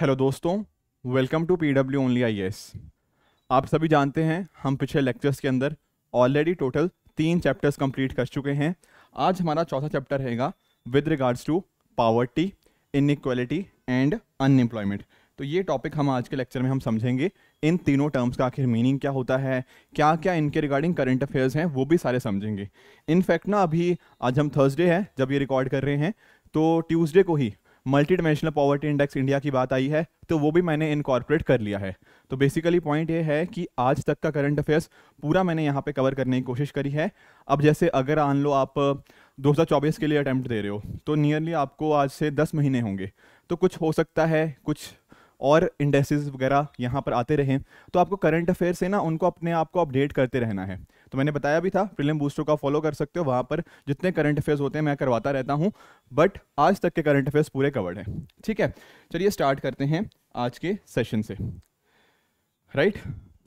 hello दोस्तों welcome to P W only I S आप सभी जानते हैं हम पिछले लेक्चर्स के अंदर ऑलरेडी टोटल तीन चैप्टर्स कंप्लीट कर चुके हैं आज हमारा चौथा चैप्टर रहेगा with regards to poverty inequality and unemployment तो ये टॉपिक हम आज के लेक्चर में हम समझेंगे इन तीनों टर्म्स का आखिर मीनिंग क्या होता है क्या क्या इनके रिगार्डिंग करंट अफेयर्स हैं वो भी सारे समझेंगे इनफैक्ट ना अभी आज हम थर्सडे है जब ये रिकॉर्ड कर रहे हैं तो ट्यूसडे को ही multi dimensional poverty index India की बात आई है तो वो भी मैंने इनकॉर्पोरेट कर लिया है तो बेसिकली पॉइंट ये है कि आज तक का करंट अफेयर्स पूरा मैंने यहाँ पे कवर करने की कोशिश करी है अब जैसे अगर आन लो आप 2024 के लिए अटैम्प्ट दे रहे हो तो नियरली आपको आज से 10 महीने होंगे तो कुछ हो सकता है कुछ और इंडेसिस वगैरह यहाँ पर आते रहें तो आपको करंट अफेयर से ना उनको अपने आप को अपडेट करते रहना है तो मैंने बताया भी था फिल्म बूस्टर का फॉलो कर सकते हो वहाँ पर जितने करंट अफेयर्स होते हैं मैं करवाता रहता हूँ बट आज तक के करंट अफेयर्स पूरे कवर्ड हैं ठीक है चलिए स्टार्ट करते हैं आज के सेशन से राइट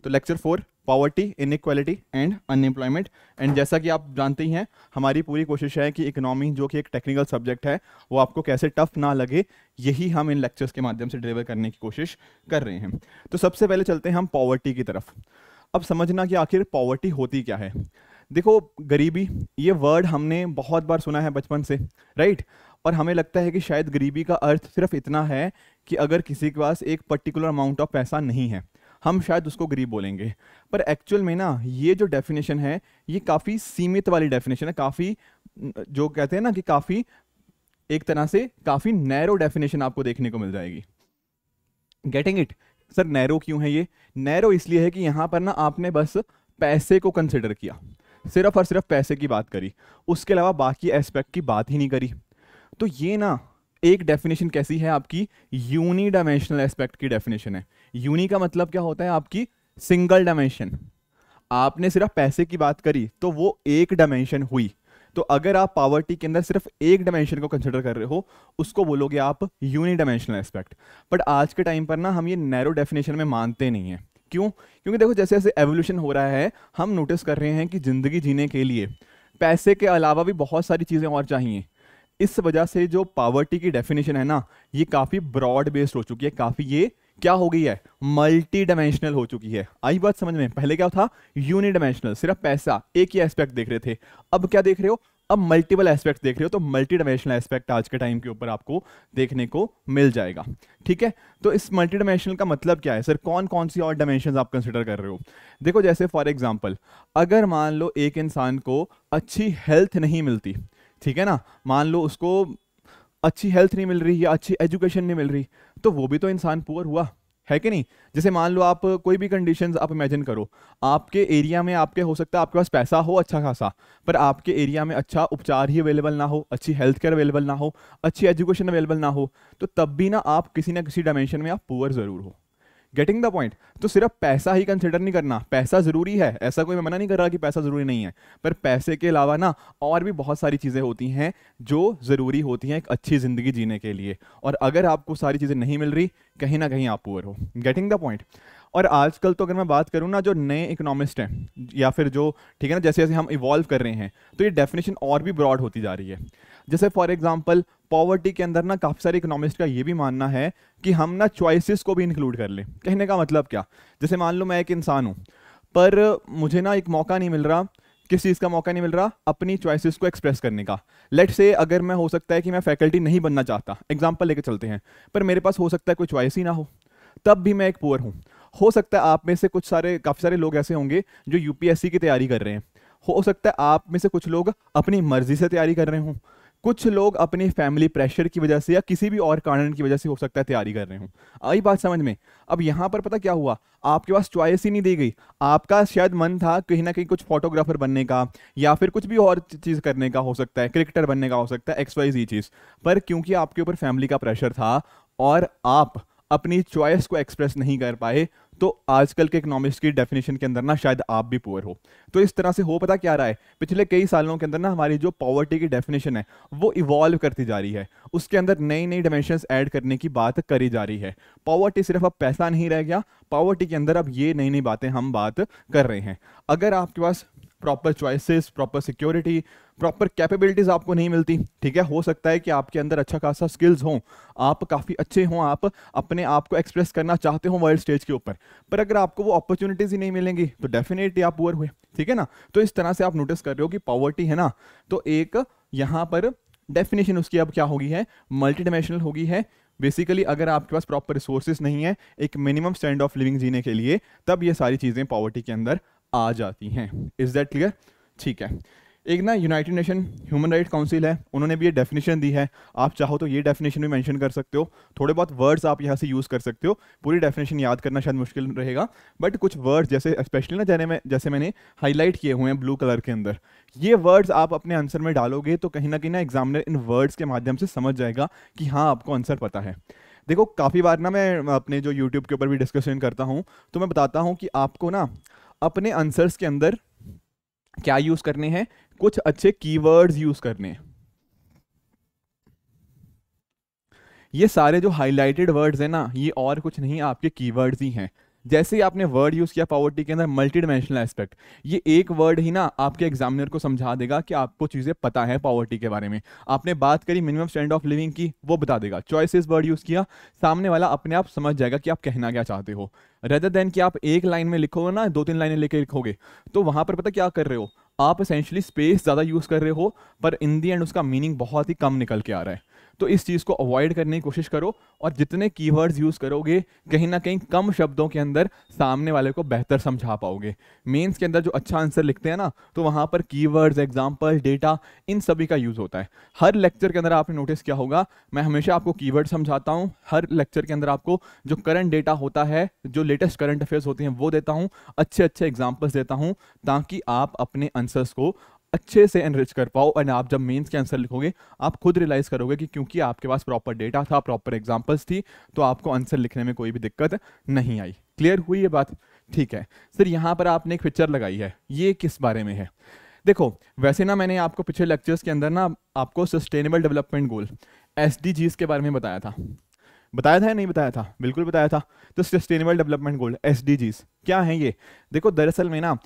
तो lecture four poverty inequality and unemployment and जैसा कि आप जानते ही हैं हमारी पूरी कोशिश है कि इकोनॉमी जो कि एक टेक्निकल सब्जेक्ट है वो आपको कैसे टफ ना लगे यही हम इन लेक्चर्स के माध्यम से डिलीवर करने की कोशिश कर रहे हैं तो सबसे पहले चलते हैं हम पॉवर्टी की तरफ अब समझना कि आखिर पॉवर्टी होती क्या है देखो गरीबी ये वर्ड हमने बहुत बार सुना है बचपन से राइट और हमें लगता है कि शायद गरीबी का अर्थ सिर्फ इतना है कि अगर किसी के पास एक पर्टिकुलर अमाउंट ऑफ पैसा नहीं है हम शायद उसको गरीब बोलेंगे पर एक्चुअल में ना ये जो डेफिनेशन है ये काफ़ी सीमित वाली डेफिनेशन है काफ़ी जो कहते हैं ना कि काफ़ी एक तरह से काफ़ी नैरो डेफिनेशन आपको देखने को मिल जाएगी गेटिंग इट सर नैरो क्यों है ये नैरो इसलिए है कि यहाँ पर ना आपने बस पैसे को कंसिडर किया सिर्फ और सिर्फ पैसे की बात करी उसके अलावा बाकी एस्पेक्ट की बात ही नहीं करी तो ये ना एक डेफिनेशन कैसी है आपकी यूनी डायमेंशनल एस्पेक्ट की डेफिनेशन है यूनी का मतलब क्या होता है आपकी सिंगल डायमेंशन आपने सिर्फ पैसे की बात करी तो वो एक डायमेंशन हुई तो अगर आप पावर्टी के अंदर सिर्फ एक डायमेंशन को कंसिडर कर रहे हो उसको बोलोगे आप यूनी डायमेंशनल एस्पेक्ट बट आज के टाइम पर ना हम ये नैरो डेफिनेशन में मानते नहीं हैं क्यों क्योंकि देखो जैसे जैसे एवोल्यूशन हो रहा है हम नोटिस कर रहे हैं कि ज़िंदगी जीने के लिए पैसे के अलावा भी बहुत सारी चीज़ें और चाहिए इस वजह से जो पावर्टी की डेफिनेशन है ना ये काफ़ी ब्रॉड बेस्ड हो चुकी है काफ़ी ये क्या हो गई है मल्टी डायमेंशनल हो चुकी है आई बात समझ में पहले क्या था यूनि सिर्फ पैसा एक ही एस्पेक्ट देख रहे थे अब क्या देख रहे हो अब मल्टीपल एस्पेक्ट देख रहे हो तो मल्टी डायमेंशनल एस्पेक्ट आज के टाइम के ऊपर आपको देखने को मिल जाएगा ठीक है तो इस मल्टी डायमेंशनल का मतलब क्या है सर कौन कौन सी और डायमेंशन आप कंसिडर कर रहे हो देखो जैसे फॉर एग्जाम्पल अगर मान लो एक इंसान को अच्छी हेल्थ नहीं मिलती ठीक है ना मान लो उसको अच्छी हेल्थ नहीं मिल रही या अच्छी एजुकेशन नहीं मिल रही तो वो भी तो इंसान पुअर हुआ है कि नहीं जैसे मान लो आप कोई भी कंडीशंस आप इमेजिन करो आपके एरिया में आपके हो सकता है आपके पास पैसा हो अच्छा खासा पर आपके एरिया में अच्छा उपचार ही अवेलेबल ना हो अच्छी हेल्थ केयर अवेलेबल ना हो अच्छी एजुकेशन अवेलेबल ना हो तो तब भी ना आप किसी ना किसी डायमेंशन में आप पुअर ज़रूर हो गेटिंग द पॉइंट तो सिर्फ पैसा ही कंसिडर नहीं करना पैसा ज़रूरी है ऐसा कोई मैं मना नहीं कर रहा कि पैसा ज़रूरी नहीं है पर पैसे के अलावा ना और भी बहुत सारी चीज़ें होती हैं जो ज़रूरी होती हैं एक अच्छी ज़िंदगी जीने के लिए और अगर आपको सारी चीज़ें नहीं मिल रही कहीं ना कहीं आप पुअर हो गेटिंग द पॉइंट और आजकल तो अगर मैं बात करूँ ना जो नए इकोनॉमिस्ट हैं या फिर जो ठीक है ना जैसे जैसे हम इवॉल्व कर रहे हैं तो ये डेफिनेशन और भी ब्रॉड होती जा रही है जैसे फॉर एग्जाम्पल पॉवर्टी के अंदर ना काफ़ी सारे इकोनॉमिस्ट का ये भी मानना है कि हम ना चॉइसिस को भी इंक्लूड कर लें कहने का मतलब क्या जैसे मान लो मैं एक इंसान हूँ पर मुझे ना एक मौका नहीं मिल रहा किस चीज़ का मौका नहीं मिल रहा अपनी चॉइसिस को एक्सप्रेस करने का लेट से अगर मैं हो सकता है कि मैं फैकल्टी नहीं बनना चाहता एग्जाम्पल लेके चलते हैं पर मेरे पास हो सकता है कोई चॉइस ही ना हो तब भी मैं एक पुअर हूँ हो सकता है आप में से कुछ सारे काफ़ी सारे लोग ऐसे होंगे जो यूपीएससी की तैयारी कर रहे हैं हो सकता है आप में से कुछ लोग अपनी मर्जी से तैयारी कर रहे हों कुछ लोग अपनी फैमिली प्रेशर की वजह से या किसी भी और कारण की वजह से हो सकता है तैयारी कर रहे हूँ आई बात समझ में अब यहाँ पर पता क्या हुआ आपके पास चॉइस ही नहीं दी गई आपका शायद मन था कहीं ना कहीं कुछ फोटोग्राफर बनने का या फिर कुछ भी और चीज़ करने का हो सकता है क्रिकेटर बनने का हो सकता है एक्सवाइज ये चीज़ पर क्योंकि आपके ऊपर फैमिली का प्रेशर था और आप अपनी चॉइस को एक्सप्रेस नहीं कर पाए तो आजकल के इकोनॉमिक्स की डेफिनेशन के अंदर ना शायद आप भी पुअर हो तो इस तरह से हो पता क्या रहा है पिछले कई सालों के अंदर ना हमारी जो पॉवर्टी की डेफिनेशन है वो इवॉल्व करती जा रही है उसके अंदर नई नई डायमेंशन ऐड करने की बात करी जा रही है पॉवर्टी सिर्फ अब पैसा नहीं रह गया पॉवर्टी के अंदर अब ये नई नई बातें हम बात कर रहे हैं अगर आपके पास proper choices proper security proper capabilities आपको नहीं मिलती ठीक है हो सकता है कि आपके अंदर अच्छा खासा स्किल्स हों आप काफ़ी अच्छे हों आप अपने आप को एक्सप्रेस करना चाहते हो वर्ल्ड स्टेज के ऊपर पर अगर आपको वो अपॉर्चुनिटीज़ ही नहीं मिलेंगी तो डेफिनेटली आप पुअर हुए ठीक है ना तो इस तरह से आप नोटिस कर रहे हो कि पॉवर्टी है ना तो एक यहाँ पर डेफिनेशन उसकी अब क्या होगी है मल्टी डायमेंशनल होगी है बेसिकली अगर आपके पास प्रॉपर रिसोर्सेज नहीं है एक मिनिमम स्टैंड ऑफ लिविंग जीने के लिए तब ये सारी चीज़ें पॉवर्टी के अंदर आ जाती हैं इज़ दैट क्लियर ठीक है एक ना United Nation human right council है उन्होंने भी ये डेफिनेशन दी है आप चाहो तो ये डेफिनेशन भी मेंशन कर सकते हो थोड़े बहुत वर्ड्स आप यहाँ से यूज़ कर सकते हो पूरी डेफिनेशन याद करना शायद मुश्किल रहेगा बट कुछ वर्ड्स जैसे स्पेशली ना जैसे मैं जैसे मैंने हाईलाइट किए हुए हैं ब्लू कलर के अंदर ये वर्ड्स आप अपने आंसर में डालोगे तो कहीं ना कहीं ना एग्जामिनर इन वर्ड्स के माध्यम से समझ जाएगा कि हाँ आपको आंसर पता है देखो काफ़ी बार ना मैं अपने जो यूट्यूब के ऊपर भी डिस्कशन करता हूँ तो मैं बताता हूँ कि आपको ना अपने आंसर्स के अंदर क्या यूज करने हैं कुछ अच्छे कीवर्ड्स यूज करने हैं ये सारे जो हाईलाइटेड वर्ड्स हैं ना ये और कुछ नहीं आपके कीवर्ड्स ही हैं जैसे ही आपने वर्ड यूज़ किया पॉवर्टी के अंदर मल्टी डायमेंशनल एस्पेक्ट ये एक वर्ड ही ना आपके एग्जामिनर को समझा देगा कि आपको चीज़ें पता है पॉवर्टी के बारे में आपने बात करी मिनिमम स्टैंड ऑफ लिविंग की वो बता देगा चॉइसेस वर्ड यूज़ किया सामने वाला अपने आप समझ जाएगा कि आप कहना क्या चाहते हो रेदर देन कि आप एक लाइन में लिखोगे ना दो तीन लाइनें लेके लिखोगे तो वहां पर पता क्या कर रहे हो आप असेंशली स्पेस ज़्यादा यूज़ कर रहे हो पर इन दी एंड उसका मीनिंग बहुत ही कम निकल के आ रहा है तो इस चीज़ को अवॉइड करने की कोशिश करो और जितने कीवर्ड्स यूज़ करोगे कहीं ना कहीं कम शब्दों के अंदर सामने वाले को बेहतर समझा पाओगे मेंस के अंदर जो अच्छा आंसर लिखते हैं ना तो वहाँ पर कीवर्ड्स एग्जांपल डेटा इन सभी का यूज़ होता है हर लेक्चर के अंदर आपने नोटिस किया होगा मैं हमेशा आपको की समझाता हूँ हर लेक्चर के अंदर आपको जो करंट डेटा होता है जो लेटेस्ट करंट अफेयर्स होते हैं वो देता हूँ अच्छे अच्छे एग्जाम्पल्स देता हूँ ताकि आप अपने आंसर्स को अच्छे से एनरिच कर पाओ एंड आप जब मेंस के आंसर लिखोगे आप खुद रियलाइज करोगे कि क्योंकि आपके पास प्रॉपर डेटा था प्रॉपर एग्जांपल्स थी तो आपको आंसर लिखने में कोई भी दिक्कत नहीं आई क्लियर हुई ये बात ठीक है सर यहाँ पर आपने एक पिक्चर लगाई है ये किस बारे में है देखो वैसे ना मैंने आपको पिछले लेक्चर्स के अंदर ना आपको सस्टेनेबल डेवलपमेंट गोल एस के बारे में बताया था बताया था या नहीं बताया था बिल्कुल बताया था तो सस्टेनेबल डेवलपमेंट गोल एस क्या है ये देखो दरअसल में ना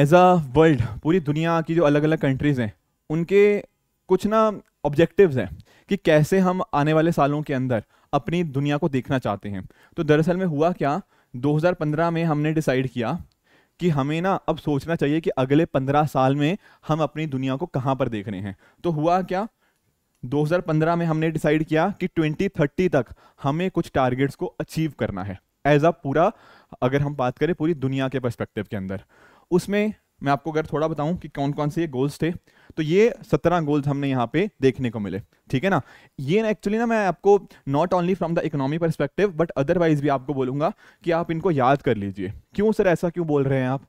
एज अ वर्ल्ड पूरी दुनिया की जो अलग अलग कंट्रीज़ हैं उनके कुछ ना ऑब्जेक्टिव हैं कि कैसे हम आने वाले सालों के अंदर अपनी दुनिया को देखना चाहते हैं तो दरअसल में हुआ क्या 2015 में हमने डिसाइड किया कि हमें ना अब सोचना चाहिए कि अगले 15 साल में हम अपनी दुनिया को कहाँ पर देख रहे हैं तो हुआ क्या 2015 में हमने डिसाइड किया कि 2030 तक हमें कुछ टारगेट्स को अचीव करना है एज अ पूरा अगर हम बात करें पूरी दुनिया के परस्पेक्टिव के अंदर उसमें मैं आपको अगर थोड़ा बताऊं कि कौन कौन से ये गोल्स थे तो ये सत्रह गोल्स हमने यहाँ पे देखने को मिले ठीक है ना ये एक्चुअली ना मैं आपको not only from the economy perspective but otherwise भी आपको बोलूंगा कि आप इनको याद कर लीजिए क्यों सर ऐसा क्यों बोल रहे हैं आप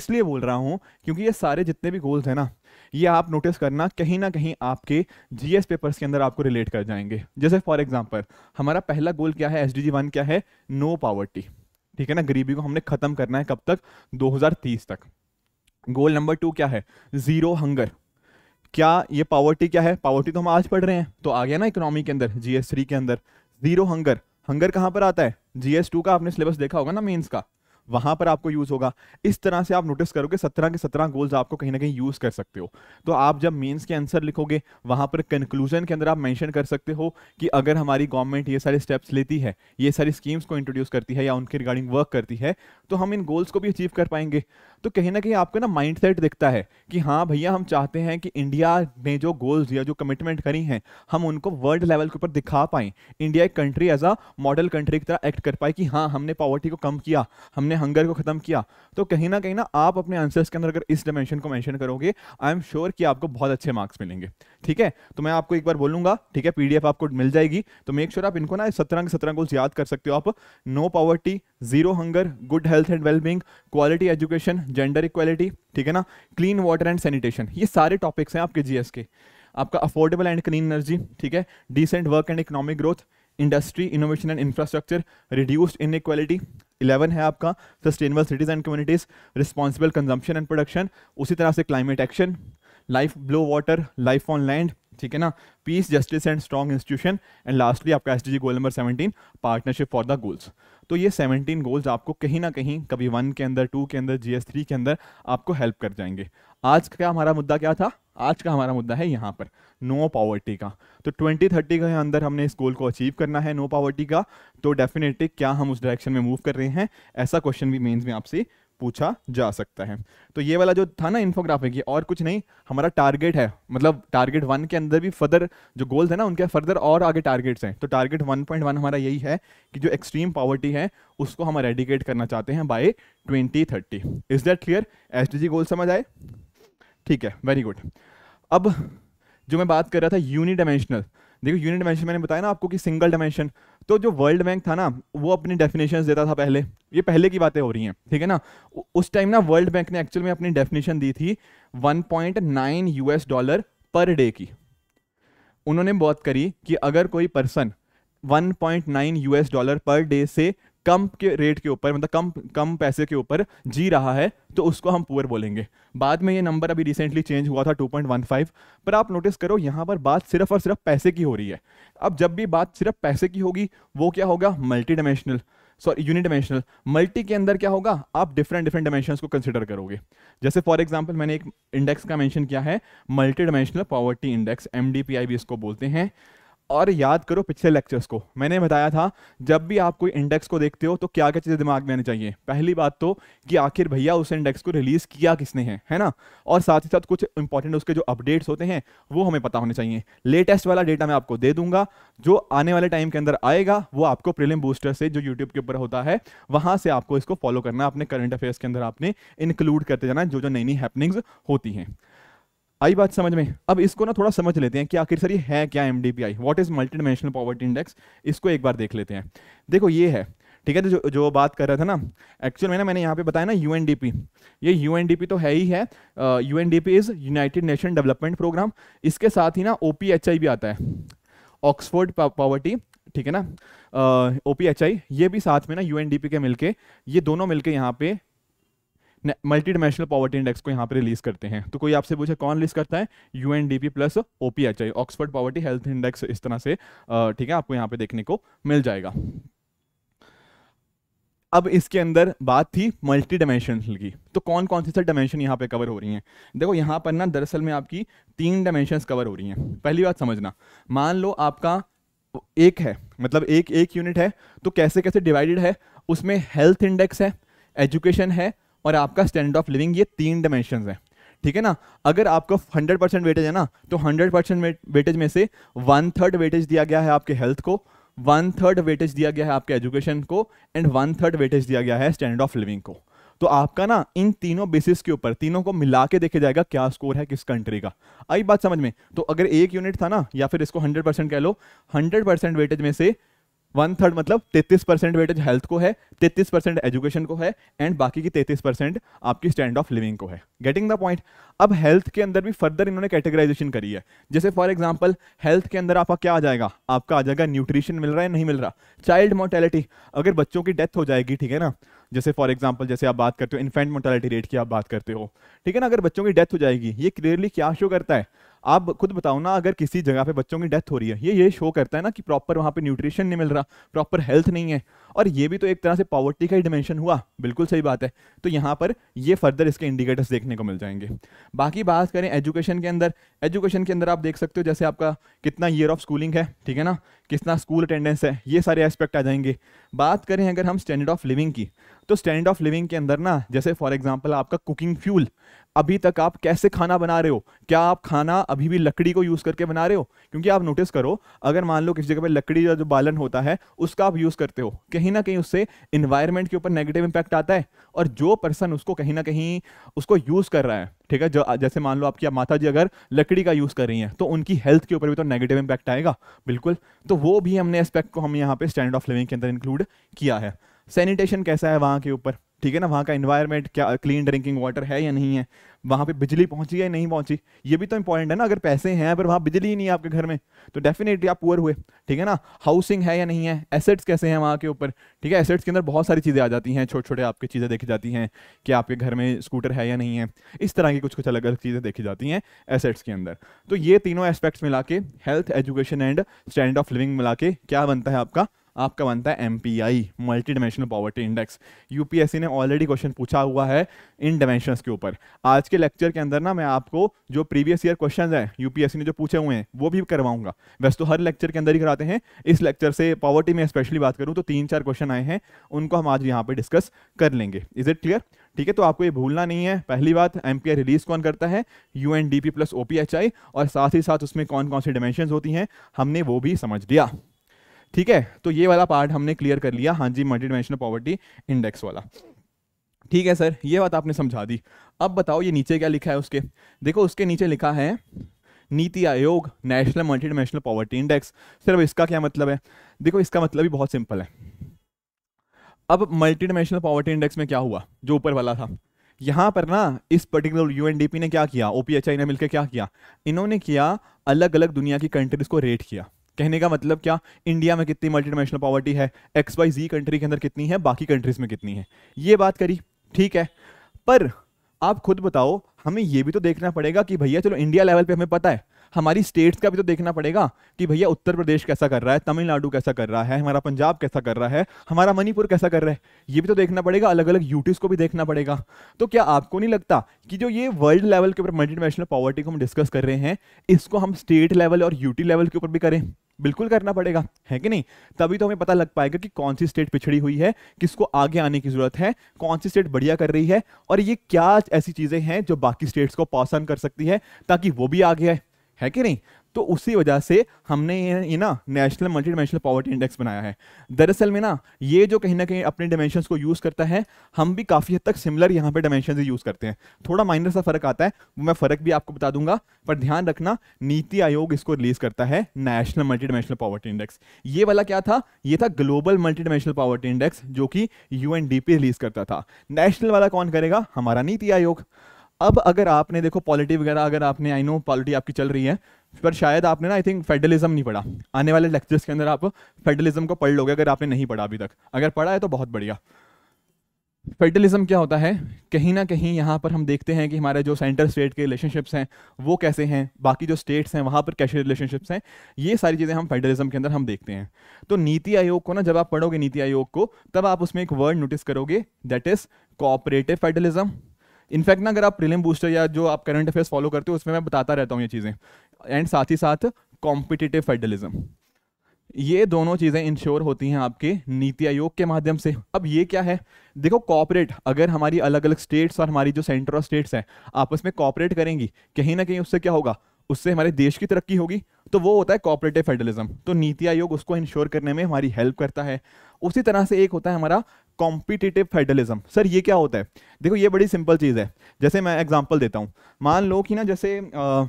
इसलिए बोल रहा हूँ क्योंकि ये सारे जितने भी गोल्स हैं ना ये आप नोटिस करना कहीं ना कहीं आपके जीएस पेपर्स के अंदर आपको रिलेट कर जाएंगे जैसे फॉर एग्जाम्पल हमारा पहला गोल क्या है एस डी क्या है नो no पावर्टी ठीक है ना गरीबी को हमने खत्म करना है कब तक 2030 तक गोल नंबर टू क्या है जीरो हंगर क्या ये पावर्टी क्या है पावर्टी तो हम आज पढ़ रहे हैं तो आ गया ना इकोनॉमी के अंदर जीएस थ्री के अंदर जीरो हंगर हंगर कहां पर आता है जीएस टू का आपने सिलेबस देखा होगा ना मेन्स का वहां पर आपको यूज होगा इस तरह से आप नोटिस करोगे सत्रह के सत्रह गोल्स आपको कहीं ना कहीं यूज कर सकते हो तो आप जब मेंस के आंसर लिखोगे वहां पर कंक्लूजन के अंदर आप मेंशन कर सकते हो कि अगर हमारी गवर्नमेंट ये सारे स्टेप्स लेती है ये सारी स्कीम्स को इंट्रोड्यूस करती है या उनके रिगार्डिंग वर्क करती है तो हम इन गोल्स को भी अचीव कर पाएंगे तो कहीं ना कहीं आपका ना माइंड सेट दिखता है कि हाँ भैया हम चाहते हैं कि इंडिया ने जो गोल्स या जो कमिटमेंट करी हैं हम उनको वर्ल्ड लेवल के ऊपर दिखा पाए इंडिया एक country as a model country की तरह एक्ट कर पाए कि हाँ हमने पॉवर्टी को कम किया हमने हमने हंगर को खत्म किया तो कहीं ना कहीं ना आप अपने आंसर्स के अंदर अगर इस डायमेंशन को मेंशन करोगे आई एम श्योर कि आपको बहुत अच्छे मार्क्स मिलेंगे ठीक है तो मैं आपको एक बार बोलूंगा ठीक है पीडीएफ आपको मिल जाएगी तो मेक श्योर sure आप इनको ना सत्रह के सत्रह गोल्स याद कर सकते हो आप no poverty zero hunger good health and wellbeing quality education gender equality ठीक है ना क्लीन वाटर एंड सैनिटेशन ये सारे टॉपिक्स हैं आपके जीएस के आपका अफोर्डेबल एंड क्लीन एनर्जी ठीक है decent work and economic growth industry innovation and infrastructure reduced equality eleven है आपका sustainable cities and communities responsible consumption and production उसी तरह से climate action life below water life on land ठीक है ना peace justice and strong institution and lastly आपका S D G goal number seventeen partnership for the goals तो ये seventeen goals आपको कहीं ना कहीं कभी वन के अंदर टू के अंदर जी एस थ्री के अंदर आपको हेल्प कर जाएंगे आज का हमारा मुद्दा क्या था आज का हमारा मुद्दा है यहाँ पर नो पावर्टी का तो 2030 के अंदर हमने इस गोल को अचीव करना है नो पावर्टी का तो डेफिनेटली क्या हम उस डायरेक्शन में मूव कर रहे हैं ऐसा क्वेश्चन भी मेंस में आपसे पूछा जा सकता है तो ये वाला जो था ना इन्फोग्राफिक और कुछ नहीं हमारा टारगेट है मतलब टारगेट वन के अंदर भी फर्दर जो गोल्स है ना उनके फर्दर और आगे टारगेट्स हैं तो टारगेट वन पॉइंट वन हमारा यही है कि जो एक्सट्रीम पॉवर्टी है उसको हम रेडिकेट करना चाहते हैं by thirty is that clear S goal समझ आए ठीक है वेरी गुड अब जो मैं बात कर रहा था यूनी डायमेंशनल देखो यूनी डायमेंशन मैंने बताया ना आपको कि सिंगल डायमेंशन तो जो वर्ल्ड बैंक था ना वो अपनी डेफिनेशन देता था पहले ये पहले की बातें हो रही हैं ठीक है ना उस टाइम ना वर्ल्ड बैंक ने एक्चुअल में अपनी डेफिनेशन दी थी 1.9 यूएस डॉलर पर डे की उन्होंने बात करी कि अगर कोई person 1.9 US dollar per day से कम के रेट के ऊपर मतलब कम कम पैसे के ऊपर जी रहा है तो उसको हम पुअर बोलेंगे बाद में ये नंबर अभी रिसेंटली चेंज हुआ था 2.15 पर आप नोटिस करो यहाँ पर बात सिर्फ और सिर्फ पैसे की हो रही है अब जब भी बात सिर्फ पैसे की होगी वो क्या होगा multi dimensional sorry unit dimensional multi के अंदर क्या होगा आप डिफरेंट डिफरेंट डायमेंशन को कंसिडर करोगे जैसे फॉर एग्जाम्पल मैंने एक इंडेक्स का मैंशन किया है multi dimensional poverty index M भी इसको बोलते हैं और याद करो पिछले लेक्चर्स को मैंने बताया था जब भी आप कोई इंडेक्स को देखते हो तो क्या क्या चीज़ें दिमाग में आनी चाहिए पहली बात तो कि आखिर भैया उस इंडेक्स को रिलीज़ किया किसने है है ना और साथ ही साथ कुछ इंपॉर्टेंट उसके जो अपडेट्स होते हैं वो हमें पता होने चाहिए लेटेस्ट वाला डेटा मैं आपको दे दूंगा जो आने वाले टाइम के अंदर आएगा वो आपको प्रिलिम बूस्टर से जो यूट्यूब के ऊपर होता है वहाँ से आपको इसको फॉलो करना अपने करंट अफेयर्स के अंदर आपने इंक्लूड करते जाना जो जो नई नई हैपनिंग्स होती हैं आई बात समझ में अब इसको ना थोड़ा समझ लेते हैं कि आखिर सर ये है क्या M D P I what is multi dimensional poverty index इसको एक बार देख लेते हैं देखो ये है ठीक है तो जो, जो बात कर रहा था ना एक्चुअल में ना मैंने यहाँ पे बताया ना यूएनडीपी ये यूएनडीपी तो है ही है UNDP is United Nation development programme इसके साथ ही ना ओ भी आता है ऑक्सफोर्ड पॉवर्टी ठीक है ना ओ uh, ये भी साथ में ना यूएनडीपी के मिलके ये दोनों मिलके यहाँ पे मल्टी डिमेंशनल पॉवर्टी इंडेक्स को यहाँ पे रिलीज करते हैं तो कोई आपसे पूछे कौन रिलीज करता है U N D P plus O P H I Oxford poverty health index इस तरह से ठीक है आपको यहाँ पे देखने को मिल जाएगा अब इसके अंदर बात थी मल्टी डायमेंशन की तो कौन कौन सी सर डायमेंशन यहाँ पे कवर हो रही हैं देखो यहाँ पर ना दरअसल में आपकी तीन डायमेंशन कवर हो रही हैं पहली बात समझना मान लो आपका एक है मतलब एक एक यूनिट है तो कैसे कैसे डिवाइडेड है उसमें हेल्थ इंडेक्स है एजुकेशन है और आपका स्टैंडर्ड ऑफ लिविंग ये तीन डायमेंशन है ठीक है ना अगर आपको 100 परसेंट वेटेज है ना तो 100 परसेंट वेटेज में से वन थर्ड वेटेज दिया गया है आपके हेल्थ को वन थर्ड वेटेज दिया गया है आपके एजुकेशन को एंड वन थर्ड वेटेज दिया गया है स्टैंडर्ड ऑफ लिविंग को तो आपका ना इन तीनों बेसिस के ऊपर तीनों को मिला के देखे जाएगा क्या स्कोर है किस कंट्री का आई बात समझ में तो अगर एक यूनिट था ना या फिर इसको 100 परसेंट कह लो 100 परसेंट वेटेज में से वन थर्ड मतलब 33 परसेंट वेटेज हेल्थ को है 33 परसेंट एजुकेशन को है एंड बाकी की 33 परसेंट आपकी स्टैंड ऑफ लिविंग को है गेटिंग द पॉइंट अब हेल्थ के अंदर भी फर्दर इन्होंने कैटेगराइजेशन करी है जैसे फॉर एग्जाम्पल हेल्थ के अंदर आपका क्या आ जाएगा आपका आ जाएगा न्यूट्रिशन मिल रहा है नहीं मिल रहा चाइल्ड मोर्टेलिटी अगर बच्चों की डेथ हो जाएगी ठीक है ना जैसे फॉर एग्जाम्पल जैसे आप बात करते हो इन्फेंट मोर्टेलिटी रेट की आप बात करते हो ठीक है ना अगर बच्चों की डेथ हो जाएगी ये क्लियरली क्या शो करता है आप खुद बताओ ना अगर किसी जगह पे बच्चों की डेथ हो रही है ये ये शो करता है ना कि प्रॉपर वहाँ पे न्यूट्रिशन नहीं मिल रहा प्रॉपर हेल्थ नहीं है और ये भी तो एक तरह से पॉवर्टी का ही डिमेंशन हुआ बिल्कुल सही बात है तो यहाँ पर ये फर्दर इसके इंडिकेटर्स देखने को मिल जाएंगे बाकी बात करें एजुकेशन के अंदर एजुकेशन के अंदर आप देख सकते हो जैसे आपका कितना ईयर ऑफ स्कूलिंग है ठीक है ना कितना स्कूल अटेंडेंस है ये सारे एस्पेक्ट आ जाएंगे बात करें अगर हम स्टैंडर्ड ऑफ लिविंग की तो स्टैंडर्ड ऑफ लिविंग के अंदर ना जैसे फॉर एग्जांपल आपका कुकिंग फ्यूल अभी तक आप कैसे खाना बना रहे हो क्या आप खाना अभी भी लकड़ी को यूज़ करके बना रहे हो क्योंकि आप नोटिस करो अगर मान लो किसी जगह पर लकड़ी का जो बालन होता है उसका आप यूज़ करते हो कहीं ना कहीं उससे इन्वायरमेंट के ऊपर नेगेटिव इम्पैक्ट आता है और जो पर्सन उसको कहीं ना कहीं उसको यूज़ कर रहा है ठीक है जो जैसे मान लो आपकी माता जी अगर लकड़ी का यूज़ कर रही हैं तो उनकी हेल्थ के ऊपर भी तो नेगेटिव इम्पैक्ट आएगा बिल्कुल तो वो भी हमने एस्पेक्ट को हम यहाँ पे स्टैंडर्ड ऑफ लिविंग के अंदर इंक्लूड किया है सैनिटेशन कैसा है वहाँ के ऊपर ठीक है ना वहाँ का इन्वायरमेंट क्या क्लीन ड्रिंकिंग वाटर है या नहीं है वहाँ पे बिजली पहुंची या नहीं पहुँची ये भी तो इंपॉर्टेंट है ना अगर पैसे हैं पर वहाँ बिजली ही नहीं है आपके घर में तो डेफिनेटली आप पुअर हुए ठीक है ना हाउसिंग है या नहीं है एसेट्स कैसे हैं वहाँ के ऊपर ठीक है एसेट्स के अंदर बहुत सारी चीज़ें आ जाती हैं छोटे छोटे आपकी चीज़ें देखी जाती हैं कि आपके घर में स्कूटर है या नहीं है इस तरह की कुछ कुछ अलग अलग चीज़ें देखी जाती हैं एसेट्स के अंदर तो ये तीनों एस्पेक्ट्स मिला के health education and standard of living मिला के क्या बनता है आपका आपका बनता है M P I multi dimensional poverty index C ने ऑलरेडी क्वेश्चन पूछा हुआ है इन डायमेंशन के ऊपर आज के लेक्चर के अंदर ना मैं आपको जो प्रीवियस ईयर क्वेश्चन है यू पी एस सी ने जो पूछे हुए हैं वो भी करवाऊंगा वैसे तो हर लेक्चर के अंदर ही कराते हैं इस लेक्चर से पॉवर्टी में स्पेशली बात करूँ तो तीन चार क्वेश्चन आए हैं उनको हम आज यहाँ पर डिस्कस कर लेंगे इज इट क्लियर ठीक है तो आपको ये भूलना नहीं है पहली बात एम रिलीज कौन करता है U N D P plus O P H I और साथ ही साथ उसमें कौन कौन सी डिमेंशन होती हैं हमने वो भी समझ लिया ठीक है तो ये वाला पार्ट हमने क्लियर कर लिया हाँ जी मल्टी डिमेंशनल पॉवर्टी इंडेक्स वाला ठीक है सर ये बात आपने समझा दी अब बताओ ये नीचे क्या लिखा है उसके देखो उसके नीचे लिखा है NITI Aayog national multi dimensional poverty index सिर्फ इसका क्या मतलब है देखो इसका मतलब भी बहुत सिंपल है अब मल्टी डिमेंशनल पॉवर्टी इंडेक्स में क्या हुआ जो ऊपर वाला था यहाँ पर ना इस पर्टिकुलर यूएनडीपी ने क्या किया ओपीएचआई ने मिलकर क्या किया इन्होंने किया अलग अलग दुनिया की कंट्रीज को रेट किया कहने का मतलब क्या इंडिया में कितनी मल्टी डायमेंशनल पॉवर्टी है एक्स वाई जी कंट्री के अंदर कितनी है बाकी कंट्रीज में कितनी है ये बात करी ठीक है पर आप खुद बताओ हमें ये भी तो देखना पड़ेगा कि भैया चलो इंडिया लेवल पे हमें पता है हमारी स्टेट्स का भी तो देखना पड़ेगा कि भैया उत्तर प्रदेश कैसा कर रहा है तमिलनाडु कैसा कर रहा है हमारा पंजाब कैसा कर रहा है हमारा मणिपुर कैसा कर रहा है ये भी तो देखना पड़ेगा अलग अलग यूटीज को भी देखना पड़ेगा तो क्या आपको नहीं लगता कि जो ये वर्ल्ड लेवल के ऊपर मल्टी पॉवर्टी को हम डिस्कस कर रहे हैं इसको हम स्टेट लेवल और यूटी लेवल के ऊपर भी करें बिल्कुल करना पड़ेगा है कि नहीं तभी तो हमें पता लग पाएगा कि कौन सी स्टेट पिछड़ी हुई है किसको आगे आने की जरूरत है कौन सी स्टेट बढ़िया कर रही है और ये क्या ऐसी चीजें हैं जो बाकी स्टेट्स को ऑन कर सकती है ताकि वो भी आगे है है कि नहीं तो उसी वजह से हमने ये, ये ना national multi dimensional poverty index बनाया है दरअसल में ना ये जो कहीं ना कहीं अपने डायमेंशन को यूज़ करता है हम भी काफ़ी हद तक सिमिलर यहाँ पे डायमेंशन यूज़ करते हैं थोड़ा माइनर सा फ़र्क आता है वो मैं फ़र्क भी आपको बता दूंगा पर ध्यान रखना नीति आयोग इसको रिलीज़ करता है national multi dimensional poverty index ये वाला क्या था ये था global multi dimensional poverty index जो कि यू रिलीज़ करता था नेशनल वाला कौन करेगा हमारा नीति आयोग अब अगर आपने देखो पॉलिटी वगैरह अगर आपने आई नो पॉलिटी आपकी चल रही है पर शायद आपने ना आई थिंक फेडरलिज्म नहीं पढ़ा आने वाले लेक्चर्स के अंदर आप फेडरलिज्म को पढ़ लोगे अगर आपने नहीं पढ़ा अभी तक अगर पढ़ा है तो बहुत बढ़िया फेडरलिज्म क्या होता है कहीं ना कहीं यहाँ पर हम देखते हैं कि हमारे जो सेंटर स्टेट के रिलेशनशिप्स हैं वो कैसे हैं बाकी जो स्टेट्स हैं वहाँ पर कैसे रिलेशनशिप्स हैं ये सारी चीज़ें हम फेडरलिज्म के अंदर हम देखते हैं तो नीति आयोग को ना जब आप पढ़ोगे नीति आयोग को तब आप उसमें एक वर्ड नोटिस करोगे that is cooperative federalism in fact ना अगर आप प्रिलिम बूस्टर या जो आप करंट अफेयर्स फॉलो करते हो उसमें मैं बताता रहता हूँ ये चीज़ें एंड साथ ही साथ कॉम्पिटिटिव फेडरलिज्म ये दोनों चीज़ें इंश्योर होती हैं आपके नीति आयोग के माध्यम से अब ये क्या है देखो कॉपरेट अगर हमारी अलग अलग स्टेट्स और हमारी जो सेंटर स्टेट्स हैं आपस में कॉपरेट करेंगी कहीं ना कहीं उससे क्या होगा उससे हमारे देश की तरक्की होगी तो वो होता है कॉपरेटिव फेडरलिज्म तो नीति आयोग उसको इंश्योर करने में हमारी हेल्प करता है उसी तरह से एक होता है हमारा कॉम्पिटिटिव फेडरलिज्म सर ये क्या होता है देखो ये बड़ी सिंपल चीज़ है जैसे मैं एग्जाम्पल देता हूँ मान लो कि ना जैसे आ,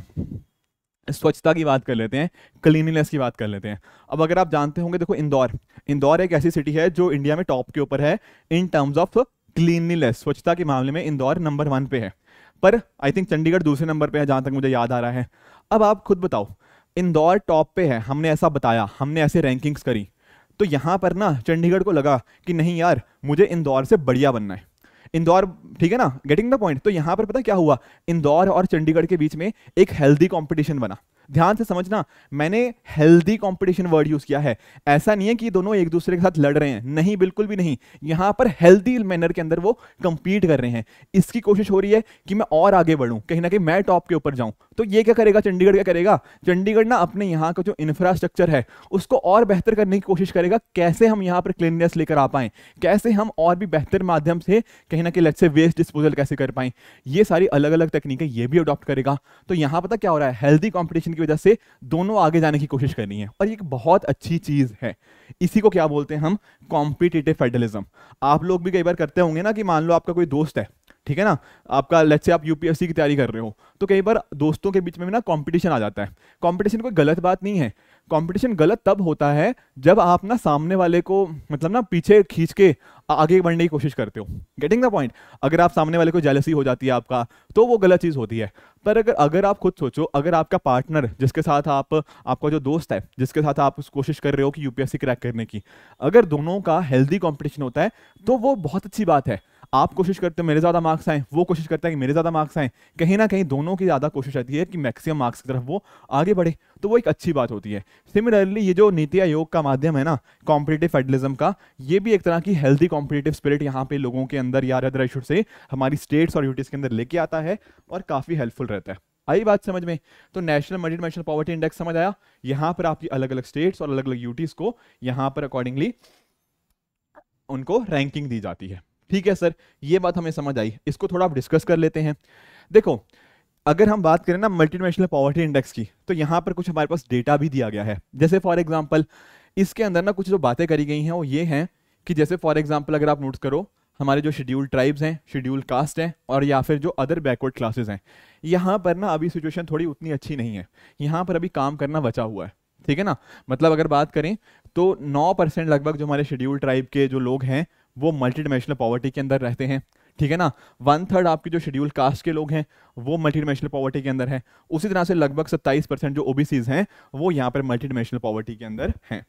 स्वच्छता की बात कर लेते हैं क्लीनिनेस की बात कर लेते हैं अब अगर आप जानते होंगे देखो इंदौर इंदौर एक ऐसी सिटी है जो इंडिया में टॉप के ऊपर है इन टर्म्स ऑफ क्लीनिनेस स्वच्छता के मामले में इंदौर नंबर वन पे है पर आई थिंक चंडीगढ़ दूसरे नंबर पे है जहाँ तक मुझे याद आ रहा है अब आप खुद बताओ इंदौर टॉप पे है हमने ऐसा बताया हमने ऐसे रैंकिंग्स करी तो यहाँ पर ना चंडीगढ़ को लगा कि नहीं यार मुझे इंदौर से बढ़िया बनना है इंदौर ठीक है ना गेटिंग द पॉइंट तो यहां पर पता क्या हुआ इंदौर और चंडीगढ़ के बीच में एक हेल्दी कॉम्पिटिशन बना ध्यान से समझना मैंने हेल्दी कंपटीशन वर्ड यूज किया है ऐसा नहीं है कि दोनों एक दूसरे के साथ लड़ रहे हैं नहीं बिल्कुल भी नहीं यहां पर हेल्दी मैनर के अंदर वो कंपीट कर रहे हैं इसकी कोशिश हो रही है कि मैं और आगे बढ़ूं कहीं ना कहीं मैं टॉप के ऊपर जाऊं तो ये क्या करेगा चंडीगढ़ क्या करेगा चंडीगढ़ ना अपने यहाँ का जो इंफ्रास्ट्रक्चर है उसको और बेहतर करने की कोशिश करेगा कैसे हम यहाँ पर क्लिननेस लेकर आ पाएं कैसे हम और भी बेहतर माध्यम से कहीं ना कहीं लट से वेस्ट डिस्पोजल कैसे कर पाएं ये सारी अलग अलग तकनीकें ये भी अडॉप्ट करेगा तो यहाँ पता क्या हो रहा है हेल्दी कॉम्पिटिशन की वजह से दोनों आगे जाने की कोशिश करनी है और ये एक बहुत अच्छी चीज़ है इसी को क्या बोलते हैं हम कॉम्पिटेटिव फेडरलिज्म आप लोग भी कई बार करते होंगे ना कि मान लो आपका कोई दोस्त है ठीक है ना आपका लेट से आप यूपीएससी की तैयारी कर रहे हो तो कई बार दोस्तों के बीच में भी ना कंपटीशन आ जाता है कंपटीशन कोई गलत बात नहीं है कंपटीशन गलत तब होता है जब आप ना सामने वाले को मतलब ना पीछे खींच के आगे बढ़ने की कोशिश करते हो गेटिंग द पॉइंट अगर आप सामने वाले को जेलसी हो जाती है आपका तो वो गलत चीज़ होती है पर अगर अगर आप खुद सोचो अगर आपका पार्टनर जिसके साथ आप आपका जो दोस्त है जिसके साथ आप कोशिश कर रहे हो कि यूपीएससी क्रैक करने की अगर दोनों का हेल्दी कॉम्पिटिशन होता है तो वो बहुत अच्छी बात है आप कोशिश करते हो मेरे ज़्यादा मार्क्स आए वो कोशिश करता है कि मेरे ज़्यादा मार्क्स आए कहीं ना कहीं दोनों की ज़्यादा कोशिश रहती है कि मैक्सिमम मार्क्स की तरफ वो आगे बढ़े तो वो एक अच्छी बात होती है सिमिलरली ये जो नीति आयोग का माध्यम है ना कॉम्पिटेटिव फेडरलिज्म का ये भी एक तरह की हेल्दी कॉम्पिटेटिव स्पिरिट यहाँ पे लोगों के अंदर या अदर इशू से हमारी स्टेट्स और यूटीज के अंदर लेके आता है और काफ़ी हेल्पफुल रहता है आई बात समझ में तो national multi national poverty index समझ आया यहाँ पर आपकी अलग अलग स्टेट्स और अलग अलग यूटीज को यहाँ पर अकॉर्डिंगली उनको रैंकिंग दी जाती है ठीक है सर ये बात हमें समझ आई इसको थोड़ा आप डिस्कस कर लेते हैं देखो अगर हम बात करें ना मल्टीनेशनल पॉवर्टी इंडेक्स की तो यहाँ पर कुछ हमारे पास डेटा भी दिया गया है जैसे फॉर एग्जाम्पल इसके अंदर ना कुछ जो बातें करी गई हैं वो ये हैं कि जैसे फॉर एग्जाम्पल अगर आप नोट करो हमारे जो शेड्यूल ट्राइब्स हैं शेड्यूल कास्ट हैं और या फिर जो अदर बैकवर्ड क्लासेस हैं यहाँ पर ना अभी सिचुएशन थोड़ी उतनी अच्छी नहीं है यहाँ पर अभी काम करना बचा हुआ है ठीक है ना मतलब अगर बात करें तो 9 परसेंट लगभग जो हमारे शेड्यूल ट्राइब के जो लोग हैं वो मल्टी डिमेंशनल पॉवर्टी के अंदर रहते हैं ठीक है ना वन थर्ड आपकी जो शेड्यूल कास्ट के लोग हैं वो मल्टी डिमेंशनल पॉवर्टी के अंदर है उसी तरह से लगभग 27 परसेंट जो ओबीसीज हैं वो यहाँ पर मल्टी डिमेंशनल पॉवर्टी के अंदर हैं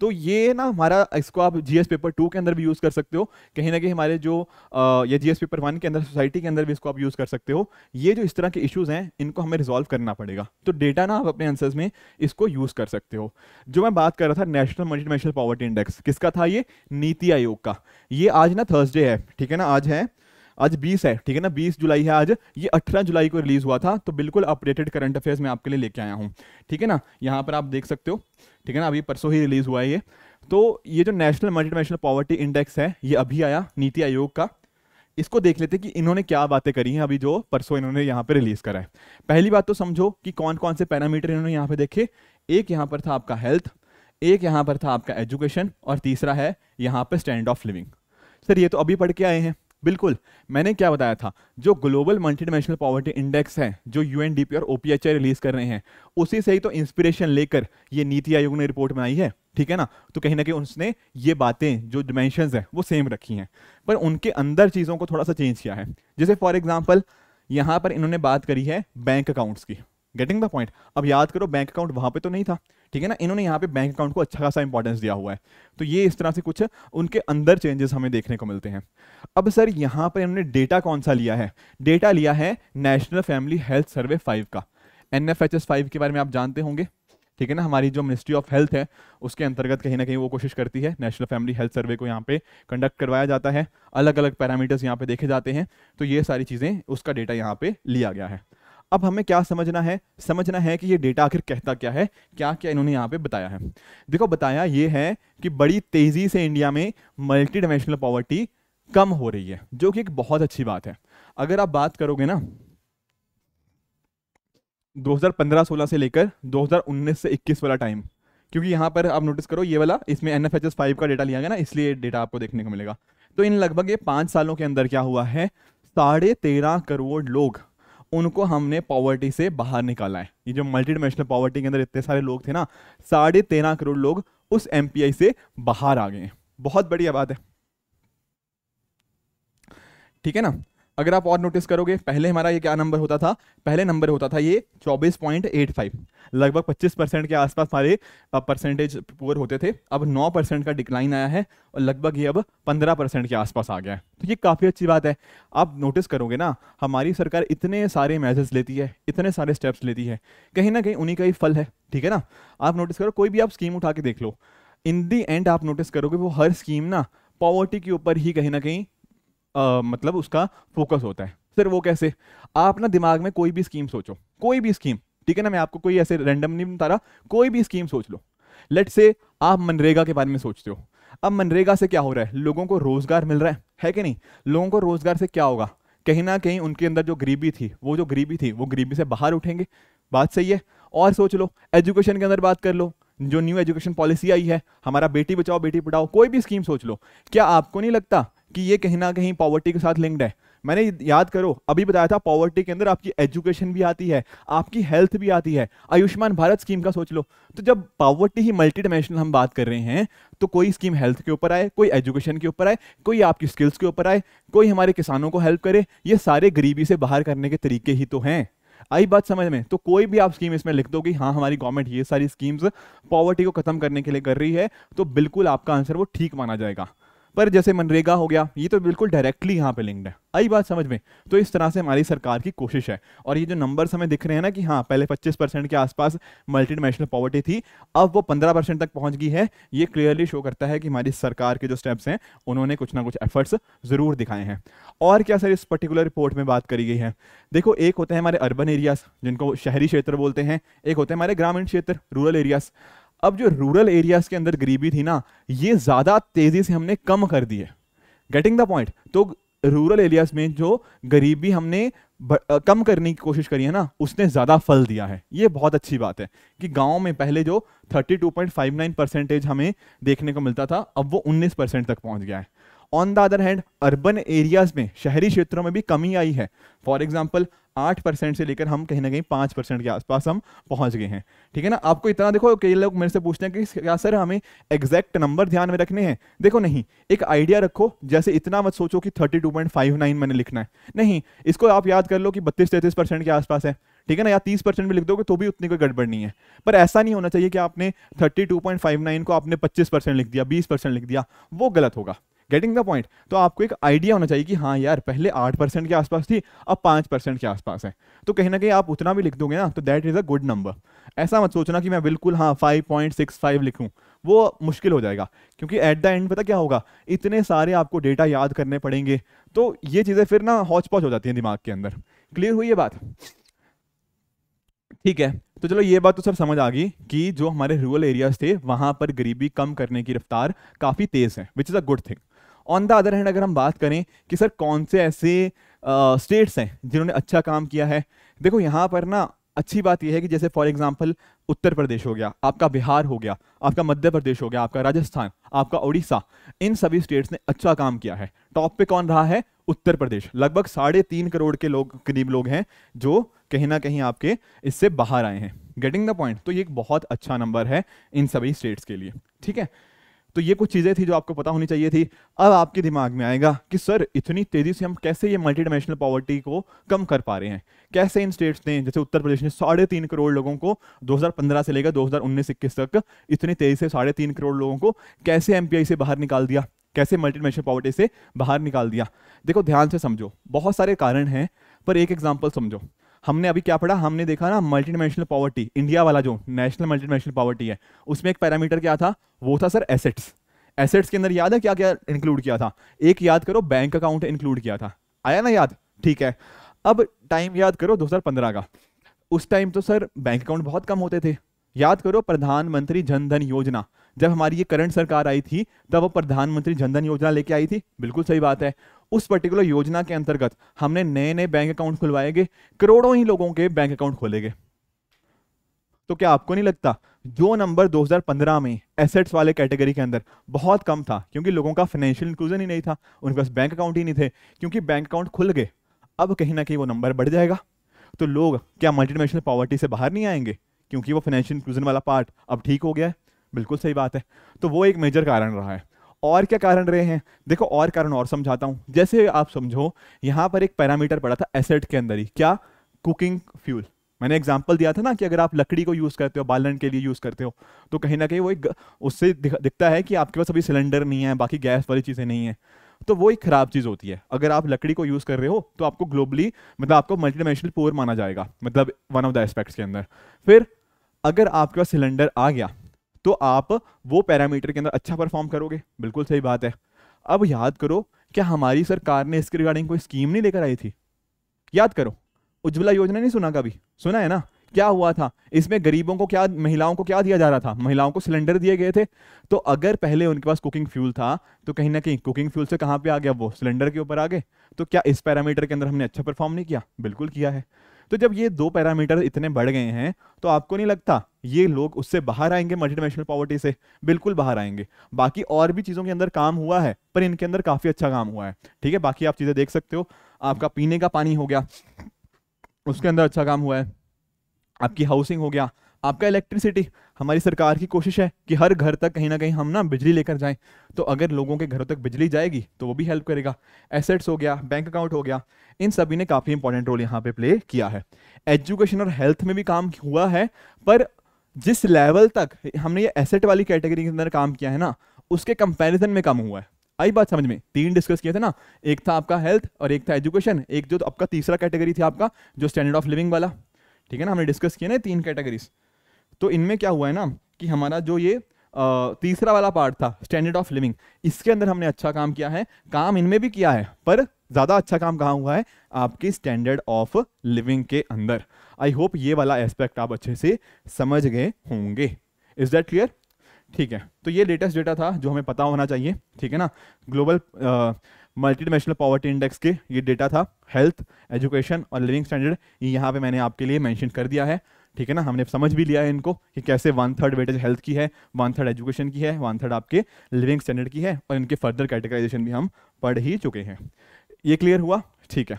तो ये ना हमारा इसको आप जीएस पेपर टू के अंदर भी यूज़ कर सकते हो कहीं ना कहीं हमारे जो आ, ये जीएस पेपर वन के अंदर सोसाइटी के अंदर भी इसको आप यूज़ कर सकते हो ये जो इस तरह के इश्यूज़ हैं इनको हमें रिजॉल्व करना पड़ेगा तो डेटा ना आप अपने आंसर्स में इसको यूज़ कर सकते हो जो मैं बात कर रहा था नेशनल मल्टीनेशनल पॉवर्टी इंडेक्स किसका था ये नीति आयोग का ये आज ना थर्सडे है ठीक है ना आज है आज 20 है ठीक है ना 20 जुलाई है आज ये 18 जुलाई को रिलीज हुआ था तो बिल्कुल अपडेटेड करंट अफेयर्स मैं आपके लिए लेके आया हूँ ठीक है ना यहाँ पर आप देख सकते हो ठीक है ना अभी परसों ही रिलीज हुआ है ये तो ये जो नेशनल मल्टीनेशनल पॉवर्टी इंडेक्स है ये अभी आया नीति आयोग का इसको देख लेते कि इन्होंने क्या बातें करी हैं अभी जो परसों इन्होंने यहाँ पे रिलीज करा है पहली बात तो समझो कि कौन कौन से पैरामीटर इन्होंने यहाँ पे देखे एक यहाँ पर था आपका हेल्थ एक यहाँ पर था आपका एजुकेशन और तीसरा है यहाँ पे स्टैंड ऑफ लिविंग सर ये तो अभी पढ़ के आए हैं बिल्कुल मैंने क्या बताया था जो global multi dimensional poverty index है जो यू डी पी और O P H I release कर रहे हैं उसी से ही तो इंस्पिरेशन लेकर ये नीति आयोग ने रिपोर्ट बनाई है ठीक है ना तो कहीं ना कहीं उसने ये बातें जो डिमेंशन है वो सेम रखी हैं पर उनके अंदर चीज़ों को थोड़ा सा चेंज किया है जैसे फॉर एग्जाम्पल यहाँ पर इन्होंने बात करी है बैंक अकाउंट्स की गेटिंग द पॉइंट अब याद करो बैंक अकाउंट वहां पे तो नहीं था ठीक है ना इन्होंने यहाँ पे बैंक अकाउंट को अच्छा खासा इंपॉर्टेंस दिया हुआ है तो ये इस तरह से कुछ उनके अंदर चेंजेस हमें देखने को मिलते हैं अब सर यहाँ पर इन्होंने डेटा कौन सा लिया है डेटा लिया है national family health survey five का N F H S five के बारे में आप जानते होंगे ठीक है ना हमारी जो मिनिस्ट्री ऑफ हेल्थ है उसके अंतर्गत कहीं ना कहीं वो कोशिश करती है नेशनल फैमिली हेल्थ सर्वे को यहाँ पे कंडक्ट करवाया जाता है अलग अलग पैरामीटर्स यहाँ पे देखे जाते हैं तो ये सारी चीज़ें उसका डेटा यहाँ पे लिया गया है अब हमें क्या समझना है समझना है कि ये डेटा आखिर कहता क्या है क्या क्या इन्होंने यहाँ पे बताया है देखो बताया ये है कि बड़ी तेजी से इंडिया में मल्टी डायमेंशनल पॉवर्टी कम हो रही है जो कि एक बहुत अच्छी बात है अगर आप बात करोगे ना 2015-16 से लेकर 2019 से 21 वाला टाइम क्योंकि यहाँ पर आप नोटिस करो ये वाला इसमें N F H S five का डेटा लिया गया ना इसलिए डेटा आपको देखने को मिलेगा तो इन लगभग ये पाँच सालों के अंदर क्या हुआ है साढ़े तेरह करोड़ लोग उनको हमने पॉवर्टी से बाहर निकाला है ये जो मल्टी डायमेंशनल पॉवर्टी के अंदर इतने सारे लोग थे ना साढ़े तेरह करोड़ लोग उस एम से बाहर आ गए बहुत बढ़िया बात है ठीक है ना अगर आप और नोटिस करोगे पहले हमारा ये क्या नंबर होता था पहले नंबर होता था ये 24.85 लगभग 25 परसेंट के आसपास हमारे परसेंटेज पुअर होते थे अब 9 परसेंट का डिक्लाइन आया है और लगभग ये अब 15 परसेंट के आसपास आ गया है तो ये काफ़ी अच्छी बात है आप नोटिस करोगे ना हमारी सरकार इतने सारे मेजर्स लेती है इतने सारे स्टेप्स लेती है कहीं ना कहीं उन्हीं का ही फल है ठीक है ना आप नोटिस करो कोई भी आप स्कीम उठा के देख लो इन दी एंड आप नोटिस करोगे वो हर स्कीम ना पॉवर्टी के ऊपर ही कहीं ना कहीं आ, मतलब उसका फोकस होता है सर वो कैसे आप ना दिमाग में कोई भी स्कीम सोचो कोई भी स्कीम ठीक है ना मैं आपको कोई ऐसे रेंडम नहीं बता रहा कोई भी स्कीम सोच लो लेट से आप मनरेगा के बारे में सोचते हो अब मनरेगा से क्या हो रहा है लोगों को रोजगार मिल रहा है है कि नहीं लोगों को रोजगार से क्या होगा कहीं ना कहीं उनके अंदर जो गरीबी थी वो जो गरीबी थी वो गरीबी से बाहर उठेंगे बात सही है और सोच लो एजुकेशन के अंदर बात कर लो जो न्यू एजुकेशन पॉलिसी आई है हमारा बेटी बचाओ बेटी पढ़ाओ कोई भी स्कीम सोच लो क्या आपको नहीं लगता कि ये कहीं ना कहीं पॉवर्टी के साथ लिंक्ड है मैंने याद करो अभी बताया था पॉवर्टी के अंदर आपकी एजुकेशन भी आती है आपकी हेल्थ भी आती है आयुष्मान भारत स्कीम का सोच लो तो जब पॉवर्टी ही मल्टी डायमेंशनल हम बात कर रहे हैं तो कोई स्कीम हेल्थ के ऊपर आए कोई एजुकेशन के ऊपर आए कोई आपकी स्किल्स के ऊपर आए कोई हमारे किसानों को हेल्प करे ये सारे गरीबी से बाहर करने के तरीके ही तो हैं आई बात समझ में तो कोई भी आप स्कीम इसमें लिख दो कि हाँ हमारी गवर्नमेंट ये सारी स्कीम्स पॉवर्टी को खत्म करने के लिए कर रही है तो बिल्कुल आपका आंसर वो ठीक माना जाएगा पर जैसे मनरेगा हो गया ये तो बिल्कुल डायरेक्टली यहाँ पे लिंक्ड है आई बात समझ में तो इस तरह से हमारी सरकार की कोशिश है और ये जो नंबर्स हमें दिख रहे हैं ना कि हाँ पहले 25 परसेंट के आसपास मल्टी नेशनल पॉवर्टी थी अब वो 15 परसेंट तक पहुंच गई है ये क्लियरली शो करता है कि हमारी सरकार के जो स्टेप्स हैं उन्होंने कुछ ना कुछ एफर्ट्स जरूर दिखाए हैं और क्या सर इस पर्टिकुलर रिपोर्ट में बात करी गई है देखो एक होते हैं हमारे अर्बन एरियाज जिनको शहरी क्षेत्र बोलते हैं एक होते हैं हमारे ग्रामीण क्षेत्र रूरल एरियाज अब जो रूरल एरियाज के अंदर गरीबी थी ना ये ज्यादा तेजी से हमने कम कर दी है गेटिंग द पॉइंट तो रूरल एरियाज में जो गरीबी हमने कम करने की कोशिश करी है ना उसने ज़्यादा फल दिया है ये बहुत अच्छी बात है कि गांव में पहले जो 32.59 परसेंटेज हमें देखने को मिलता था अब वो 19 परसेंट तक पहुंच गया है on the other hand urban areas में शहरी क्षेत्रों में भी कमी आई है फॉर एग्जाम्पल आठ परसेंट से लेकर हम कहीं ना कहीं पांच परसेंट के आसपास हम पहुंच गए हैं ठीक है ना आपको इतना देखो कई लोग मेरे से पूछते हैं कि क्या सर हमें एग्जैक्ट नंबर ध्यान में रखने हैं देखो नहीं एक आइडिया रखो जैसे इतना मत सोचो कि 32.59 मैंने लिखना है नहीं इसको आप याद कर लो कि बत्तीस तैंतीस परसेंट के आसपास है ठीक है ना या तीस परसेंट भी लिख दोगे तो भी उतनी कोई गड़बड़ नहीं है पर ऐसा नहीं होना चाहिए कि आपने 32.59 को आपने 25 परसेंट लिख दिया 20 परसेंट लिख दिया वो गलत होगा गेटिंग द पॉइंट तो आपको एक आइडिया होना चाहिए कि हाँ यार पहले आठ परसेंट के आसपास थी अब पाँच परसेंट के आसपास है तो कहीं ना कहीं आप उतना भी लिख दोगे ना तो that is a good number ऐसा मत सोचना कि मैं बिल्कुल हाँ फाइव पॉइंट सिक्स फाइव लिखूँ वो मुश्किल हो जाएगा क्योंकि एट द एंड पता क्या होगा इतने सारे आपको डेटा याद करने पड़ेंगे तो ये चीज़ें फिर ना हौच पौच हो जाती हैं दिमाग के अंदर क्लियर हुई ये बात ठीक है तो चलो ये बात तो सब समझ आ गई कि जो हमारे रूरल एरियाज थे वहाँ पर गरीबी कम करने की रफ्तार काफ़ी तेज़ है which is a good thing on the other hand अगर हम बात करें कि सर कौन से ऐसे स्टेट्स हैं जिन्होंने अच्छा काम किया है देखो यहाँ पर ना अच्छी बात यह है कि जैसे फॉर एग्जाम्पल उत्तर प्रदेश हो गया आपका बिहार हो गया आपका मध्य प्रदेश हो गया आपका राजस्थान आपका उड़ीसा इन सभी स्टेट्स ने अच्छा काम किया है टॉप पे कौन रहा है उत्तर प्रदेश लगभग साढ़े तीन करोड़ के लोग करीब लोग हैं जो कहीं ना कहीं आपके इससे बाहर आए हैं गेटिंग द पॉइंट तो ये एक बहुत अच्छा नंबर है इन सभी स्टेट्स के लिए ठीक है तो ये कुछ चीज़ें थी जो आपको पता होनी चाहिए थी अब आपके दिमाग में आएगा कि सर इतनी तेज़ी से हम कैसे ये मल्टी डायमेंशनल पॉवर्टी को कम कर पा रहे हैं कैसे इन स्टेट्स ने जैसे उत्तर प्रदेश ने साढ़े तीन करोड़ लोगों को 2015 से लेकर 2019-21 तक इतनी तेज़ी से साढ़े तीन करोड़ लोगों को कैसे एम से बाहर निकाल दिया कैसे मल्टी डायमेंशनल पॉवर्टी से बाहर निकाल दिया देखो ध्यान से समझो बहुत सारे कारण हैं पर एक एग्जाम्पल समझो हमने अभी क्या पढ़ा हमने देखा ना मल्टी पॉवर्टी इंडिया वाला जो नेशनल मल्टी पॉवर्टी है उसमें एक पैरामीटर क्या था वो था सर एसेट्स एसेट्स के अंदर याद है क्या क्या इंक्लूड किया था एक याद करो बैंक अकाउंट इंक्लूड किया था आया ना याद ठीक है अब टाइम याद करो दो का उस टाइम तो सर बैंक अकाउंट बहुत कम होते थे याद करो प्रधानमंत्री जन धन योजना जब हमारी ये करंट सरकार आई थी तब वो प्रधानमंत्री जनधन योजना लेके आई थी बिल्कुल सही बात है उस पर्टिकुलर योजना के अंतर्गत हमने नए नए बैंक अकाउंट खुलवाएंगे करोड़ों ही लोगों के बैंक अकाउंट खोलेंगे तो क्या आपको नहीं लगता जो नंबर 2015 में एसेट्स वाले कैटेगरी के अंदर बहुत कम था क्योंकि लोगों का फाइनेंशियल इंक्लूजन ही नहीं था उनके पास बैंक अकाउंट ही नहीं थे क्योंकि बैंक अकाउंट खुल गए अब कहीं ना कहीं वो नंबर बढ़ जाएगा तो लोग क्या मल्टीनेशनल पॉवर्टी से बाहर नहीं आएंगे क्योंकि वो फाइनेंशियल इंक्लूजन वाला पार्ट अब ठीक हो गया है बिल्कुल सही बात है तो वो एक मेजर कारण रहा है और क्या कारण रहे हैं देखो और कारण और समझाता हूं जैसे आप समझो यहां पर एक पैरामीटर पड़ा था एसेट के अंदर ही क्या कुकिंग फ्यूल मैंने एग्जाम्पल दिया था ना कि अगर आप लकड़ी को यूज़ करते हो बालन के लिए यूज़ करते हो तो कहीं ना कहीं वो एक उससे दिख, दिखता है कि आपके पास अभी सिलेंडर नहीं है बाकी गैस वाली चीज़ें नहीं है तो वो एक ख़राब चीज़ होती है अगर आप लकड़ी को यूज़ कर रहे हो तो आपको ग्लोबली मतलब आपको मल्टीडाइमेंशनल पोअर माना जाएगा मतलब वन ऑफ द एस्पेक्ट्स के अंदर फिर अगर आपके पास सिलेंडर आ गया तो आप वो पैरामीटर के अंदर अच्छा परफॉर्म करोगे बिल्कुल सही बात है अब याद करो क्या हमारी सरकार ने इसके रिगार्डिंग कोई स्कीम नहीं लेकर आई थी याद करो उज्ज्वला योजना नहीं सुना कभी सुना है ना क्या हुआ था इसमें गरीबों को क्या महिलाओं को क्या दिया जा रहा था महिलाओं को सिलेंडर दिए गए थे तो अगर पहले उनके पास कुकिंग फ्यूल था तो कहीं ना कहीं कुकिंग फ्यूल से कहाँ पे आ गया वो सिलेंडर के ऊपर आ गए तो क्या इस पैरामीटर के अंदर हमने अच्छा परफॉर्म नहीं किया बिल्कुल किया है तो जब ये दो पैरामीटर इतने बढ़ गए हैं तो आपको नहीं लगता ये लोग उससे बाहर आएंगे मल्टीडाइमेंशनल पॉवर्टी से बिल्कुल बाहर आएंगे बाकी और भी चीज़ों के अंदर काम हुआ है पर इनके अंदर काफ़ी अच्छा काम हुआ है ठीक है बाकी आप चीज़ें देख सकते हो आपका पीने का पानी हो गया उसके अंदर अच्छा काम हुआ है आपकी हाउसिंग हो गया आपका इलेक्ट्रिसिटी हमारी सरकार की कोशिश है कि हर घर तक कहीं ना कहीं हम ना बिजली लेकर जाएं तो अगर लोगों के घरों तक बिजली जाएगी तो वो भी हेल्प करेगा एसेट्स हो गया बैंक अकाउंट हो गया इन सभी ने काफ़ी इंपॉर्टेंट रोल यहाँ पे प्ले किया है एजुकेशन और हेल्थ में भी काम हुआ है पर जिस लेवल तक हमने ये एसेट वाली कैटेगरी के अंदर काम किया है ना उसके कंपेरिजन में कम हुआ है आई बात समझ में तीन डिस्कस किए थे ना एक था आपका हेल्थ और एक था एजुकेशन एक जो आपका तीसरा कैटेगरी थी आपका जो स्टैंडर्ड ऑफ लिविंग वाला ठीक है ना हमने डिस्कस किया ना तीन कैटेगरीज तो इनमें क्या हुआ है ना कि हमारा जो ये आ, तीसरा वाला पार्ट था स्टैंडर्ड ऑफ लिविंग इसके अंदर हमने अच्छा काम किया है काम इनमें भी किया है पर ज़्यादा अच्छा काम कहाँ हुआ है आपके स्टैंडर्ड ऑफ लिविंग के अंदर आई होप ये वाला एस्पेक्ट आप अच्छे से समझ गए होंगे इज दैट क्लियर ठीक है तो ये लेटेस्ट डेटा था जो हमें पता होना चाहिए ठीक है ना global multi dimensional poverty index के ये डेटा था हेल्थ एजुकेशन और लिविंग स्टैंडर्ड यहाँ पे मैंने आपके लिए मेंशन कर दिया है ठीक है ना हमने समझ भी लिया है इनको कि कैसे वन थर्ड वेटेज हेल्थ की है वन थर्ड एजुकेशन की है वन थर्ड आपके लिविंग स्टैंडर्ड की है और इनके फर्दर कैटेगराइजेशन भी हम पढ़ ही चुके हैं ये क्लियर हुआ ठीक है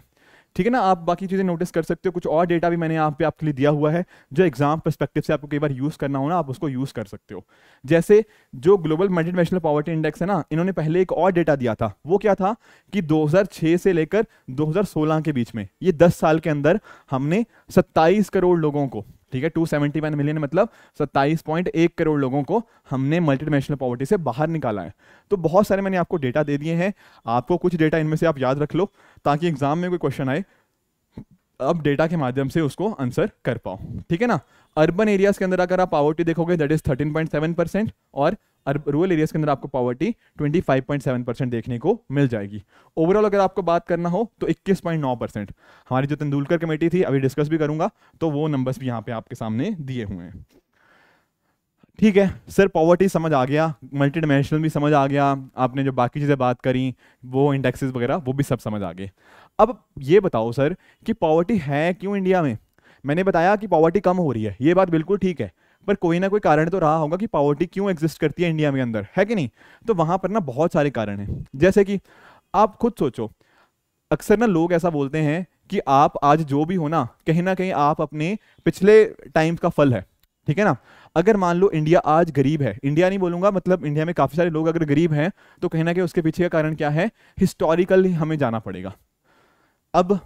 ठीक है ना आप बाकी चीज़ें नोटिस कर सकते हो कुछ और डेटा भी मैंने यहाँ पे आपके लिए दिया हुआ है जो एग्जाम परस्पेक्टिव से आपको कई बार यूज़ करना हो ना आप उसको यूज़ कर सकते हो जैसे जो ग्लोबल मल्टीनेशनल पॉवर्टी इंडेक्स है ना इन्होंने पहले एक और डेटा दिया था वो क्या था कि 2006 से लेकर 2016 के बीच में ये दस साल के अंदर हमने सत्ताईस करोड़ लोगों को ठीक है वन मिलियन मतलब पॉइंट एक करोड़ लोगों को हमने मल्टी पॉवर्टी से बाहर निकाला है तो बहुत सारे मैंने आपको डेटा दे दिए हैं आपको कुछ डेटा इनमें से आप याद रख लो ताकि एग्जाम में कोई क्वेश्चन आए अब डेटा के माध्यम से उसको आंसर कर पाओ ठीक है ना अर्बन एरियाज के अंदर अगर आप पॉवर्टी देखोगे दैट इज सेवन परसेंट और रूरल एरियाज के अंदर आपको पॉवर्टी 25.7 परसेंट देखने को मिल जाएगी ओवरऑल अगर आपको बात करना हो तो 21.9 परसेंट हमारी जो तेंदुलकर कमेटी थी अभी डिस्कस भी करूंगा तो वो नंबर्स भी यहाँ पे आपके सामने दिए हुए हैं ठीक है सर पॉवर्टी समझ आ गया मल्टी डायमेंशनल भी समझ आ गया आपने जो बाकी चीज़ें बात करी वो इंडेक्सेस वगैरह वो भी सब समझ आ गए अब ये बताओ सर कि पॉवर्टी है क्यों इंडिया में मैंने बताया कि पॉवर्टी कम हो रही है ये बात बिल्कुल ठीक है पर कोई ना कोई कारण तो रहा होगा कि पावर्टी क्यों एग्जिस्ट करती है इंडिया में अंदर है कि नहीं तो वहाँ पर ना बहुत सारे कारण हैं जैसे कि आप खुद सोचो अक्सर ना लोग ऐसा बोलते हैं कि आप आज जो भी हो ना कहीं ना कहीं आप अपने पिछले टाइम का फल है ठीक है ना अगर मान लो इंडिया आज गरीब है इंडिया नहीं बोलूंगा मतलब इंडिया में काफ़ी सारे लोग अगर गरीब हैं तो कहीं ना कहीं उसके पीछे का कारण क्या है हिस्टोरिकली हमें जाना पड़ेगा अब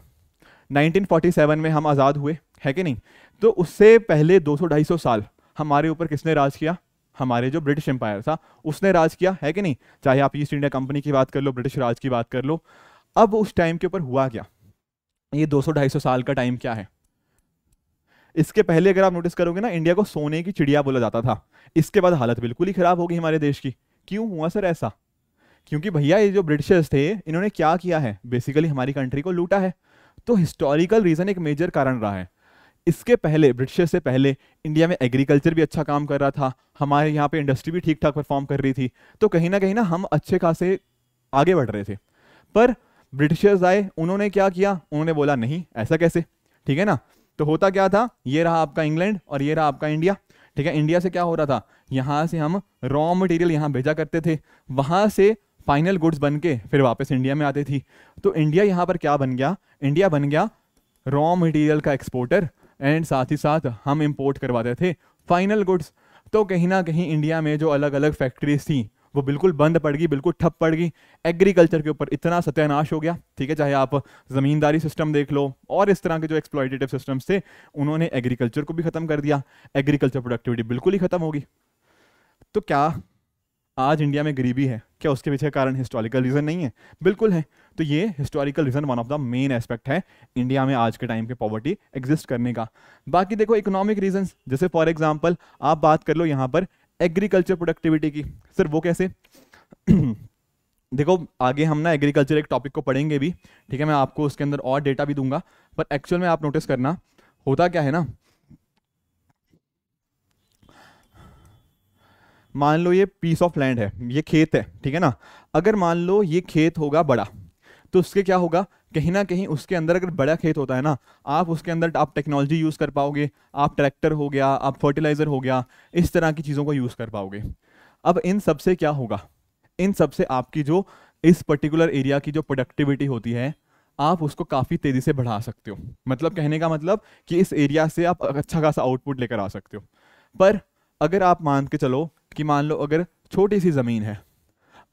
1947 में हम आज़ाद हुए है कि नहीं तो उससे पहले 200-250 साल हमारे ऊपर किसने राज किया हमारे जो ब्रिटिश एम्पायर था उसने राज किया है कि नहीं चाहे आप ईस्ट इंडिया कंपनी की बात कर लो ब्रिटिश राज की बात कर लो अब उस टाइम के ऊपर हुआ क्या ये 200-250 साल का टाइम क्या है इसके पहले अगर आप नोटिस करोगे ना इंडिया को सोने की चिड़िया बोला जाता था इसके बाद हालत बिल्कुल ही खराब होगी हमारे देश की क्यों हुआ सर ऐसा क्योंकि भैया ये जो ब्रिटिशर्स थे इन्होंने क्या किया है बेसिकली हमारी कंट्री को लूटा है तो हिस्टोरिकल रीजन एक मेजर कारण रहा है इसके पहले ब्रिटिशर्स से पहले इंडिया में एग्रीकल्चर भी अच्छा काम कर रहा था हमारे यहाँ पे इंडस्ट्री भी ठीक ठाक परफॉर्म कर रही थी तो कहीं ना कहीं ना हम अच्छे खासे आगे बढ़ रहे थे पर ब्रिटिशर्स आए उन्होंने क्या किया उन्होंने बोला नहीं ऐसा कैसे ठीक है ना तो होता क्या था ये रहा आपका इंग्लैंड और ये रहा आपका इंडिया ठीक है इंडिया से क्या हो रहा था यहाँ से हम रॉ मटेरियल यहाँ भेजा करते थे वहाँ से फाइनल गुड्स बन के फिर वापस इंडिया में आती थी तो इंडिया यहाँ पर क्या बन गया इंडिया बन गया रॉ मटेरियल का एक्सपोर्टर एंड साथ ही साथ हम इम्पोर्ट करवाते थे फाइनल गुड्स तो कहीं ना कहीं इंडिया में जो अलग अलग फैक्ट्रीज थी वो बिल्कुल बंद पड़ गई बिल्कुल ठप पड़ गई एग्रीकल्चर के ऊपर इतना सत्यानाश हो गया ठीक है चाहे आप ज़मींदारी सिस्टम देख लो और इस तरह के जो एक्सप्लॉयटेटिव सिस्टम्स थे उन्होंने एग्रीकल्चर को भी ख़त्म कर दिया एग्रीकल्चर प्रोडक्टिविटी बिल्कुल ही ख़त्म होगी तो क्या आज इंडिया में गरीबी है क्या उसके पीछे कारण हिस्टोरिकल रीज़न नहीं है बिल्कुल है तो ये historical reason one of the main aspect है इंडिया में आज के टाइम पे पॉवर्टी एग्जिस्ट करने का बाकी देखो इकोनॉमिक रीजंस जैसे फॉर एग्जांपल आप बात कर लो यहाँ पर एग्रीकल्चर प्रोडक्टिविटी की सर वो कैसे देखो आगे हम ना एग्रीकल्चर एक टॉपिक को पढ़ेंगे भी ठीक है मैं आपको उसके अंदर और डेटा भी दूंगा पर एक्चुअल में आप नोटिस करना होता क्या है ना मान लो ये पीस ऑफ लैंड है ये खेत है ठीक है ना अगर मान लो ये खेत होगा बड़ा तो उसके क्या होगा कहीं ना कहीं उसके अंदर अगर बड़ा खेत होता है ना आप उसके अंदर आप टेक्नोलॉजी यूज़ कर पाओगे आप ट्रैक्टर हो गया आप फर्टिलाइज़र हो गया इस तरह की चीज़ों को यूज़ कर पाओगे अब इन सब से क्या होगा इन सब से आपकी जो इस पर्टिकुलर एरिया की जो प्रोडक्टिविटी होती है आप उसको काफ़ी तेज़ी से बढ़ा सकते हो मतलब कहने का मतलब कि इस एरिया से आप अच्छा खासा आउटपुट लेकर आ सकते हो पर अगर आप मान के चलो कि मान लो अगर छोटी सी ज़मीन है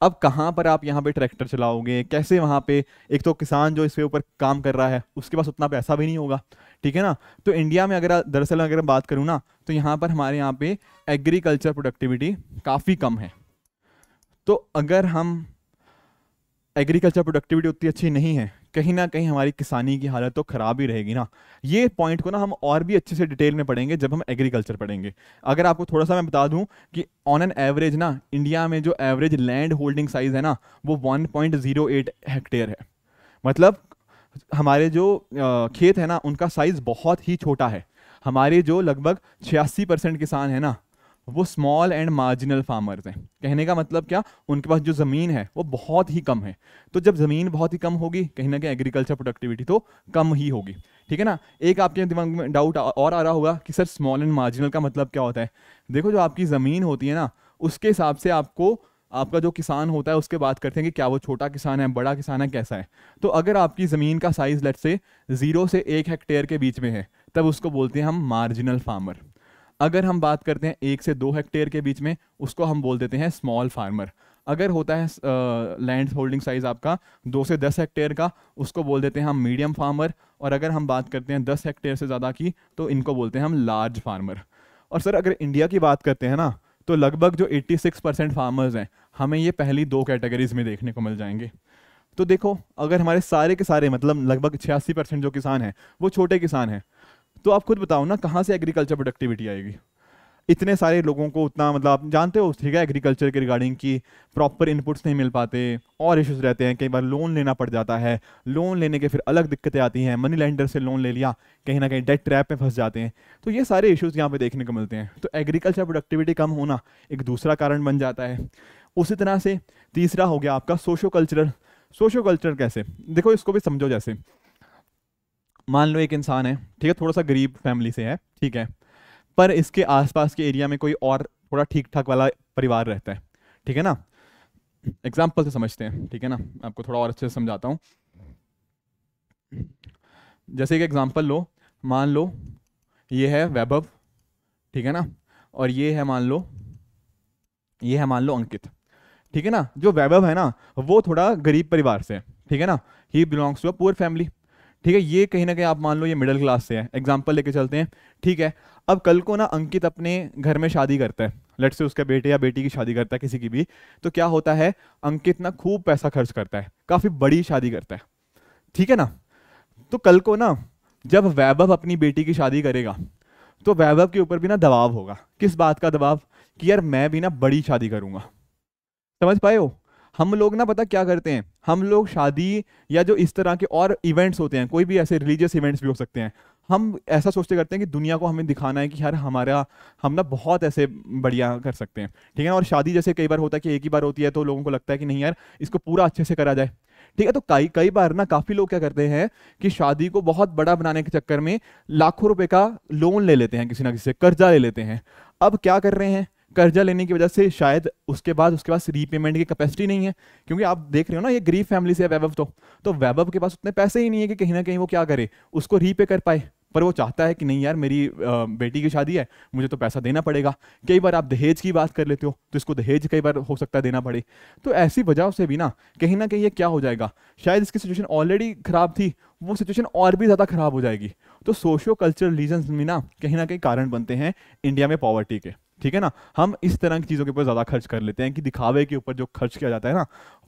अब कहाँ पर आप यहाँ पे ट्रैक्टर चलाओगे कैसे वहाँ पे एक तो किसान जो इसके ऊपर काम कर रहा है उसके पास उतना पैसा भी नहीं होगा ठीक है ना तो इंडिया में अगर दरअसल अगर मैं बात करूँ ना तो यहाँ पर हमारे यहाँ पे एग्रीकल्चर प्रोडक्टिविटी काफ़ी कम है तो अगर हम एग्रीकल्चर प्रोडक्टिविटी उतनी अच्छी नहीं है कहीं ना कहीं हमारी किसानी की हालत तो ख़राब ही रहेगी ना ये पॉइंट को ना हम और भी अच्छे से डिटेल में पढ़ेंगे जब हम एग्रीकल्चर पढ़ेंगे अगर आपको थोड़ा सा मैं बता दूं कि ऑन एन एवरेज ना इंडिया में जो एवरेज लैंड होल्डिंग साइज़ है ना वो 1.08 हेक्टेयर है मतलब हमारे जो खेत है ना उनका साइज़ बहुत ही छोटा है हमारे जो लगभग छियासी परसेंट किसान है ना वो स्मॉल एंड मार्जिनल फार्मर्स हैं कहने का मतलब क्या उनके पास जो ज़मीन है वो बहुत ही कम है तो जब ज़मीन बहुत ही कम होगी कहीं ना कहीं एग्रीकल्चर प्रोडक्टिविटी तो कम ही होगी ठीक है ना एक आपके दिमाग में डाउट और आ रहा होगा कि सर स्मॉल एंड मार्जिनल का मतलब क्या होता है देखो जो आपकी ज़मीन होती है ना उसके हिसाब से आपको आपका जो किसान होता है उसके बात करते हैं कि क्या वो छोटा किसान है बड़ा किसान है कैसा है तो अगर आपकी ज़मीन का साइज़ लट से ज़ीरो से एक हेक्टेयर के बीच में है तब उसको बोलते हैं हम मार्जिनल फार्मर अगर हम बात करते हैं एक से दो हेक्टेयर के बीच में उसको हम बोल देते हैं स्मॉल फार्मर अगर होता है लैंड होल्डिंग साइज आपका दो से दस हेक्टेयर का उसको बोल देते हैं हम मीडियम फार्मर और अगर हम बात करते हैं दस हेक्टेयर से ज़्यादा की तो इनको बोलते हैं हम लार्ज फार्मर और सर अगर इंडिया की बात करते हैं ना तो लगभग जो 86 परसेंट फार्मर्स हैं हमें ये पहली दो कैटेगरीज में देखने को मिल जाएंगे तो देखो अगर हमारे सारे के सारे मतलब लगभग छियासी परसेंट जो किसान हैं वो छोटे किसान हैं तो आप खुद बताओ ना कहाँ से एग्रीकल्चर प्रोडक्टिविटी आएगी इतने सारे लोगों को उतना मतलब आप जानते हो ठीक है एग्रीकल्चर के रिगार्डिंग की प्रॉपर इनपुट्स नहीं मिल पाते और इश्यूज रहते हैं कई बार लोन लेना पड़ जाता है लोन लेने के फिर अलग दिक्कतें आती हैं मनी लेंडर से लोन ले लिया कहीं ना कहीं डेट ट्रैप में फंस जाते हैं तो ये सारे इश्यूज़ यहाँ पे देखने को मिलते हैं तो एग्रीकल्चर प्रोडक्टिविटी कम होना एक दूसरा कारण बन जाता है उसी तरह से तीसरा हो गया आपका सोशो कल्चरल सोशो कल्चर कैसे देखो इसको भी समझो जैसे मान लो एक इंसान है ठीक है थोड़ा सा गरीब फैमिली से है ठीक है पर इसके आसपास के एरिया में कोई और थोड़ा ठीक ठाक वाला परिवार रहता है ठीक है ना एग्जाम्पल से समझते हैं ठीक है ना आपको थोड़ा और अच्छे से समझाता हूँ जैसे कि एग्जाम्पल लो मान लो ये है वैभव ठीक है ना और ये है मान लो ये है मान लो अंकित ठीक है ना जो वैभव है ना वो थोड़ा गरीब परिवार से है ठीक है ना he belongs to a poor family ठीक है ये कहीं ना कहीं आप मान लो ये मिडिल क्लास से है एग्जाम्पल लेके चलते हैं ठीक है अब कल को ना अंकित अपने घर में शादी करता है लट से उसके बेटे या बेटी की शादी करता है किसी की भी तो क्या होता है अंकित ना खूब पैसा खर्च करता है काफ़ी बड़ी शादी करता है ठीक है ना तो कल को ना जब वैभव अपनी बेटी की शादी करेगा तो वैभव के ऊपर भी ना दबाव होगा किस बात का दबाव कि यार मैं भी ना बड़ी शादी करूंगा समझ पाए हो हम लोग ना पता क्या करते हैं हम लोग शादी या जो इस तरह के और इवेंट्स होते हैं कोई भी ऐसे रिलीजियस इवेंट्स भी हो सकते हैं हम ऐसा सोचते करते हैं कि दुनिया को हमें दिखाना है कि यार हमारा हम ना बहुत ऐसे बढ़िया कर सकते हैं ठीक है और शादी जैसे कई बार होता है कि एक ही बार होती है तो लोगों को लगता है कि नहीं यार इसको पूरा अच्छे से करा जाए ठीक है तो कई कई बार ना काफी लोग क्या करते हैं कि शादी को बहुत बड़ा बनाने के चक्कर में लाखों रुपए का लोन ले लेते हैं किसी ना किसी से कर्जा ले लेते हैं अब क्या कर रहे हैं कर्जा लेने की वजह से शायद उसके बाद उसके पास रीपेमेंट की कैपेसिटी नहीं है क्योंकि आप देख रहे हो ना ये गरीब फैमिली से है वैभव तो तो वैभव के पास उतने पैसे ही नहीं है कि कहीं ना कहीं वो क्या करे उसको रीपे कर पाए पर वो चाहता है कि नहीं यार मेरी बेटी की शादी है मुझे तो पैसा देना पड़ेगा कई बार आप दहेज की बात कर लेते हो तो इसको दहेज कई बार हो सकता है देना पड़े तो ऐसी वजह से भी ना कहीं ना कहीं ये क्या हो जाएगा शायद इसकी सिचुएशन ऑलरेडी ख़राब थी वो सिचुएशन और भी ज़्यादा ख़राब हो जाएगी तो सोशो कल्चरल रीजन भी ना कहीं ना कहीं कारण बनते हैं इंडिया में पॉवर्टी के ठीक है ना हम इस तरह की चीज़ों के ऊपर ज़्यादा खर्च कर लेते हैं कि दिखावे के ऊपर जो खर्च किया जाता है ना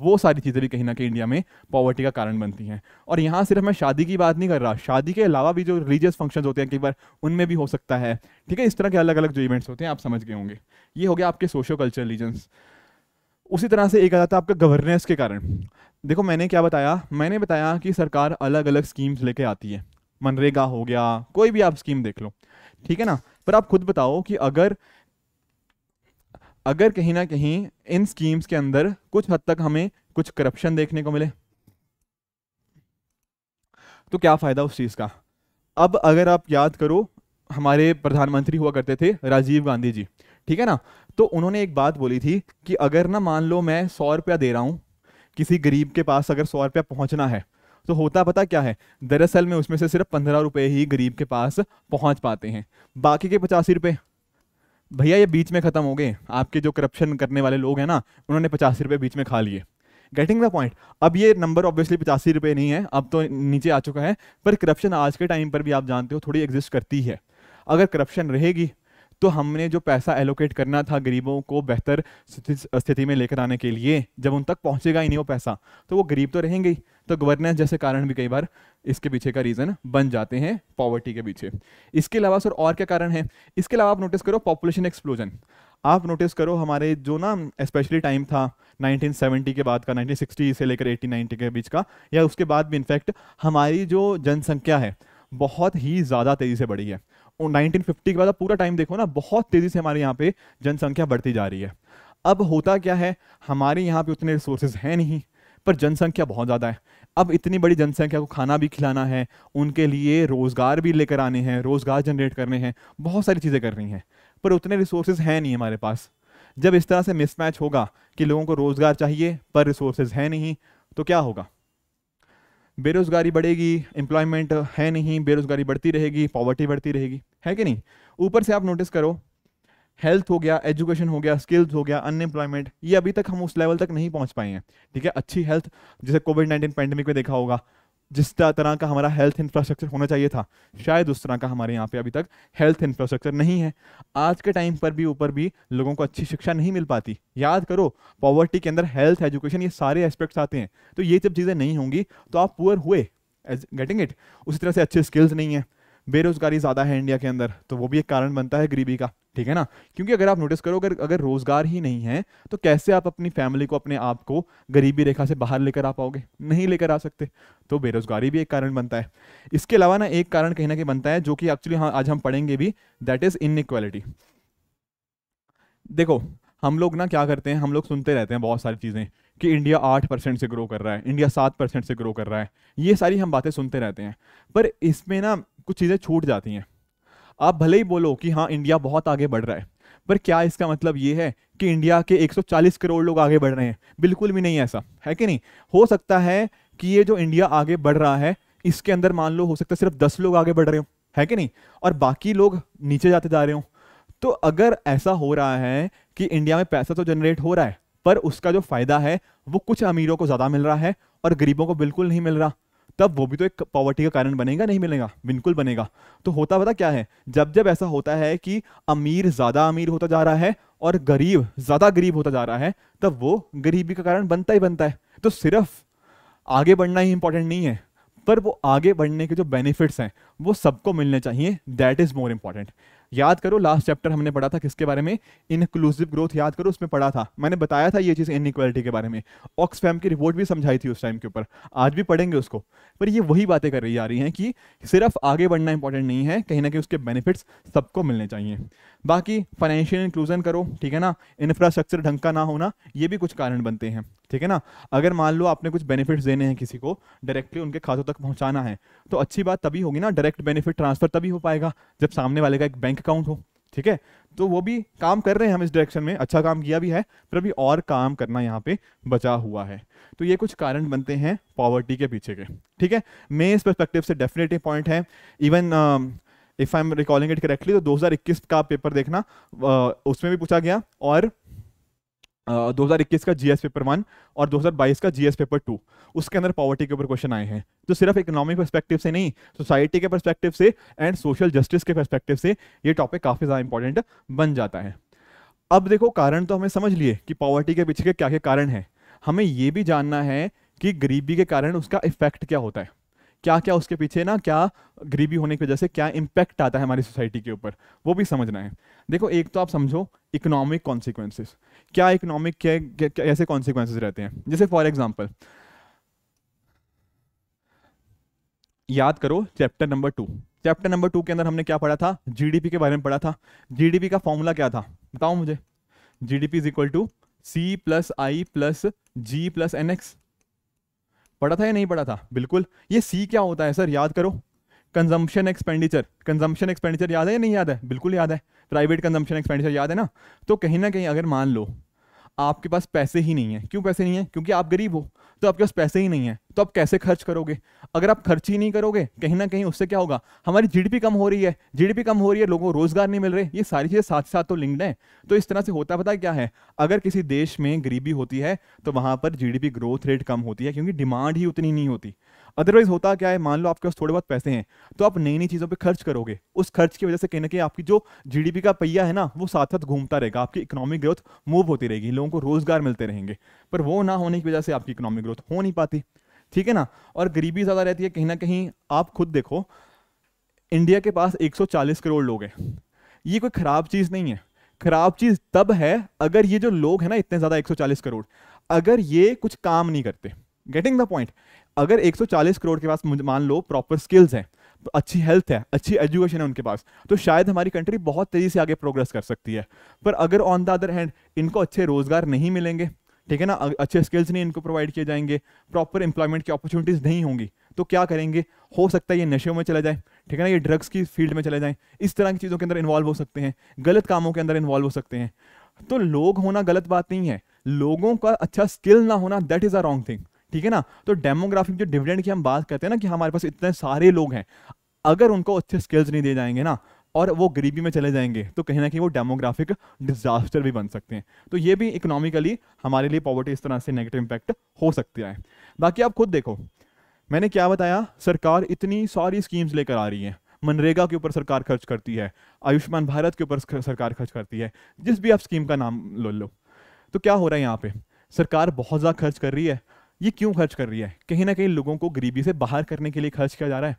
वो सारी चीज़ें भी कहीं ना कहीं इंडिया में पॉवर्टी का कारण बनती हैं और यहाँ सिर्फ मैं शादी की बात नहीं कर रहा शादी के अलावा भी जो रिलीजियस फंक्शन होते हैं कई बार उनमें भी हो सकता है ठीक है इस तरह के अलग अलग जो इवेंट्स होते हैं आप समझ गए होंगे ये हो गया आपके सोशो कल्चर रिलीजन्स उसी तरह से एक आ जाता है आपका गवर्नेंस के कारण देखो मैंने क्या बताया मैंने बताया कि सरकार अलग अलग स्कीम्स लेके आती है मनरेगा हो गया कोई भी आप स्कीम देख लो ठीक है ना पर आप खुद बताओ कि अगर अगर कहीं ना कहीं इन स्कीम्स के अंदर कुछ हद तक हमें कुछ करप्शन देखने को मिले तो क्या फायदा उस चीज का अब अगर आप याद करो हमारे प्रधानमंत्री हुआ करते थे राजीव गांधी जी ठीक है ना तो उन्होंने एक बात बोली थी कि अगर ना मान लो मैं सौ रुपया दे रहा हूँ किसी गरीब के पास अगर सौ रुपया पहुंचना है तो होता पता क्या है दरअसल में उसमें से सिर्फ पंद्रह रुपए ही गरीब के पास पहुंच पाते हैं बाकी के पचासी रुपए भैया ये बीच में ख़त्म हो गए आपके जो करप्शन करने वाले लोग हैं ना उन्होंने पचास रुपये बीच में खा लिए गेटिंग द पॉइंट अब ये नंबर ऑब्वियसली पचासी रुपये नहीं है अब तो नीचे आ चुका है पर करप्शन आज के टाइम पर भी आप जानते हो थोड़ी एग्जिस्ट करती है अगर करप्शन रहेगी तो हमने जो पैसा एलोकेट करना था गरीबों को बेहतर स्थिति में लेकर आने के लिए जब उन तक पहुंचेगा ही नहीं वो पैसा तो वो गरीब तो रहेंगे ही तो गवर्नेंस जैसे कारण भी कई बार इसके पीछे का रीजन बन जाते हैं पॉवर्टी के पीछे इसके अलावा सर और क्या कारण है इसके अलावा आप नोटिस करो पॉपुलेशन एक्सप्लोजन आप नोटिस करो हमारे जो ना स्पेशली टाइम था 1970 के बाद का 1960 से लेकर 80 90 के बीच का या उसके बाद भी इनफैक्ट हमारी जो जनसंख्या है बहुत ही ज़्यादा तेज़ी से बढ़ी है 1950 के बाद आप पूरा टाइम देखो ना बहुत तेज़ी से हमारे यहाँ पे जनसंख्या बढ़ती जा रही है अब होता क्या है हमारे यहाँ पे उतने रिसोर्सेज हैं नहीं पर जनसंख्या बहुत ज़्यादा है अब इतनी बड़ी जनसंख्या को खाना भी खिलाना है उनके लिए रोज़गार भी लेकर आने हैं रोज़गार जनरेट करने हैं बहुत सारी चीज़ें करनी हैं पर उतने रिसोर्सेज हैं नहीं हमारे पास जब इस तरह से मिसमैच होगा कि लोगों को रोज़गार चाहिए पर रिसोर्सेज हैं नहीं तो क्या होगा बेरोज़गारी बढ़ेगी एम्प्लॉयमेंट है नहीं बेरोज़गारी बढ़ती रहेगी पॉवर्टी बढ़ती रहेगी है कि नहीं ऊपर से आप नोटिस करो हेल्थ हो गया एजुकेशन हो गया स्किल्स हो गया अनएम्प्लॉयमेंट ये अभी तक हम उस लेवल तक नहीं पहुंच पाए हैं ठीक है अच्छी हेल्थ जैसे कोविड नाइन्टीन पैंडमिक में देखा होगा जिस तरह का हमारा हेल्थ इंफ्रास्ट्रक्चर होना चाहिए था शायद उस तरह का हमारे यहाँ पे अभी तक हेल्थ इंफ्रास्ट्रक्चर नहीं है आज के टाइम पर भी ऊपर भी लोगों को अच्छी शिक्षा नहीं मिल पाती याद करो पॉवर्टी के अंदर हेल्थ एजुकेशन ये सारे एस्पेक्ट्स आते हैं तो ये जब चीज़ें नहीं होंगी तो आप पुअर हुए एज गेटिंग इट उसी तरह से अच्छे स्किल्स नहीं हैं बेरोजगारी ज़्यादा है इंडिया के अंदर तो वो भी एक कारण बनता है गरीबी का ठीक है ना क्योंकि अगर आप नोटिस करो अगर अगर रोजगार ही नहीं है तो कैसे आप अपनी फैमिली को अपने आप को गरीबी रेखा से बाहर लेकर आ पाओगे नहीं लेकर आ सकते तो बेरोजगारी भी एक कारण बनता है इसके अलावा ना एक कारण कहीं ना कहीं बनता है जो कि एक्चुअली हाँ आज हम पढ़ेंगे भी दैट इज इनइक्वालिटी देखो हम लोग ना क्या करते हैं हम लोग सुनते रहते हैं बहुत सारी चीज़ें कि इंडिया आठ परसेंट से ग्रो कर रहा है इंडिया सात परसेंट से ग्रो कर रहा है ये सारी हम बातें सुनते रहते हैं पर इसमें ना कुछ चीज़ें छूट जाती हैं आप भले ही बोलो कि हाँ इंडिया बहुत आगे बढ़ रहा है पर क्या इसका मतलब ये है कि इंडिया के 140 करोड़ लोग आगे बढ़ रहे हैं बिल्कुल भी नहीं ऐसा है कि नहीं हो सकता है कि ये जो इंडिया आगे बढ़ रहा है इसके अंदर मान लो हो सकता है सिर्फ दस लोग आगे बढ़ रहे हो है कि नहीं और बाकी लोग नीचे जाते जा रहे हो तो अगर ऐसा हो रहा है कि इंडिया में पैसा तो जनरेट हो रहा है पर उसका जो फायदा है वो कुछ अमीरों को ज्यादा मिल रहा है और गरीबों को बिल्कुल नहीं मिल रहा तब वो भी तो एक पॉवर्टी का कारण बनेगा नहीं मिलेगा बिल्कुल बनेगा तो होता पता क्या है जब जब ऐसा होता है कि अमीर ज्यादा अमीर होता जा रहा है और गरीब ज्यादा गरीब होता जा रहा है तब वो गरीबी का कारण बनता ही बनता है तो सिर्फ आगे बढ़ना ही इंपॉर्टेंट नहीं है पर वो आगे बढ़ने के जो बेनिफिट्स हैं वो सबको मिलने चाहिए दैट इज मोर इंपॉर्टेंट याद करो लास्ट चैप्टर हमने पढ़ा था किसके बारे में इनक्लूसिव ग्रोथ याद करो उसमें पढ़ा था मैंने बताया था ये चीज़ इनक्वालिटी के बारे में ऑक्सफैम की रिपोर्ट भी समझाई थी उस टाइम के ऊपर आज भी पढ़ेंगे उसको पर ये वही बातें कर रही जा रही हैं कि सिर्फ आगे बढ़ना इंपॉर्टेंट नहीं है कहीं ना कहीं उसके बेनिफिट्स सबको मिलने चाहिए बाकी फाइनेंशियल इंक्लूजन करो ठीक है ना इंफ्रास्ट्रक्चर ढंग का ना होना ये भी कुछ कारण बनते हैं ठीक है ना अगर मान लो आपने कुछ बेनिफिट्स देने हैं किसी को डायरेक्टली उनके खातों तक पहुंचाना है तो अच्छी बात तभी होगी ना डायरेक्ट बेनिफिट ट्रांसफर तभी हो पाएगा जब सामने वाले का एक बैंक बैंक अकाउंट हो ठीक है तो वो भी काम कर रहे हैं हम इस डायरेक्शन में अच्छा काम किया भी है पर अभी और काम करना यहाँ पे बचा हुआ है तो ये कुछ कारण बनते हैं पॉवर्टी के पीछे के ठीक है मैं इस परस्पेक्टिव से डेफिनेटिव पॉइंट है even if I am recalling it correctly तो 2021 का पेपर देखना uh, उसमें भी पूछा गया और दो हज़ार इक्कीस का जीएस पेपर वन और 2022 का जीएस पेपर टू उसके अंदर पॉवर्टी के ऊपर क्वेश्चन आए हैं तो सिर्फ इकोनॉमिक परस्पेक्टिव से नहीं सोसाइटी के परस्पेक्टिव से एंड सोशल जस्टिस के परस्पेक्टिव से ये टॉपिक काफ़ी ज़्यादा इंपॉर्टेंट बन जाता है अब देखो कारण तो हमें समझ लिए कि पॉवर्टी के पीछे के क्या क्या कारण है हमें ये भी जानना है कि गरीबी के कारण उसका इफेक्ट क्या होता है क्या क्या उसके पीछे ना क्या गरीबी होने की वजह से क्या इम्पैक्ट आता है हमारी सोसाइटी के ऊपर वो भी समझना है देखो एक तो आप समझो इकोनॉमिक कॉन्सिक्वेंसेस क्या इकोनॉमिक के ऐसे कॉन्सिक्वेंसेज रहते हैं जैसे फॉर एग्जाम्पल याद करो chapter number two chapter number two के अंदर हमने क्या पढ़ा था जीडीपी के बारे में पढ़ा था जीडीपी का फॉर्मूला क्या था बताओ मुझे GDP is equal to C plus I plus G plus N X पढ़ा था या नहीं पढ़ा था बिल्कुल ये सी क्या होता है सर याद करो कंजम्पशन एक्सपेंडिचर कंजम्पशन एक्सपेंडिचर याद है या नहीं याद है बिल्कुल याद है प्राइवेट कंजम्पशन एक्सपेंडिचर याद है ना तो कहीं ना कहीं अगर मान लो आपके पास पैसे ही नहीं है क्यों पैसे नहीं है क्योंकि आप गरीब हो तो आपके पास पैसे ही नहीं है तो आप कैसे खर्च करोगे अगर आप खर्च ही नहीं करोगे कहीं ना कहीं उससे क्या होगा हमारी जीडीपी कम हो रही है जीडीपी कम हो रही है लोगों को रोजगार नहीं मिल रहे ये सारी चीज़ें साथ साथ तो लिंक्ड हैं तो इस तरह से होता पता क्या है अगर किसी देश में गरीबी होती है तो वहाँ पर जीडीपी ग्रोथ रेट कम होती है क्योंकि डिमांड ही उतनी नहीं होती अदरवाइज होता क्या है मान लो आपके पास थोड़े बहुत पैसे हैं तो आप नई नई चीज़ों पर खर्च करोगे उस खर्च की वजह से कहीं ना कहीं आपकी जो जीडीपी का पहिया है ना वो साथ साथ घूमता रहेगा आपकी इकोनॉमिक ग्रोथ मूव होती रहेगी लोगों को रोजगार मिलते रहेंगे पर वो ना होने की वजह से आपकी इकोनॉमिक ग्रोथ हो नहीं पाती ठीक है ना और गरीबी ज़्यादा रहती है कहीं ना कहीं आप खुद देखो इंडिया के पास एक करोड़ लोग हैं ये कोई ख़राब चीज़ नहीं है खराब चीज़ तब है अगर ये जो लोग हैं ना इतने ज़्यादा 140 करोड़ अगर ये कुछ काम नहीं करते गेटिंग द पॉइंट अगर 140 करोड़ के पास मान लो प्रॉपर स्किल्स हैं अच्छी हेल्थ है अच्छी एजुकेशन है उनके पास तो शायद हमारी कंट्री बहुत तेजी से आगे प्रोग्रेस कर सकती है पर अगर ऑन द अदर हैंड इनको अच्छे रोजगार नहीं मिलेंगे ठीक है ना अच्छे स्किल्स नहीं इनको प्रोवाइड किए जाएंगे प्रॉपर एम्प्लॉयमेंट की अपॉर्चुनिटीज नहीं होंगी तो क्या करेंगे हो सकता है ये नशे में चले जाए ठीक है ना ये ड्रग्स की फील्ड में चले जाएं इस तरह की चीज़ों के अंदर इन्वॉल्व हो सकते हैं गलत कामों के अंदर इन्वॉल्व हो सकते हैं तो लोग होना गलत बात नहीं है लोगों का अच्छा स्किल ना होना that is a wrong thing ठीक है ना तो डेमोग्राफिक जो डिविडेंड की हम बात करते हैं ना कि हमारे पास इतने सारे लोग हैं अगर उनको अच्छे स्किल्स नहीं दिए जाएंगे ना और वो गरीबी में चले जाएंगे तो कहीं ना कहीं वो डेमोग्राफिक डिजास्टर भी बन सकते हैं तो ये भी इकोनॉमिकली हमारे लिए पॉवर्टी इस तरह से नेगेटिव इम्पैक्ट हो सकती है बाकी आप खुद देखो मैंने क्या बताया सरकार इतनी सारी स्कीम्स लेकर आ रही है मनरेगा के ऊपर सरकार खर्च करती है आयुष्मान भारत के ऊपर सरकार खर्च करती है जिस भी आप स्कीम का नाम लो लो तो क्या हो रहा है यहाँ पे सरकार बहुत ज़्यादा खर्च कर रही है ये क्यों खर्च कर रही है कहीं ना कहीं लोगों को गरीबी से बाहर करने के लिए खर्च किया जा रहा है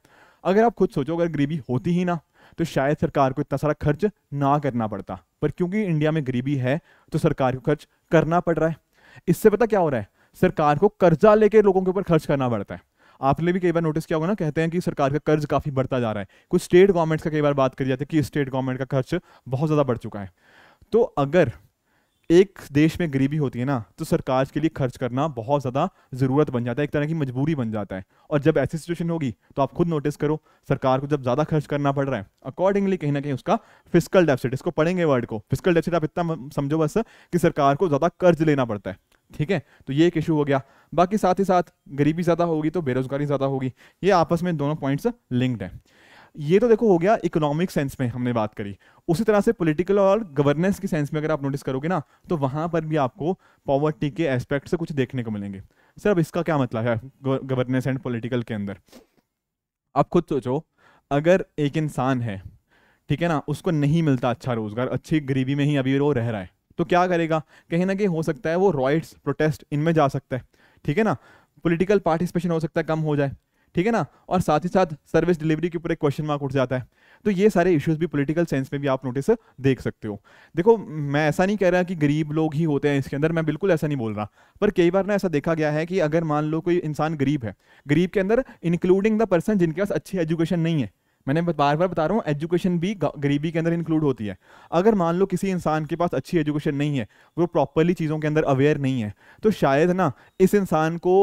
अगर आप खुद सोचो अगर गरीबी होती ही ना तो शायद सरकार को इतना सारा खर्च ना करना पड़ता पर क्योंकि इंडिया में गरीबी है तो सरकार को खर्च करना पड़ रहा है इससे पता क्या हो रहा है सरकार को कर्जा लेके लोगों के ऊपर खर्च करना पड़ता है आपने भी कई बार नोटिस किया होगा ना कहते हैं कि सरकार का कर्ज काफी बढ़ता जा रहा है कुछ स्टेट गवर्नमेंट्स का कई बार बात करी जाती है कि स्टेट गवर्नमेंट का खर्च बहुत ज्यादा बढ़ चुका है तो अगर एक देश में गरीबी होती है ना तो सरकार के लिए खर्च करना बहुत ज़्यादा ज़रूरत बन जाता है एक तरह की मजबूरी बन जाता है और जब ऐसी सिचुएशन होगी तो आप खुद नोटिस करो सरकार को जब ज़्यादा खर्च करना पड़ रहा है अकॉर्डिंगली कहीं ना कहीं उसका फिजिकल डेफिसिट इसको पढ़ेंगे वर्ड को फिजिकल डेफिसिट आप इतना समझो बस कि सरकार को ज़्यादा कर्ज लेना पड़ता है ठीक है तो ये एक इशू हो गया बाकी साथ ही साथ गरीबी ज़्यादा होगी तो बेरोजगारी ज़्यादा होगी ये आपस में दोनों पॉइंट्स लिंक्ड हैं ये तो देखो हो गया इकोनॉमिक सेंस में हमने बात करी उसी तरह से पॉलिटिकल और गवर्नेंस के सेंस में अगर आप नोटिस करोगे ना तो वहां पर भी आपको पॉवर्टी के एस्पेक्ट से कुछ देखने को मिलेंगे सर अब इसका क्या मतलब है गवर्नेंस एंड पॉलिटिकल के अंदर आप खुद सोचो अगर एक इंसान है ठीक है ना उसको नहीं मिलता अच्छा रोजगार अच्छी गरीबी में ही अभी वो रह रहा है तो क्या करेगा कहीं ना कहीं हो सकता है वो राइट्स प्रोटेस्ट इनमें जा सकता है ठीक है ना पॉलिटिकल पार्टिसिपेशन हो सकता है कम हो जाए ठीक है ना और साथ ही साथ सर्विस डिलीवरी के ऊपर एक क्वेश्चन मार्क उठ जाता है तो ये सारे इश्यूज भी पॉलिटिकल सेंस में भी आप नोटिस देख सकते हो देखो मैं ऐसा नहीं कह रहा कि गरीब लोग ही होते हैं इसके अंदर मैं बिल्कुल ऐसा नहीं बोल रहा पर कई बार ना ऐसा देखा गया है कि अगर मान लो कोई इंसान गरीब है गरीब के अंदर इंक्लूडिंग द पर्सन जिनके पास अच्छी एजुकेशन नहीं है मैंने बार बार बता रहा हूँ एजुकेशन भी गरीबी के अंदर इंक्लूड होती है अगर मान लो किसी इंसान के पास अच्छी एजुकेशन नहीं है वो प्रॉपरली चीज़ों के अंदर अवेयर नहीं है तो शायद ना इस इंसान को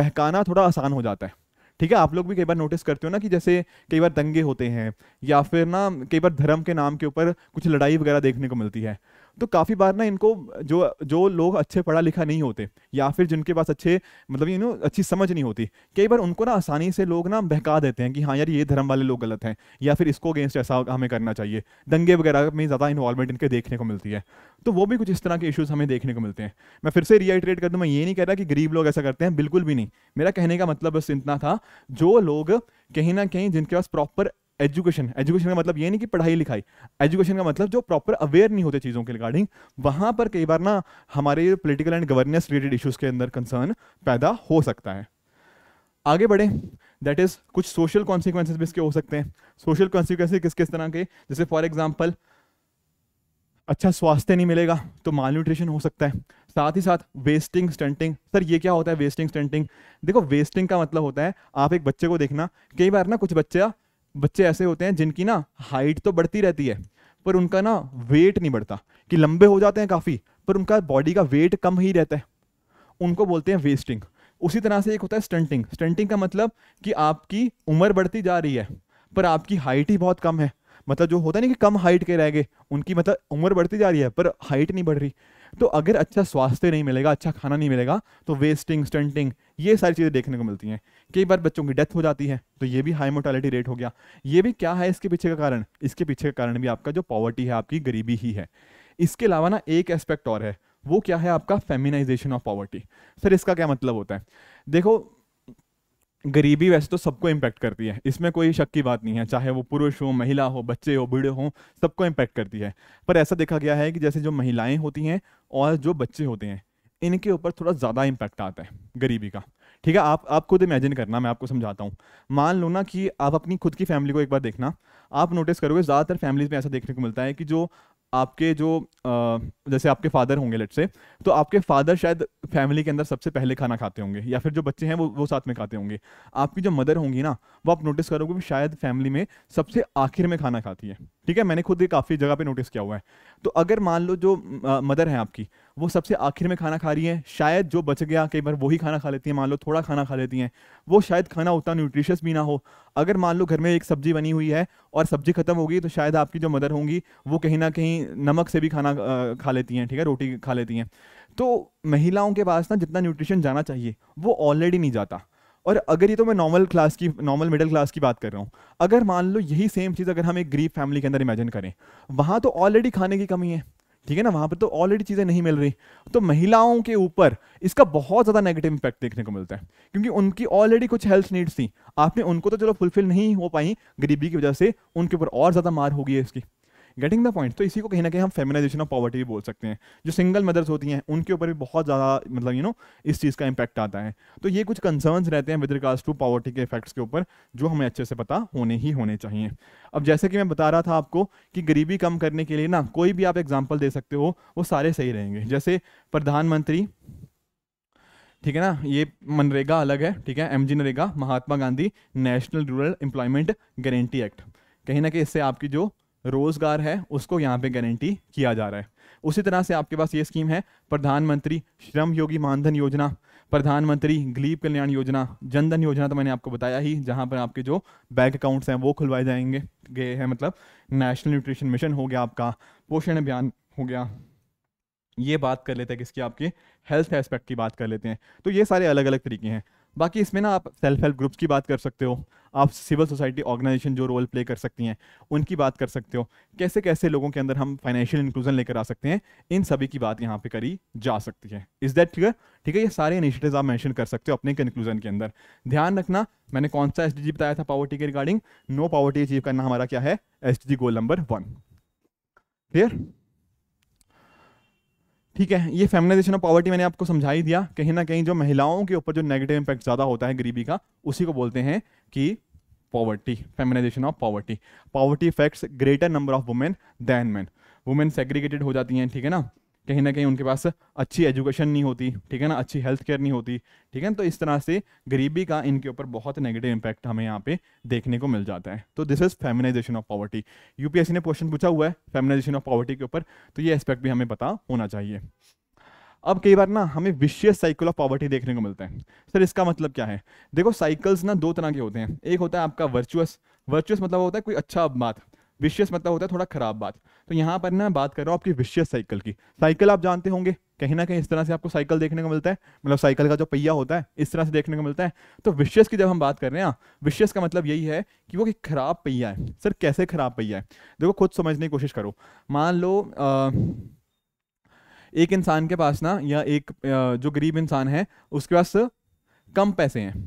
बहकाना थोड़ा आसान हो जाता है ठीक है आप लोग भी कई बार नोटिस करते हो ना कि जैसे कई बार दंगे होते हैं या फिर ना कई बार धर्म के नाम के ऊपर कुछ लड़ाई वगैरह देखने को मिलती है तो काफ़ी बार ना इनको जो जो लोग अच्छे पढ़ा लिखा नहीं होते या फिर जिनके पास अच्छे मतलब यू नो अच्छी समझ नहीं होती कई बार उनको ना आसानी से लोग ना बहका देते हैं कि हाँ यार ये धर्म वाले लोग गलत हैं या फिर इसको अगेंस्ट ऐसा हमें करना चाहिए दंगे वगैरह में ज़्यादा इन्वॉल्वमेंट इनके देखने को मिलती है तो वो भी कुछ इस तरह के इशूज़ हमें देखने को मिलते हैं मैं फिर से रियाइट्रेट कर दूँ मैं ये नहीं कह रहा कि गरीब लोग ऐसा करते हैं बिल्कुल भी नहीं मेरा कहने का मतलब बस इतना था जो लोग कहीं ना कहीं जिनके पास प्रॉपर एजुकेशन एजुकेशन का मतलब ये नहीं कि पढ़ाई लिखाई एजुकेशन का मतलब जो प्रॉपर अवेयर नहीं होते चीज़ों के रिगार्डिंग वहां पर कई बार ना हमारे political and governance related issues के अंदर कंसर्न पैदा हो सकता है आगे बढ़े दैट इज़ कुछ सोशल कॉन्सिक्वेंसेज भी इसके हो सकते हैं सोशल कॉन्सिक्वेंसेज किस किस तरह के जैसे फॉर एग्जाम्पल अच्छा स्वास्थ्य नहीं मिलेगा तो माल न्यूट्रिशन हो सकता है साथ ही साथ वेस्टिंग स्टंटिंग सर ये क्या होता है वेस्टिंग स्टंटिंग देखो वेस्टिंग का मतलब होता है आप एक बच्चे को देखना कई बार ना कुछ बच्चा बच्चे ऐसे होते हैं जिनकी ना हाइट तो बढ़ती रहती है पर उनका ना वेट नहीं बढ़ता कि लंबे हो जाते हैं काफ़ी पर उनका बॉडी का वेट कम ही रहता है उनको बोलते हैं वेस्टिंग उसी तरह से एक होता है स्टंटिंग स्टंटिंग का मतलब कि आपकी उम्र बढ़ती जा रही है पर आपकी हाइट ही बहुत कम है मतलब जो होता है ना कि कम हाइट के रह गए उनकी मतलब उम्र बढ़ती जा रही है पर हाइट नहीं बढ़ रही तो अगर अच्छा स्वास्थ्य नहीं मिलेगा अच्छा खाना नहीं मिलेगा तो वेस्टिंग स्टंटिंग ये सारी चीज़ें देखने को मिलती हैं कई बार बच्चों की डेथ हो जाती है तो ये भी हाई मोर्टेलिटी रेट हो गया ये भी क्या है इसके पीछे का कारण इसके पीछे का कारण भी आपका जो पॉवर्टी है आपकी गरीबी ही है इसके अलावा ना एक एस्पेक्ट और है वो क्या है आपका फेमिनाइजेशन ऑफ पॉवर्टी सर इसका क्या मतलब होता है देखो गरीबी वैसे तो सबको इम्पैक्ट करती है इसमें कोई शक की बात नहीं है चाहे वो पुरुष हो महिला हो बच्चे हो बूढ़े हो सबको इम्पैक्ट करती है पर ऐसा देखा गया है कि जैसे जो महिलाएं होती हैं और जो बच्चे होते हैं इनके ऊपर थोड़ा ज़्यादा इम्पैक्ट आता है गरीबी का ठीक है आप आप खुद इमेजिन करना मैं आपको समझाता हूँ मान लो ना कि आप अपनी खुद की फैमिली को एक बार देखना आप नोटिस करोगे ज़्यादातर फैमिलीज में ऐसा देखने को मिलता है कि जो आपके जो जैसे आपके फादर होंगे लेट से तो आपके फादर शायद फैमिली के अंदर सबसे पहले खाना खाते होंगे या फिर जो बच्चे हैं वो वो साथ में खाते होंगे आपकी जो मदर होंगी ना वो आप नोटिस करोगे कि शायद फैमिली में सबसे आखिर में खाना खाती है ठीक है मैंने खुद ये काफ़ी जगह पे नोटिस किया हुआ है तो अगर मान लो जो मदर है आपकी वो सबसे आखिर में खाना खा रही हैं शायद जो बच गया कई बार वही खाना खा लेती हैं मान लो थोड़ा खाना खा लेती हैं वो शायद खाना उतना न्यूट्रिशियस भी ना हो अगर मान लो घर में एक सब्जी बनी हुई है और सब्जी खत्म होगी तो शायद आपकी जो मदर होंगी वो कहीं ना कहीं नमक से भी खाना खा लेती हैं ठीक है रोटी खा लेती हैं तो महिलाओं के पास ना जितना न्यूट्रिशन जाना चाहिए वो ऑलरेडी नहीं जाता और अगर ये तो मैं नॉर्मल क्लास की नॉर्मल मिडिल क्लास की बात कर रहा हूँ अगर मान लो यही सेम चीज़ अगर हम एक गरीब फैमिली के अंदर इमेजिन करें वहाँ तो ऑलरेडी खाने की कमी है ठीक है ना वहां पर तो ऑलरेडी चीज़ें नहीं मिल रही तो महिलाओं के ऊपर इसका बहुत ज़्यादा नेगेटिव इम्पैक्ट देखने को मिलता है क्योंकि उनकी ऑलरेडी कुछ हेल्थ नीड्स थी आपने उनको तो चलो फुलफिल नहीं हो पाई गरीबी की वजह से उनके ऊपर और ज़्यादा मार होगी इसकी गेटिंग द पॉइंट तो इसी को कहीं ना कहीं हम फेमिनाइजेशन ऑफ पॉवर्टी भी बोल सकते हैं जो सिंगल मदर्स होती हैं उनके ऊपर भी बहुत ज़्यादा मतलब यू नो इस चीज़ का इंपैक्ट आता है तो ये कुछ कंसर्नस रहते हैं विद रिगार्ड्स टू पॉवर्टी के इफेक्ट्स के ऊपर जो हमें अच्छे से पता होने ही होने चाहिए अब जैसे कि मैं बता रहा था आपको कि गरीबी कम करने के लिए ना कोई भी आप एग्जाम्पल दे सकते हो वो सारे सही रहेंगे जैसे प्रधानमंत्री ठीक है ना ये मनरेगा अलग है ठीक है M G NREGA Mahatma Gandhi national rural employment guarantee act कहीं ना कहीं इससे आपकी जो रोजगार है उसको यहाँ पे गारंटी किया जा रहा है उसी तरह से आपके पास ये स्कीम है प्रधानमंत्री श्रम योगी मानधन योजना प्रधानमंत्री गरीब कल्याण योजना जनधन योजना तो मैंने आपको बताया ही जहाँ पर आपके जो बैंक अकाउंट्स हैं वो खुलवाए जाएंगे गए हैं मतलब नेशनल न्यूट्रिशन मिशन हो गया आपका पोषण अभियान हो गया ये बात कर लेते हैं किसकी आपके हेल्थ एस्पेक्ट की बात कर लेते हैं तो ये सारे अलग अलग तरीके हैं बाकी इसमें ना आप सेल्फ हेल्प ग्रुप्स की बात कर सकते हो आप सिविल सोसाइटी ऑर्गेनाइजेशन जो रोल प्ले कर सकती हैं उनकी बात कर सकते हो कैसे कैसे लोगों के अंदर हम फाइनेंशियल इंक्लूजन लेकर आ सकते हैं इन सभी की बात यहाँ पे करी जा सकती है इज दैट क्लियर ठीक है ये सारे इनिशिएटिव्स आप मेंशन कर सकते हो अपने कंक्लूजन के अंदर ध्यान रखना मैंने कौन सा एस बताया था पॉवर्टी के रिगार्डिंग नो पॉवर्टी अचीव करना हमारा क्या है as goal number one clear ठीक है ये फेमिनाइजेशन ऑफ पॉवर्टी मैंने आपको समझा ही दिया कहीं ना कहीं जो महिलाओं के ऊपर जो नेगेटिव इंपैक्ट ज़्यादा होता है गरीबी का उसी को बोलते हैं कि poverty feminisation of poverty poverty affects greater number of women than man women segregated हो जाती हैं ठीक है ना कहीं ना कहीं उनके पास अच्छी एजुकेशन नहीं होती ठीक है ना अच्छी हेल्थ केयर नहीं होती ठीक है ना तो इस तरह से गरीबी का इनके ऊपर बहुत नेगेटिव इम्पैक्ट हमें यहाँ पे देखने को मिल जाता है तो this is feminisation of poverty UPSC ने क्वेश्चन पूछा हुआ है फेमिनाइजेशन ऑफ पॉवर्टी के ऊपर तो ये एस्पेक्ट भी हमें पता होना चाहिए अब कई बार ना हमें विशेष साइकिल ऑफ पॉवर्टी देखने को मिलता है सर इसका मतलब क्या है देखो साइकिल्स ना दो तरह के होते हैं एक होता है आपका वर्चुअस वर्चुअस मतलब होता है कोई अच्छा बात विशियस मतलब होता है थोड़ा खराब बात तो यहाँ पर ना बात कर रहा हूँ आपकी विशियस साइकिल की साइकिल आप जानते होंगे कहीं ना कहीं इस तरह से आपको साइकिल देखने को मिलता है मतलब साइकिल का जो पहिया होता है इस तरह से देखने को मिलता है तो विशियस की जब हम बात कर रहे हैं विशियस हाँ, का मतलब यही है कि वो एक खराब पहिया है सर कैसे खराब पहिया है देखो खुद समझने की कोशिश करो मान लो एक इंसान के पास ना या एक जो गरीब इंसान है उसके पास कम पैसे हैं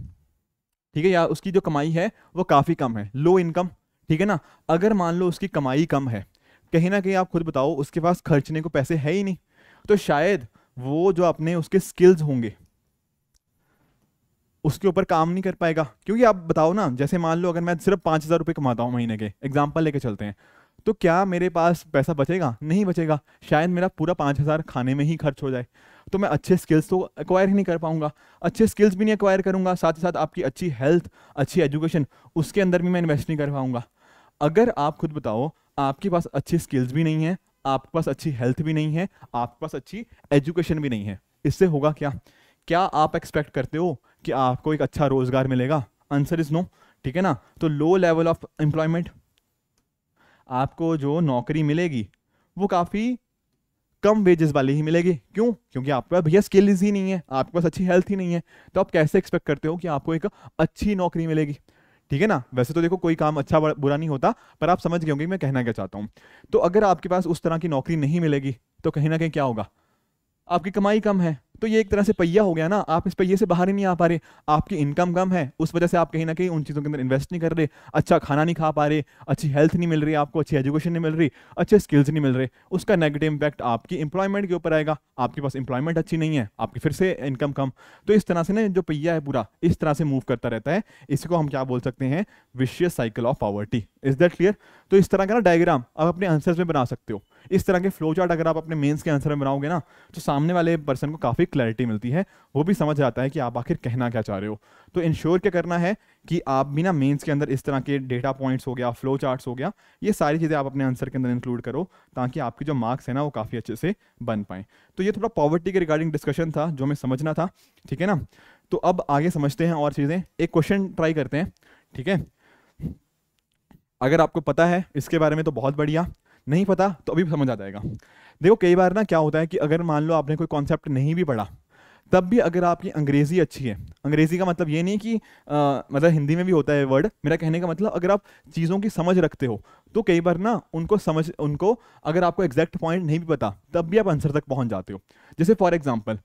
ठीक है या उसकी जो कमाई है वो काफ़ी कम है लो इनकम ठीक है ना अगर मान लो उसकी कमाई कम है कहीं ना कहीं आप खुद बताओ उसके पास खर्चने को पैसे है ही नहीं तो शायद वो जो अपने उसके स्किल्स होंगे उसके ऊपर काम नहीं कर पाएगा क्योंकि आप बताओ ना जैसे मान लो अगर मैं सिर्फ पाँच हज़ार रुपये कमाता हूँ महीने के एग्जाम्पल लेके चलते हैं तो क्या मेरे पास पैसा बचेगा नहीं बचेगा शायद मेरा पूरा पाँच हज़ार खाने में ही खर्च हो जाए तो मैं अच्छे स्किल्स तो अक्वायर ही नहीं कर पाऊंगा अच्छे स्किल्स भी नहीं अक्वायर करूंगा साथ ही साथ आपकी अच्छी हेल्थ अच्छी एजुकेशन उसके अंदर भी मैं इन्वेस्ट नहीं कर पाऊंगा अगर आप खुद बताओ आपके पास अच्छी स्किल्स भी नहीं है आपके पास अच्छी हेल्थ भी नहीं है आपके पास अच्छी एजुकेशन भी नहीं है इससे होगा क्या क्या आप एक्सपेक्ट करते हो कि आपको एक अच्छा रोजगार मिलेगा आंसर इज नो ठीक है ना तो लो लेवल ऑफ एम्प्लॉयमेंट आपको जो नौकरी मिलेगी वो काफ़ी कम वेजेस वाली ही मिलेगी क्यों क्योंकि आपके पास भैया स्किल्स ही नहीं है आपके पास अच्छी हेल्थ ही नहीं है तो आप कैसे एक्सपेक्ट करते हो कि आपको एक अच्छी नौकरी मिलेगी ठीक है ना वैसे तो देखो कोई काम अच्छा बुरा नहीं होता पर आप समझ गए होंगे मैं कहना क्या चाहता हूँ तो अगर आपके पास उस तरह की नौकरी नहीं मिलेगी तो कहीं ना कहीं क्या होगा आपकी कमाई कम है तो ये एक तरह से पहिया हो गया ना आप इस पहिए से बाहर ही नहीं आ पा रहे आपकी इनकम कम है उस वजह से आप कहीं ना कहीं उन चीज़ों के अंदर इन्वेस्ट नहीं कर रहे अच्छा खाना नहीं खा पा रहे अच्छी हेल्थ नहीं मिल रही आपको अच्छी एजुकेशन नहीं मिल रही अच्छे स्किल्स नहीं मिल रहे उसका नेगेटिव इंपैक्ट आपकी इंप्लॉयमेंट के ऊपर आएगा आपके पास इंप्लॉयमेंट अच्छी नहीं है आपकी फिर से इनकम कम तो इस तरह से ना जो पहिया है पूरा इस तरह से मूव करता रहता है इसको हम क्या बोल सकते हैं vicious cycle of poverty is that clear तो इस तरह का ना डायग्राम आप अपने आंसर्स में बना सकते हो इस तरह के फ्लो चार्ट अगर आप अपने मेन्स के आंसर में बनाओगे ना तो सामने वाले पर्सन को काफ़ी क्लैरिटी मिलती है वो भी समझ जाता है कि आप आखिर कहना क्या चाह रहे हो तो इंश्योर क्या करना है कि आप भी ना मेन्स के अंदर इस तरह के डेटा पॉइंट्स हो गया फ्लो चार्ट हो गया ये सारी चीज़ें आप अपने आंसर के अंदर इंक्लूड करो ताकि आपके जो मार्क्स हैं ना वो काफ़ी अच्छे से बन पाए तो ये थोड़ा पॉवर्टी के रिगार्डिंग डिस्कशन था जो हमें समझना था ठीक है ना तो अब आगे समझते हैं और चीज़ें एक क्वेश्चन ट्राई करते हैं ठीक है अगर आपको पता है इसके बारे में तो बहुत बढ़िया नहीं पता तो अभी समझ आ जाएगा देखो कई बार ना क्या होता है कि अगर मान लो आपने कोई कॉन्सेप्ट नहीं भी पढ़ा तब भी अगर आपकी अंग्रेज़ी अच्छी है अंग्रेज़ी का मतलब ये नहीं कि आ, मतलब हिंदी में भी होता है वर्ड मेरा कहने का मतलब अगर आप चीज़ों की समझ रखते हो तो कई बार ना उनको समझ उनको अगर आपको एग्जैक्ट पॉइंट नहीं भी पता तब भी आप आंसर तक पहुंच जाते हो जैसे फॉर एग्जाम्पल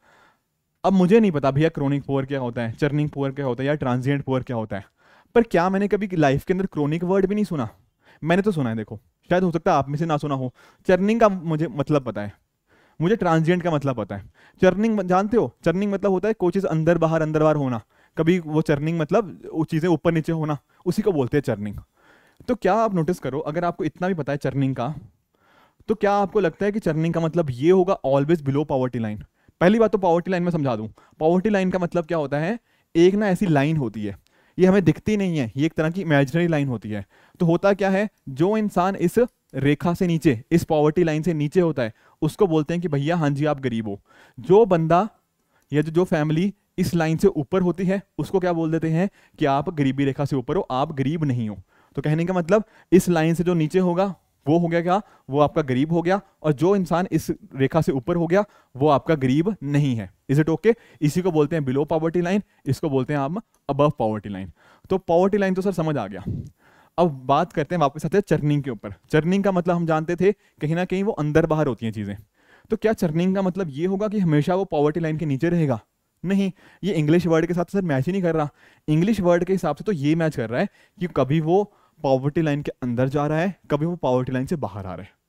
अब मुझे नहीं पता भैया क्रोनिक पोअर क्या होता है चर्निंग पोअर क्या होता है या ट्रांजियंट पोअर क्या होता है पर क्या मैंने कभी लाइफ के अंदर क्रोनिक वर्ड भी नहीं सुना मैंने तो सुना है देखो शायद हो सकता है आप में से ना सुना हो चर्निंग का मुझे मतलब पता है मुझे ट्रांजिएंट का मतलब पता है चर्निंग जानते हो चर्निंग मतलब होता है कोचेज अंदर बाहर अंदर बाहर होना कभी वो चर्निंग मतलब चीज़ें ऊपर नीचे होना उसी को बोलते हैं चर्निंग तो क्या आप नोटिस करो अगर आपको इतना भी पता है चर्निंग का तो क्या आपको लगता है कि चर्निंग का मतलब ये होगा ऑलवेज बिलो पॉवर्टी लाइन पहली बात तो पावर्टी लाइन में समझा दूं पॉवर्टी लाइन का मतलब क्या होता है एक ना ऐसी लाइन होती है ये हमें दिखती नहीं है ये एक तरह की इमेजनरी लाइन होती है तो होता क्या है जो इंसान इस रेखा से नीचे इस पॉवर्टी लाइन से नीचे होता है उसको बोलते हैं कि भैया हाँ जी आप गरीब हो जो बंदा या जो जो फैमिली इस लाइन से ऊपर होती है उसको क्या बोल देते हैं कि आप गरीबी रेखा से ऊपर हो आप गरीब नहीं हो तो कहने का मतलब इस लाइन से जो नीचे होगा वो हो गया क्या वो आपका गरीब हो गया और जो इंसान इस रेखा से ऊपर हो गया वो आपका गरीब नहीं है इज इट ओके इसी को बोलते हैं बिलो पॉवर्टी लाइन इसको बोलते हैं आप अबव पॉवर्टी लाइन तो पॉवर्टी लाइन तो सर समझ आ गया अब बात करते हैं वापस आते हैं चर्निंग के ऊपर चर्निंग का मतलब हम जानते थे कहीं ना कहीं वो अंदर बाहर होती हैं चीज़ें तो क्या चर्निंग का मतलब ये होगा कि हमेशा वो पॉवर्टी लाइन के नीचे रहेगा नहीं ये इंग्लिश वर्ड के साथ तो सर मैच ही नहीं कर रहा इंग्लिश वर्ड के हिसाब से तो ये मैच कर रहा है कि कभी वो पॉवर्टी लाइन के अंदर जा रहा है कभी वो पॉवर्टी लाइन से बाहर आ रहा है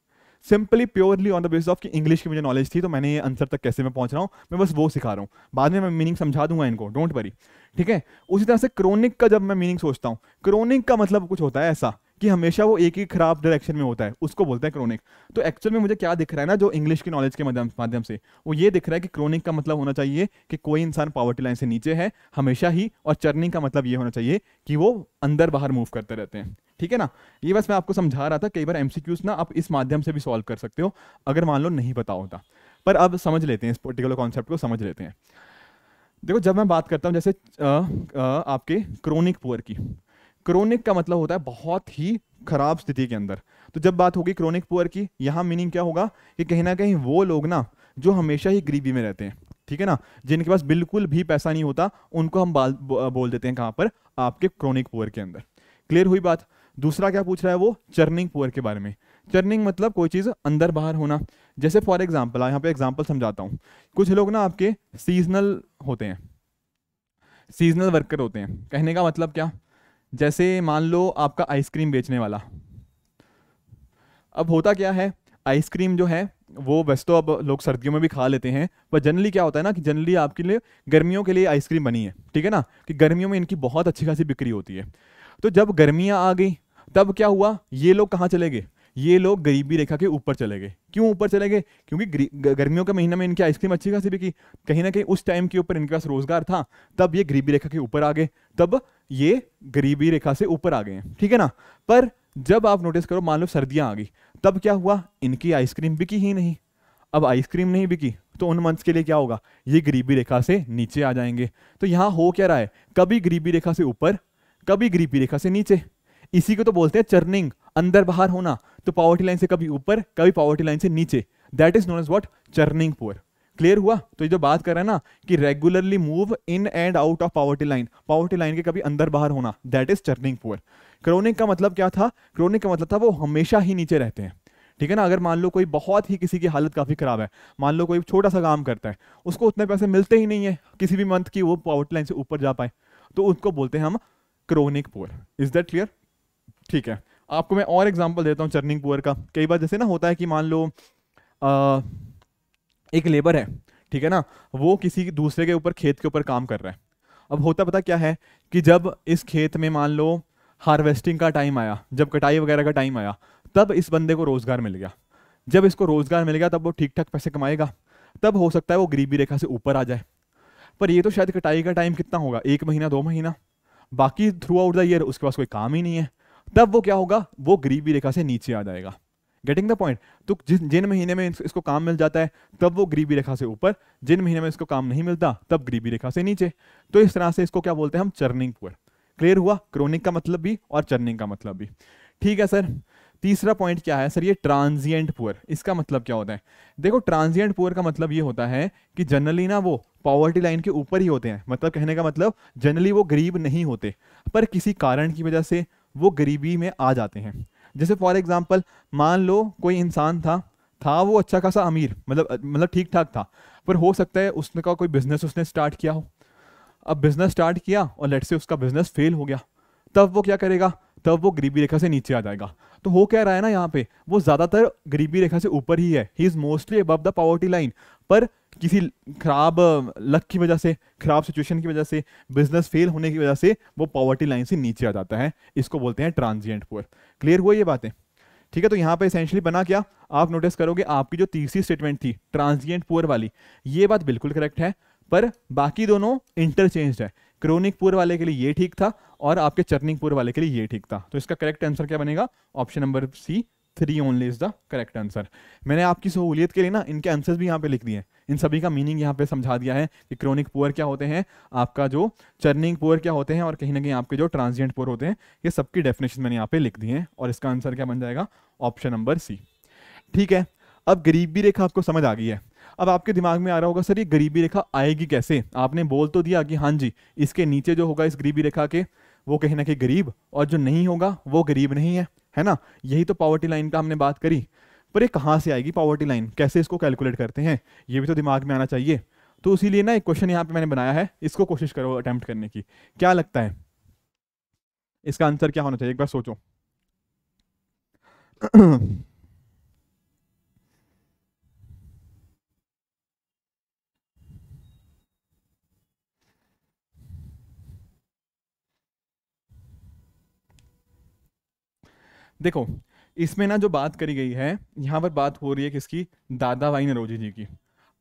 simply purely on the basis of कि इंग्लिश की मुझे नॉलेज थी तो मैंने ये आंसर तक कैसे मैं पहुंच रहा हूँ मैं बस वो सिखा रहा हूँ बाद में मैं मीनिंग समझा दूंगा इनको डोंट वरी ठीक है उसी तरह से क्रोनिक का जब मैं मीनिंग सोचता हूँ क्रोनिक का मतलब कुछ होता है ऐसा कि हमेशा वो एक ही खराब डायरेक्शन में होता है उसको बोलते हैं क्रोनिक तो एक्चुअल में मुझे क्या दिख रहा है ना जो इंग्लिश की नॉलेज के माध्यम से वो ये दिख रहा है कि क्रोनिक का मतलब होना चाहिए कि कोई इंसान पॉवर्टी लाइन से नीचे है हमेशा ही और चर्निंग का मतलब ये होना चाहिए कि वो अंदर बाहर मूव करते रहते हैं ठीक है ना ये बस मैं आपको समझा रहा था कई बार एमसीक्यूज ना आप इस माध्यम से भी सॉल्व कर सकते हो अगर मान लो नहीं पता होता पर अब समझ लेते हैं इस पर्टिकुलर कॉन्सेप्ट को समझ लेते हैं देखो जब मैं बात करता हूँ जैसे आ, आ, आपके क्रोनिक पुअर की क्रोनिक का मतलब होता है बहुत ही खराब स्थिति के अंदर तो जब बात होगी क्रोनिक पुअर की यहाँ मीनिंग क्या होगा कि कहीं ना कहीं वो लोग ना जो हमेशा ही गरीबी में रहते हैं ठीक है ना जिनके पास बिल्कुल भी पैसा नहीं होता उनको हम बाल बोल देते हैं कहाँ पर आपके क्रोनिक पुअर के अंदर क्लियर हुई बात दूसरा क्या पूछ रहा है वो चर्निंग पुअर के बारे में चर्निंग मतलब कोई चीज़ अंदर बाहर होना जैसे फॉर एग्जाम्पल हाँ, यहाँ पे एग्जाम्पल समझाता हूँ कुछ लोग ना आपके सीजनल होते हैं सीजनल वर्कर होते हैं कहने का मतलब क्या जैसे मान लो आपका आइसक्रीम बेचने वाला अब होता क्या है आइसक्रीम जो है वो वैसे तो अब लोग सर्दियों में भी खा लेते हैं पर जनरली क्या होता है ना कि जनरली आपके लिए गर्मियों के लिए आइसक्रीम बनी है ठीक है ना कि गर्मियों में इनकी बहुत अच्छी खासी बिक्री होती है तो जब गर्मियाँ आ गई तब क्या हुआ ये लोग कहाँ चले गए ये लोग गरीबी रेखा के ऊपर चले गए क्यों ऊपर चले गए क्योंकि गर्मियों के महीने में इनकी आइसक्रीम अच्छी खासी बिकी कहीं ना कहीं उस टाइम के ऊपर इनके पास रोजगार था तब ये गरीबी रेखा के ऊपर आ गए तब ये गरीबी रेखा से ऊपर आ गए ठीक है ना पर जब आप नोटिस करो मान लो सर्दियां आ गई तब क्या हुआ इनकी आइसक्रीम बिकी ही नहीं अब आइसक्रीम नहीं बिकी तो उन मंथ्स के लिए क्या होगा ये गरीबी रेखा से नीचे आ जाएंगे तो यहाँ हो क्या रहा है कभी गरीबी रेखा से ऊपर कभी गरीबी रेखा से नीचे इसी को तो बोलते हैं चर्निंग अंदर बाहर होना तो पावर्टी लाइन से कभी ऊपर कभी पावर्टी लाइन से नीचे that is known as what churning poor clear हुआ तो ये जो बात कर रहा है ना कि regularly move in and out of poverty line poverty line के कभी अंदर बाहर होना that is churning poor chronic का मतलब क्या था क्रोनिक का मतलब था वो हमेशा ही नीचे रहते हैं ठीक है ना अगर मान लो कोई बहुत ही किसी की हालत काफ़ी ख़राब है मान लो कोई छोटा सा काम करता है उसको उतने पैसे मिलते ही नहीं है किसी भी मंथ की वो पावर्टी लाइन से ऊपर जा पाए तो उसको बोलते हैं हम chronic poor is that clear ठीक है आपको मैं और एग्जाम्पल देता हूँ चर्निंग पुअर का कई बार जैसे ना होता है कि मान लो आ, एक लेबर है ठीक है ना वो किसी दूसरे के ऊपर खेत के ऊपर काम कर रहा है अब होता पता क्या है कि जब इस खेत में मान लो हार्वेस्टिंग का टाइम आया जब कटाई वगैरह का टाइम आया तब इस बंदे को रोज़गार मिल गया जब इसको रोज़गार मिल गया तब वो ठीक ठाक पैसे कमाएगा तब हो सकता है वो गरीबी रेखा से ऊपर आ जाए पर ये तो शायद कटाई का टाइम कितना होगा एक महीना दो महीना बाकी थ्रू आउट द ईयर उसके पास कोई काम ही नहीं है तब वो क्या होगा वो गरीबी रेखा से नीचे आ जाएगा गेटिंग द पॉइंट तो जिस जिन महीने में इसको काम मिल जाता है तब वो गरीबी रेखा से ऊपर जिन महीने में इसको काम नहीं मिलता तब गरीबी रेखा से नीचे तो इस तरह से इसको क्या बोलते हैं हम चर्निंग पुअर क्लियर हुआ क्रोनिक का मतलब भी और चर्निंग का मतलब भी ठीक है सर तीसरा पॉइंट क्या है सर ये ट्रांजिएंट पुअर इसका मतलब क्या होता है देखो ट्रांजिएंट पुअर का मतलब ये होता है कि जनरली ना वो पॉवर्टी लाइन के ऊपर ही होते हैं मतलब कहने का मतलब जनरली वो गरीब नहीं होते पर किसी कारण की वजह से वो गरीबी में आ जाते हैं जैसे फॉर एग्जाम्पल मान लो कोई इंसान था था वो अच्छा खासा अमीर मतलब मतलब ठीक ठाक था पर हो सकता है उसने का कोई बिजनेस उसने स्टार्ट किया हो अब बिजनेस स्टार्ट किया और लेट से उसका बिजनेस फेल हो गया तब वो क्या करेगा तब वो गरीबी रेखा से नीचे आ जाएगा तो हो क्या रहा है ना यहाँ पे वो ज़्यादातर गरीबी रेखा से ऊपर ही है he is mostly above the poverty line पर किसी खराब लक की वजह से खराब सिचुएशन की वजह से बिजनेस फेल होने की वजह से वो पॉवर्टी लाइन से नीचे आ जाता है इसको बोलते हैं ट्रांजिएंट पुअर क्लियर हुआ ये बातें ठीक है तो यहाँ पे इसेंशली बना क्या आप नोटिस करोगे आपकी जो तीसरी स्टेटमेंट थी ट्रांजिएंट पुअर वाली ये बात बिल्कुल करेक्ट है पर बाकी दोनों इंटरचेंज है क्रोनिक पुअर वाले के लिए ये ठीक था और आपके चर्निंग पुअर वाले के लिए ये ठीक था तो इसका करेक्ट आंसर क्या बनेगा option number C three only is the correct answer मैंने आपकी सहूलियत के लिए ना इनके आंसर्स भी यहाँ पे लिख दिए इन सभी का मीनिंग यहाँ पे समझा दिया है कि क्रोनिक पुअर क्या होते हैं आपका जो चर्निंग पुअर क्या होते हैं और कहीं ना कहीं आपके जो ट्रांसजेंट पुअर होते हैं ये सबकी डेफिनेशन मैंने यहाँ पे लिख दी है और इसका आंसर क्या बन जाएगा ऑप्शन नंबर सी ठीक है अब गरीबी रेखा आपको समझ आ गई है अब आपके दिमाग में आ रहा होगा सर ये गरीबी रेखा आएगी कैसे आपने बोल तो दिया कि हाँ जी इसके नीचे जो होगा इस गरीबी रेखा के वो कहीं ना कहीं गरीब और जो नहीं होगा वो गरीब नहीं है है ना यही तो पॉवर्टी लाइन का हमने बात करी पर ये कहाँ से आएगी पॉवर्टी लाइन कैसे इसको कैलकुलेट करते हैं ये भी तो दिमाग में आना चाहिए तो इसीलिए ना एक क्वेश्चन यहाँ पे मैंने बनाया है इसको कोशिश करो अटैम्प्ट करने की क्या लगता है इसका आंसर क्या होना चाहिए एक बार सोचो देखो इसमें ना जो बात करी गई है यहाँ पर बात हो रही है किसकी दादा भाई नरोजी जी की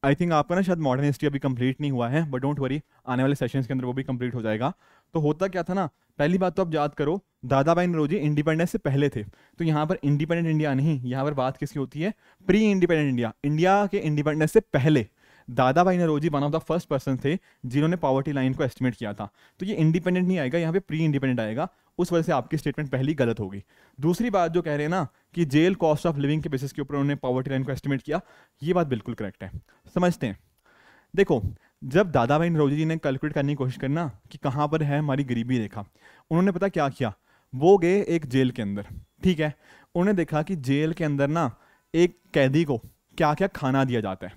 आई थिंक आपका ना शायद मॉडर्न हिस्ट्री अभी कंप्लीट नहीं हुआ है बट डोंट वरी आने वाले सेशंस के अंदर वो भी कंप्लीट हो जाएगा तो होता क्या था ना पहली बात तो आप याद करो दादा भाई नरोजी इंडिपेंडेंस से पहले थे तो यहाँ पर इंडिपेंडेंट इंडिया नहीं यहाँ पर बात किसकी होती है प्री इंडिपेंडेंट इंडिया इंडिया के इंडिपेंडेंस से पहले Dadabhai Naoroji one of the first person थे जिन्होंने पॉवर्टी लाइन को एस्टिमेट किया था तो ये इंडिपेंडेंट नहीं आएगा यहाँ पे प्री इंडिपेंडेंट आएगा उस वजह से आपकी स्टेटमेंट पहली गलत होगी दूसरी बात जो कह रहे हैं ना कि जेल कॉस्ट ऑफ लिविंग के बेसिस के ऊपर उन्होंने पॉवर्टी लाइन को एस्टिमेट किया ये बात बिल्कुल करेक्ट है समझते हैं देखो जब दादा भाई नरोजी जी ने कैलकुलेट करने की कोशिश करना कि कहाँ पर है हमारी गरीबी रेखा उन्होंने पता क्या किया वो गए एक जेल के अंदर ठीक है उन्होंने देखा कि जेल के अंदर ना एक कैदी को क्या क्या खाना दिया जाता है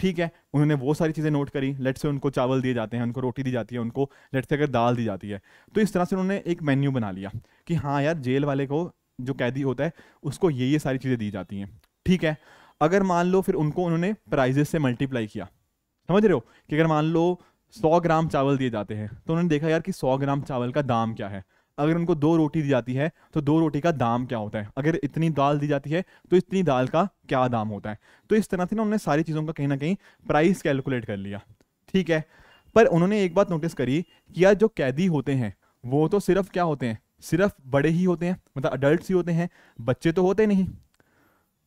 ठीक है उन्होंने वो सारी चीज़ें नोट करी लेट से उनको चावल दिए जाते हैं उनको रोटी दी जाती है उनको लेट से अगर दाल दी जाती है तो इस तरह से उन्होंने एक मेन्यू बना लिया कि हाँ यार जेल वाले को जो कैदी होता है उसको ये ये सारी चीज़ें दी जाती हैं ठीक है अगर मान लो फिर उनको उन्होंने प्राइजेस से मल्टीप्लाई किया समझ रहे हो कि अगर मान लो सौ ग्राम चावल दिए जाते हैं तो उन्होंने देखा यार कि सौ ग्राम चावल का दाम क्या है अगर उनको दो रोटी दी जाती है तो दो रोटी का दाम क्या होता है अगर इतनी दाल दी जाती है तो इतनी दाल का क्या दाम होता है तो इस तरह से ना उन्होंने सारी चीज़ों का कहीं ना कहीं प्राइस कैलकुलेट कर लिया ठीक है पर उन्होंने एक बात नोटिस करी कि यार जो कैदी होते हैं वो तो सिर्फ क्या होते हैं सिर्फ बड़े ही होते हैं मतलब अडल्ट ही होते हैं बच्चे तो होते नहीं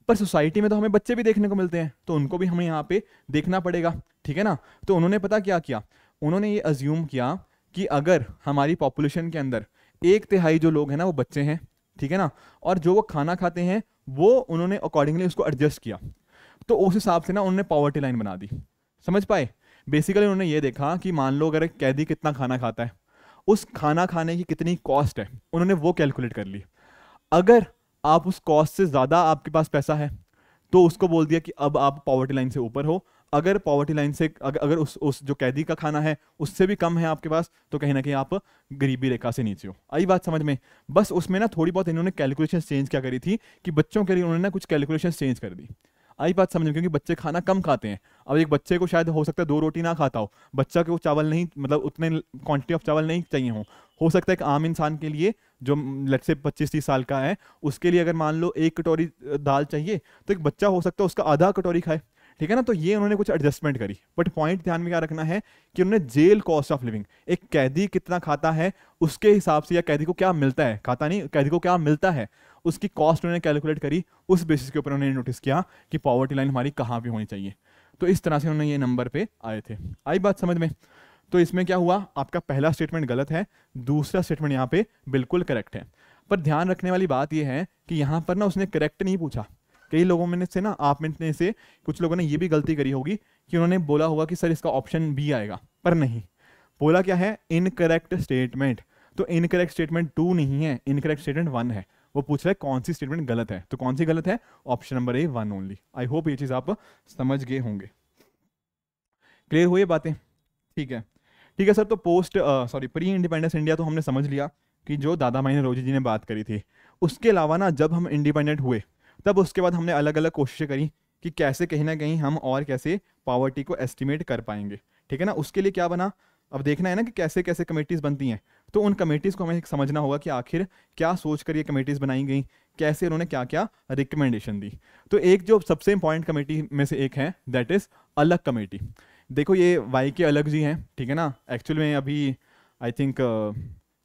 पर सोसाइटी में तो हमें बच्चे भी देखने को मिलते हैं तो उनको भी हमें यहाँ पे देखना पड़ेगा ठीक है ना तो उन्होंने पता क्या किया उन्होंने ये अज्यूम किया कि अगर हमारी पॉपुलेशन के अंदर एक तिहाई जो लोग हैं ना वो बच्चे हैं ठीक है ना और जो वो खाना खाते हैं वो उन्होंने अकॉर्डिंगली उसको एडजस्ट किया तो उस हिसाब से ना उन्होंने पॉवर्टी लाइन बना दी समझ पाए बेसिकली उन्होंने ये देखा कि मान लो अगर एक कैदी कितना खाना खाता है उस खाना खाने की कितनी कॉस्ट है उन्होंने वो कैलकुलेट कर ली अगर आप उस कॉस्ट से ज़्यादा आपके पास पैसा है तो उसको बोल दिया कि अब आप पॉवर्टी लाइन से ऊपर हो अगर पॉवर्टी लाइन से अगर उस उस जो कैदी का खाना है उससे भी कम है आपके पास तो कहीं ना कहीं आप गरीबी रेखा से नीचे हो आई बात समझ में बस उसमें ना थोड़ी बहुत इन्होंने कैलकुलेशन चेंज क्या करी थी कि बच्चों के लिए उन्होंने ना कुछ कैलकुलेशन चेंज कर दी आई बात समझ में क्योंकि बच्चे खाना कम खाते हैं अब एक बच्चे को शायद हो सकता है दो रोटी ना खाता हो बच्चा को चावल नहीं मतलब उतने क्वांटिटी ऑफ चावल नहीं चाहिए हो हो सकता है एक आम इंसान के लिए जो लट से पच्चीस तीस साल का है उसके लिए अगर मान लो एक कटोरी दाल चाहिए तो एक बच्चा हो सकता है उसका आधा कटोरी खाए ठीक है ना तो ये उन्होंने कुछ एडजस्टमेंट करी बट पॉइंट ध्यान में क्या रखना है कि उन्होंने जेल कॉस्ट ऑफ लिविंग एक कैदी कितना खाता है उसके हिसाब से या कैदी को क्या मिलता है खाता नहीं कैदी को क्या मिलता है उसकी कॉस्ट उन्होंने कैलकुलेट करी उस बेसिस के ऊपर उन्होंने नोटिस किया कि पॉवर्टी लाइन हमारी कहाँ पर होनी चाहिए तो इस तरह से उन्होंने ये नंबर पर आए थे आई बात समझ में तो इसमें क्या हुआ आपका पहला स्टेटमेंट गलत है दूसरा स्टेटमेंट यहाँ पे बिल्कुल करेक्ट है पर ध्यान रखने वाली बात यह है कि यहां पर ना उसने करेक्ट नहीं पूछा कई लोगों में से ना आप में से कुछ लोगों ने ये भी गलती करी होगी कि उन्होंने बोला होगा कि सर इसका ऑप्शन बी आएगा पर नहीं बोला क्या है इनकरेक्ट स्टेटमेंट तो इनकरेक्ट स्टेटमेंट टू नहीं है इनकरेक्ट स्टेटमेंट वन है वो पूछ रहा है कौन सी स्टेटमेंट गलत है तो कौन सी गलत है option number A one only I hope ये चीज़ आप समझ गए होंगे क्लियर हुई बातें ठीक है ठीक है सर तो post sorry pre independence India तो हमने समझ लिया कि जो दादा माई ने रोजी जी ने बात करी थी उसके अलावा ना जब हम इंडिपेंडेंट हुए तब उसके बाद हमने अलग अलग कोशिशें करी कि कैसे कहीं ना कहीं हम और कैसे पावर्टी को एस्टिमेट कर पाएंगे ठीक है ना उसके लिए क्या बना अब देखना है ना कि कैसे कैसे कमेटीज़ बनती हैं तो उन कमेटीज़ को हमें समझना होगा कि आखिर क्या सोच कर ये कमेटीज़ बनाई गई कैसे उन्होंने क्या क्या रिकमेंडेशन दी तो एक जो सबसे इंपॉर्टेंट कमेटी में से एक है दैट इज़ अलग कमेटी देखो ये वाई के अलग जी हैं ठीक है ना एक्चुअल में अभी आई थिंक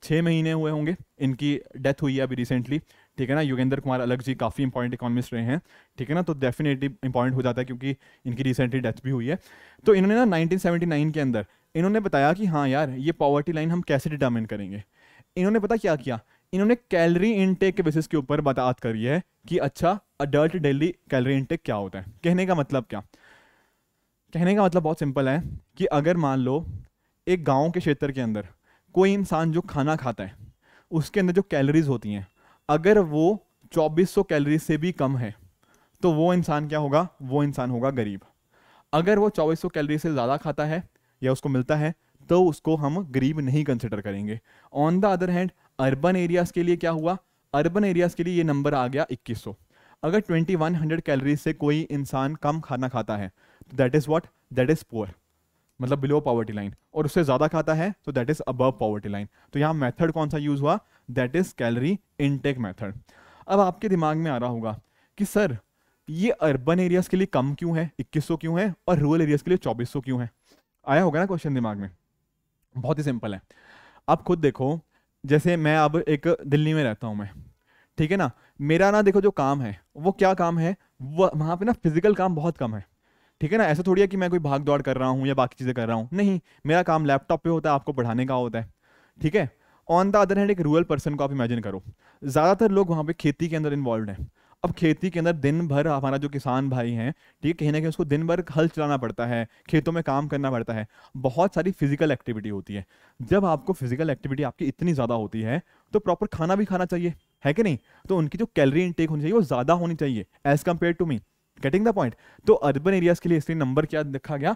छः महीने हुए होंगे इनकी डेथ हुई है अभी रिसेंटली ठीक है ना योगेंद्र कुमार अलग जी काफ़ी इंपॉर्टेंट इकोनॉमिस्ट रहे हैं ठीक है ना तो डेफिनेटली इंपॉर्टेंट हो जाता है क्योंकि इनकी रिसेंटली डेथ भी हुई है तो इन्होंने ना 1979 के अंदर इन्होंने बताया कि हाँ यार ये पॉवर्टी लाइन हम कैसे डिटर्मिन करेंगे इन्होंने पता क्या किया इन्होंने कैलरी इनटेक के बेसिस के ऊपर बात करी है कि अच्छा अडल्ट डेली कैलरी इनटेक क्या होता है कहने का मतलब क्या कहने का मतलब बहुत सिंपल है कि अगर मान लो एक गांव के क्षेत्र के अंदर कोई इंसान जो खाना खाता है उसके अंदर जो कैलरीज होती हैं अगर वो 2400 कैलोरी से भी कम है तो वो इंसान क्या होगा वो इंसान होगा गरीब अगर वो 2400 कैलोरी से ज़्यादा खाता है या उसको मिलता है तो उसको हम गरीब नहीं कंसिडर करेंगे on the other hand urban areas के लिए क्या हुआ अर्बन एरियाज़ के लिए ये नंबर आ गया 2100 अगर 2100 कैलोरी से कोई इंसान कम खाना खाता है तो that is what that is poor मतलब बिलो पॉवर्टी लाइन और उससे ज़्यादा खाता है तो that is above poverty line तो यहाँ मेथड कौन सा यूज़ हुआ that is calorie intake method अब आपके दिमाग में आ रहा होगा कि सर ये अर्बन एरियाज़ के लिए कम क्यों है 2100 क्यों है और रूरल एरियाज़ के लिए 2400 क्यों है आया होगा ना क्वेश्चन दिमाग में बहुत ही सिंपल है आप खुद देखो जैसे मैं अब एक दिल्ली में रहता हूँ मैं ठीक है ना मेरा ना देखो जो काम है वो क्या काम है वह वहाँ पे ना फिजिकल काम बहुत कम है ठीक है ना ऐसा थोड़ी है कि मैं कोई भाग दौड़ कर रहा हूँ या बाकी चीज़ें कर रहा हूँ नहीं मेरा काम लैपटॉप पे होता है आपको पढ़ाने का होता है ठीक है ऑन द अदर हैंड एक रूरल पर्सन को आप इमेजिन करो ज़्यादातर लोग वहाँ पे खेती के अंदर इन्वॉल्व हैं अब खेती के अंदर दिन भर हमारा जो किसान भाई हैं ठीक है कहीं ना कहीं उसको दिन भर हल चलाना पड़ता है खेतों में काम करना पड़ता है बहुत सारी फिजिकल एक्टिविटी होती है जब आपको फिजिकल एक्टिविटी आपकी इतनी ज़्यादा होती है तो प्रॉपर खाना भी खाना चाहिए है कि नहीं तो उनकी जो कैलरी इनटेक होनी चाहिए वो ज़्यादा होनी चाहिए as compare to me getting the point तो अर्बन एरियाज के लिए इसलिए नंबर क्या देखा गया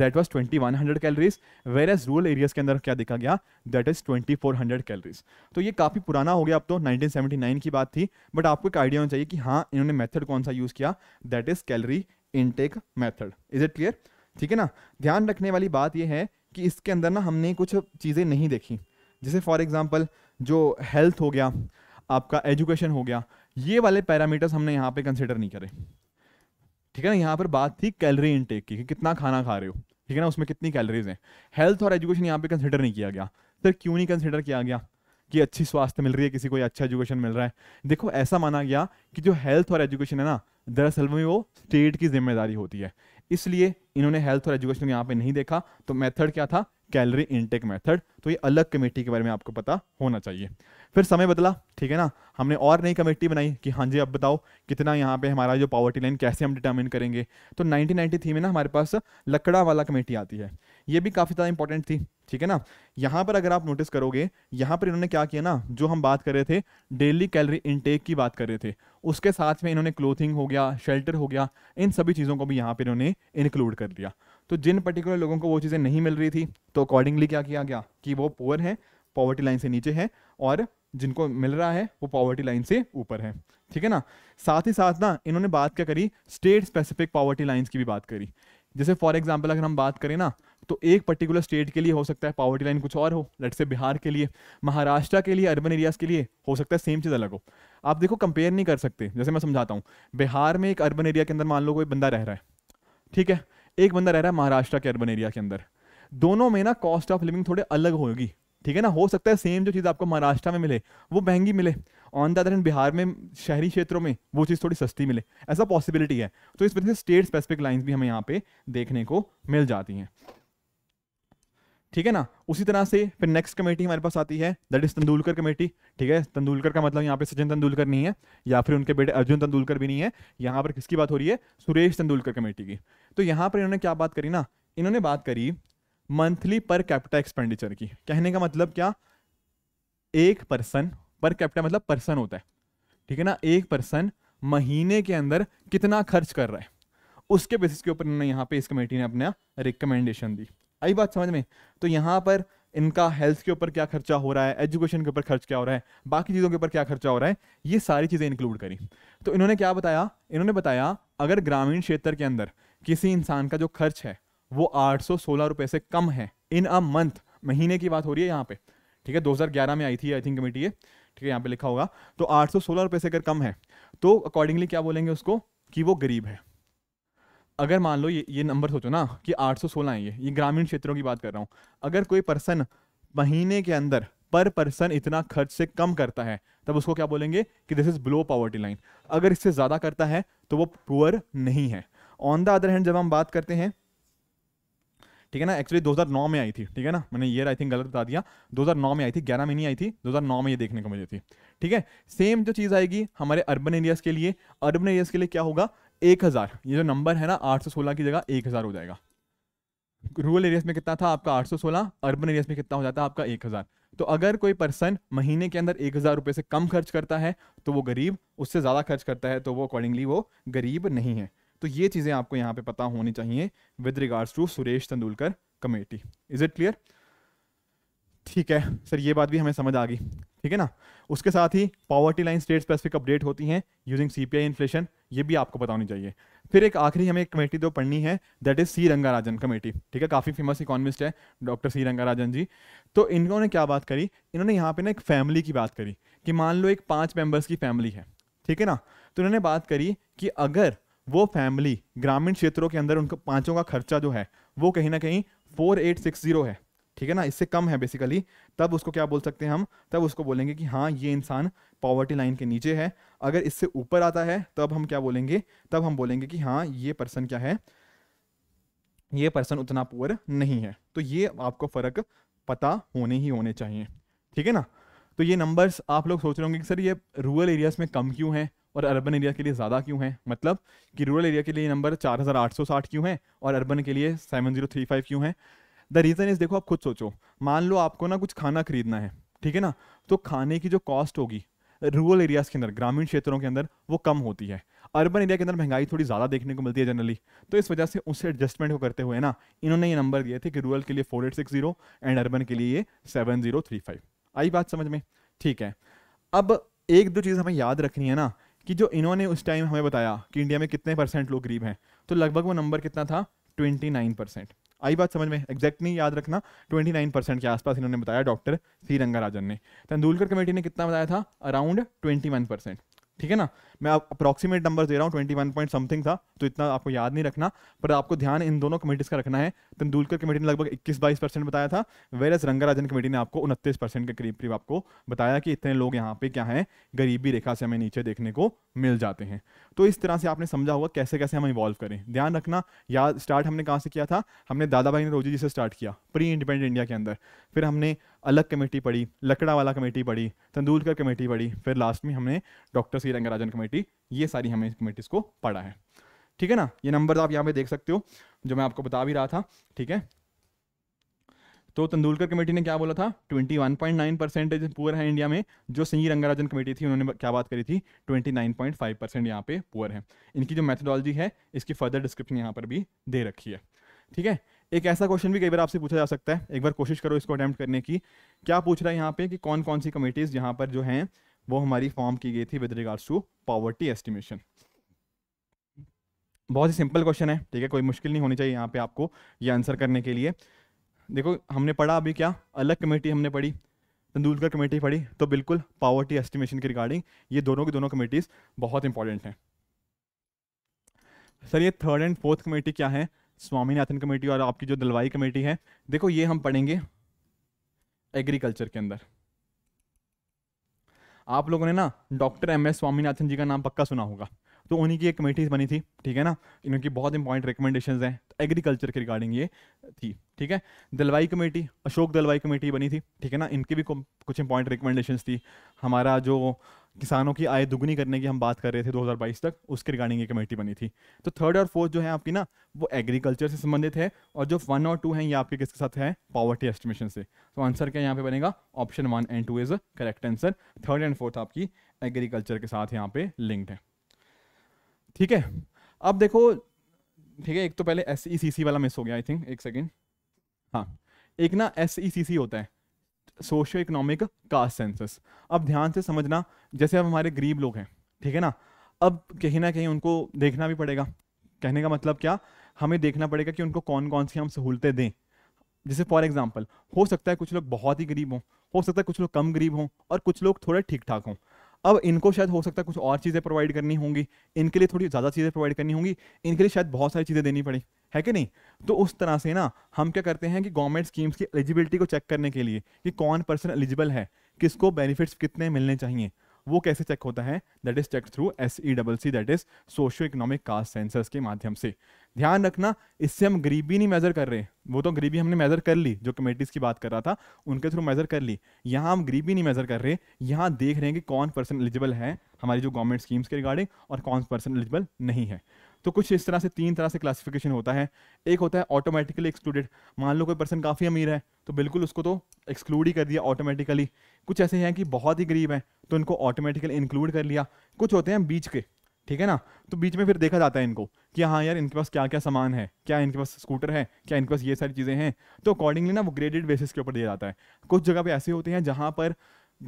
that was twenty one hundred calories whereas rural areas के अंदर क्या देखा गया that is twenty four hundred calories तो ये काफ़ी पुराना हो गया अब तो नाइनटीन सेवेंटी नाइन की बात थी बट आपको एक आइडिया होना चाहिए कि हाँ इन्होंने मैथड कौन सा यूज़ किया that is calorie intake method is it clear ठीक है ना ध्यान रखने वाली बात यह है कि इसके अंदर ना हमने कुछ चीज़ें नहीं देखी जैसे फॉर एग्जाम्पल जो हेल्थ हो गया आपका एजुकेशन हो गया ये वाले पैरामीटर्स हमने यहाँ पे कंसिडर नहीं करे ठीक है ना यहाँ पर बात थी कैलरी इनटेक की कि कितना खाना खा रहे हो ठीक है ना उसमें कितनी कैलरीज हैं हेल्थ और एजुकेशन यहाँ पे कंसिडर नहीं किया गया सर क्यों नहीं कंसिडर किया गया कि अच्छी स्वास्थ्य मिल रही है किसी को अच्छा एजुकेशन मिल रहा है देखो ऐसा माना गया कि जो हेल्थ और एजुकेशन है ना दरअसल में वो स्टेट की जिम्मेदारी होती है इसलिए इन्होंने हेल्थ और एजुकेशन यहाँ पे नहीं देखा तो मेथड क्या था कैलरी इनटेक मेथड तो ये अलग कमेटी के बारे में आपको पता होना चाहिए फिर समय बदला ठीक है ना हमने और नई कमेटी बनाई कि हाँ जी अब बताओ कितना यहाँ पे हमारा जो पावर्टी लाइन कैसे हम डिटर्मिन करेंगे तो 1993 में ना हमारे पास लकड़ा वाला कमेटी आती है ये भी काफ़ी ज़्यादा इंपॉर्टेंट थी ठीक है ना यहाँ पर अगर आप नोटिस करोगे यहाँ पर इन्होंने क्या किया ना जो हम बात कर रहे थे डेली कैलरी इनटेक की बात कर रहे थे उसके साथ में इन्होंने क्लोथिंग हो गया शेल्टर हो गया इन सभी चीज़ों को भी यहाँ पर इन्होंने इंक्लूड कर लिया तो जिन पर्टिकुलर लोगों को वो चीज़ें नहीं मिल रही थी तो अकॉर्डिंगली क्या किया गया कि वो पुअर हैं पॉवर्टी लाइन से नीचे है और जिनको मिल रहा है वो पॉवर्टी लाइन से ऊपर है ठीक है ना साथ ही साथ ना इन्होंने बात क्या करी स्टेट स्पेसिफिक पॉवर्टी लाइन्स की भी बात करी जैसे फॉर एग्जाम्पल अगर हम बात करें ना तो एक पर्टिकुलर स्टेट के लिए हो सकता है पॉवर्टी लाइन कुछ और हो लट से बिहार के लिए महाराष्ट्र के लिए अर्बन एरियाज के लिए हो सकता है सेम चीज़ अलग हो आप देखो कंपेयर नहीं कर सकते जैसे मैं समझाता हूँ बिहार में एक अर्बन एरिया के अंदर मान लो कोई बंदा रह रहा है ठीक है एक बंदा रह रहा है महाराष्ट्र के अर्बन एरिया के अंदर दोनों में ना कॉस्ट ऑफ लिविंग थोड़े अलग होगी ठीक है ना हो सकता है सेम जो चीज़ आपको महाराष्ट्र में मिले वो महंगी मिले on the other end Bihar में शहरी क्षेत्रों में वो चीज़ थोड़ी सस्ती मिले ऐसा पॉसिबिलिटी है तो इस वजह से स्टेट स्पेसिफिक लाइन्स भी हमें यहाँ पे देखने को मिल जाती हैं ठीक है ना उसी तरह से फिर नेक्स्ट कमेटी हमारे पास आती है दैट इज तेंदुलकर कमेटी ठीक है तेंदुलकर का मतलब यहाँ पे सचिन तेंदुलकर नहीं है या फिर उनके बेटे अर्जुन तेंदुलकर भी नहीं है यहाँ पर किसकी बात हो रही है सुरेश तेंदुलकर कमेटी की तो यहाँ पर इन्होंने क्या बात करी ना इन्होंने बात करी मंथली पर कैपिटा एक्सपेंडिचर की कहने का मतलब क्या एक पर्सन पर कैपिटा मतलब पर्सन होता है ठीक है ना एक पर्सन महीने के अंदर कितना खर्च कर रहा है उसके बेसिस के ऊपर इन्होंने यहाँ पे इस कमेटी ने अपना रिकमेंडेशन दी आई बात समझ में तो यहाँ पर इनका हेल्थ के ऊपर क्या खर्चा हो रहा है एजुकेशन के ऊपर खर्च क्या हो रहा है बाकी चीज़ों के ऊपर क्या खर्चा हो रहा है ये सारी चीज़ें इंक्लूड करी तो इन्होंने क्या बताया इन्होंने बताया अगर ग्रामीण क्षेत्र के अंदर किसी इंसान का जो खर्च है वो आठ सौ से कम है इन अ मंथ महीने की बात हो रही है यहाँ पे ठीक है 2011 में आई थी आई थिंक कमेटी ये ठीक है यहाँ पे लिखा होगा तो आठ सौ से अगर कम है तो अकॉर्डिंगली क्या बोलेंगे उसको कि वो गरीब है अगर मान लो ये ये नंबर सोचो ना कि 816 है ये ये ग्रामीण क्षेत्रों की बात कर रहा हूँ अगर कोई पर्सन महीने के अंदर पर पर्सन इतना खर्च से कम करता है तब उसको क्या बोलेंगे कि this is below poverty line अगर इससे ज़्यादा करता है तो वो पुअर नहीं है ऑन द अदर हैंड जब हम बात करते हैं ठीक है ना एक्चुअली 2009 में आई थी ठीक है ना मैंने ईयर आई थिंक गलत बता दिया 2009 में आई थी 11 में नहीं आई थी 2009 में ये देखने को मिली थी ठीक है सेम जो चीज़ आएगी हमारे अर्बन एरियाज़ के लिए अर्बन एरियाज़ के लिए क्या होगा एक हज़ार ये जो नंबर है ना आठ सौ सोलह की जगह एक हज़ार हो जाएगा रूरल एरियाज में कितना था आपका आठ सौ सोलह अर्बन एरियाज में कितना हो जाता है आपका एक हज़ार तो अगर कोई पर्सन महीने के अंदर एक हज़ार रुपए से कम खर्च करता है तो वो गरीब उससे ज़्यादा खर्च करता है तो वो अकॉर्डिंगली वो गरीब नहीं है तो ये चीज़ें आपको यहाँ पे पता होनी चाहिए with regards to Suresh Tendulkar committee is it clear ठीक है सर ये बात भी हमें समझ आ गई ठीक है ना उसके साथ ही poverty line state specific update होती हैं यूजिंग सीपीआई इन्फ्लेशन ये भी आपको बतानी चाहिए फिर एक आखिरी हमें एक कमेटी दो पढ़नी है that is C Rangarajan committee ठीक है काफ़ी फेमस इकोनॉमिस्ट है डॉक्टर सी रंगाराजन जी तो इन्होंने क्या बात करी इन्होंने यहाँ पे ना एक फैमिली की बात करी कि मान लो एक पाँच मेंबर्स की फैमिली है ठीक है ना तो इन्होंने बात करी कि अगर वो फैमिली ग्रामीण क्षेत्रों के अंदर उनका पाँचों का खर्चा जो है वो कहीं ना कहीं फोर एट सिक्स जीरो है ठीक है ना इससे कम है बेसिकली तब उसको क्या बोल सकते हैं हम तब उसको बोलेंगे कि हाँ ये इंसान पॉवर्टी लाइन के नीचे है अगर इससे ऊपर आता है तब हम क्या बोलेंगे तब हम बोलेंगे कि हाँ ये पर्सन क्या है ये पर्सन उतना पुअर नहीं है तो ये आपको फ़र्क पता होने ही होने चाहिए ठीक है ना तो ये नंबर्स आप लोग सोच रहे होंगे कि सर ये रूरल एरियाज़ में कम क्यों हैं और अर्बन एरिया के लिए ज़्यादा क्यों है मतलब कि रूरल एरिया के लिए नंबर 4860 क्यों है और अर्बन के लिए 7035 क्यों है द रीज़न इज़ देखो आप खुद सोचो मान लो आपको ना कुछ खाना खरीदना है ठीक है ना तो खाने की जो कॉस्ट होगी रूरल एरियाज़ के अंदर ग्रामीण क्षेत्रों के अंदर वो कम होती है अर्बन एरिया के अंदर महंगाई थोड़ी ज़्यादा देखने को मिलती है जनरली तो इस वजह से उससे एडजस्टमेंट को करते हुए ना इन्होंने ये नंबर दिए थे कि रूरल के लिए four eight six zero and urban के लिए ये सेवन जीरो थ्री फाइव आई बात समझ में ठीक है अब एक दो चीज़ हमें याद रखनी है ना कि जो इन्होंने उस टाइम हमें बताया कि इंडिया में कितने परसेंट लोग गरीब हैं तो लगभग वो नंबर कितना था ट्वेंटी नाइन परसेंट आई बात समझ में एग्जैक्ट नहीं याद रखना 29 परसेंट के आसपास इन्होंने बताया डॉक्टर सी रंगाराजन ने तेंदुलकर कमेटी ने कितना बताया था अराउंड 21 परसेंट ठीक है ना मैं आप अप्रॉक्सीमेट नंबर दे रहा हूँ ट्वेंटी वन पॉइंट समथिंग था तो इतना आपको याद नहीं रखना पर आपको ध्यान इन दोनों कमेटीज़ का रखना है तेंदुलकर कमेटी ने लगभग इक्कीस बाईस परसेंट बताया था वेर एस रंगाराजन कमेटी ने आपको उनतीस परसेंट के करीब करीब आपको बताया कि इतने लोग यहाँ पे क्या है गरीबी रेखा से हमें नीचे देखने को मिल जाते हैं तो इस तरह से आपने समझा हुआ कैसे कैसे हम इवॉल्व करें ध्यान रखना याद स्टार्ट हमने कहाँ से किया था हमने दादा भाई ने रोजी जी से स्टार्ट किया प्री इंडिपेंडेंट इंडिया के अंदर फिर हमने अलग कमेटी पढ़ी लकड़ा वाला कमेटी पढ़ी तेंदुलकर कमेटी पढ़ी फिर लास्ट में हमने doctor C Rangarajan committee committee ये सारी हमें कमेटीज को पढ़ा है ठीक है ना ये नंबर आप यहाँ पे देख सकते हो जो मैं आपको बता भी रहा था ठीक है तो तंदुलकर कमेटी ने क्या बोला था 21.9 परसेंटेज पुअर है इंडिया में जो सिंगी रंगाराजन कमेटी थी उन्होंने क्या बात करी थी 29.5 परसेंट यहाँ पे पुअर है इनकी जो मेथोडोलॉजी है इसकी फर्दर डिस्क्रिप्शन यहाँ पर भी दे रखी है ठीक है एक ऐसा क्वेश्चन भी कई बार आपसे पूछा जा सकता है एक बार कोशिश करो इसको अटैम्प्ट करने की क्या पूछ रहा है यहाँ पे कि कौन कौन सी कमेटीज़ यहाँ पर जो हैं वो हमारी फॉर्म की गई थी with regards to poverty estimation बहुत ही सिंपल क्वेश्चन है ठीक है कोई मुश्किल नहीं होनी चाहिए यहाँ पे आपको ये आंसर करने के लिए देखो हमने पढ़ा अभी क्या अलग कमेटी हमने पढ़ी तेंदुलकर कमेटी पढ़ी तो बिल्कुल पावर्टी एस्टिमेशन के रिगार्डिंग ये दोनों की दोनों कमेटीज़ बहुत इंपॉर्टेंट हैं सर ये थर्ड एंड फोर्थ कमेटी क्या है स्वामीनाथन कमेटी और आपकी जो दलवाई कमेटी है देखो ये हम पढ़ेंगे एग्रीकल्चर के अंदर आप लोगों ने ना doctor M S Swaminathan ji का नाम पक्का सुना होगा तो उन्हीं की एक कमेटी बनी थी ठीक है ना इनकी बहुत इंपॉर्टेंट रिकमेंडेशन हैं तो एग्रीकल्चर के रिगार्डिंग ये थी ठीक है दलवाई कमेटी अशोक दलवाई कमेटी बनी थी ठीक है ना इनकी भी कुछ इंपॉर्टेंट रिकमेंडेशन थी हमारा जो किसानों की आय दुगनी करने की हम बात कर रहे थे 2022 तक उसके रिगार्डिंग ये कमेटी बनी थी तो थर्ड और फोर्थ जो है आपकी ना वो एग्रीकल्चर से संबंधित है और जो वन और टू है ये आपके किसके साथ है पॉवर्टी एस्टिमेशन से तो आंसर क्या यहाँ पे बनेगा option one and two is correct answer third and fourth आपकी एग्रीकल्चर के साथ यहाँ पे लिंक्ड है ठीक है अब देखो ठीक है एक तो पहले एस e वाला मिस हो गया आई थिंक एक सेकेंड हाँ एक ना एस e होता है सोशियो इकोनॉमिक कास्ट सेंसस अब ध्यान से समझना जैसे अब हमारे गरीब लोग हैं ठीक है ना अब कहीं ना कहीं उनको देखना भी पड़ेगा कहने का मतलब क्या हमें देखना पड़ेगा कि उनको कौन कौन सी हम सहूलतें दें जैसे फॉर एग्जाम्पल हो सकता है कुछ लोग बहुत ही गरीब हों हो सकता है कुछ लोग कम गरीब हों और कुछ लोग थोड़े ठीक ठाक हों अब इनको शायद हो सकता है कुछ और चीज़ें प्रोवाइड करनी होंगी इनके लिए थोड़ी ज़्यादा चीज़ें प्रोवाइड करनी होंगी इनके लिए शायद बहुत सारी चीज़ें देनी पड़ी है कि नहीं तो उस तरह से ना हम क्या करते हैं कि गवर्नमेंट स्कीम्स की एलिजिबिलिटी को चेक करने के लिए कि कौन पर्सन एलिजिबल है किसको बेनिफिट्स कितने मिलने चाहिए वो कैसे चेक होता है that is check through S E double C that is socio economic caste census के माध्यम से ध्यान रखना इससे हम गरीबी नहीं मेजर कर रहे वो तो गरीबी हमने मेजर कर ली जो कमेटीज की बात कर रहा था उनके थ्रू मेजर कर ली यहाँ हम गरीबी नहीं मेजर कर रहे यहाँ देख रहे हैं कि कौन पर्सन एलिजिबल है हमारी जो गवर्नमेंट स्कीम्स के रिगार्डिंग और कौन पर्सन एलिजिबल नहीं है तो कुछ इस तरह से तीन तरह से क्लासिफिकेशन होता है एक होता है ऑटोमेटिकली एक्सक्लूडेड मान लो कोई पर्सन काफ़ी अमीर है तो बिल्कुल उसको तो एक्सक्लूड ही कर दिया ऑटोमेटिकली कुछ ऐसे हैं कि बहुत ही गरीब हैं तो इनको ऑटोमेटिकली इंक्लूड कर लिया कुछ होते हैं बीच के ठीक है ना तो बीच में फिर देखा जाता है इनको कि हाँ यार इनके पास क्या क्या सामान है क्या इनके पास स्कूटर है क्या इनके पास ये सारी चीज़ें हैं तो अकॉर्डिंगली ना वो ग्रेडेड बेसिस के ऊपर दिया जाता है कुछ जगह पे ऐसे होते हैं जहाँ पर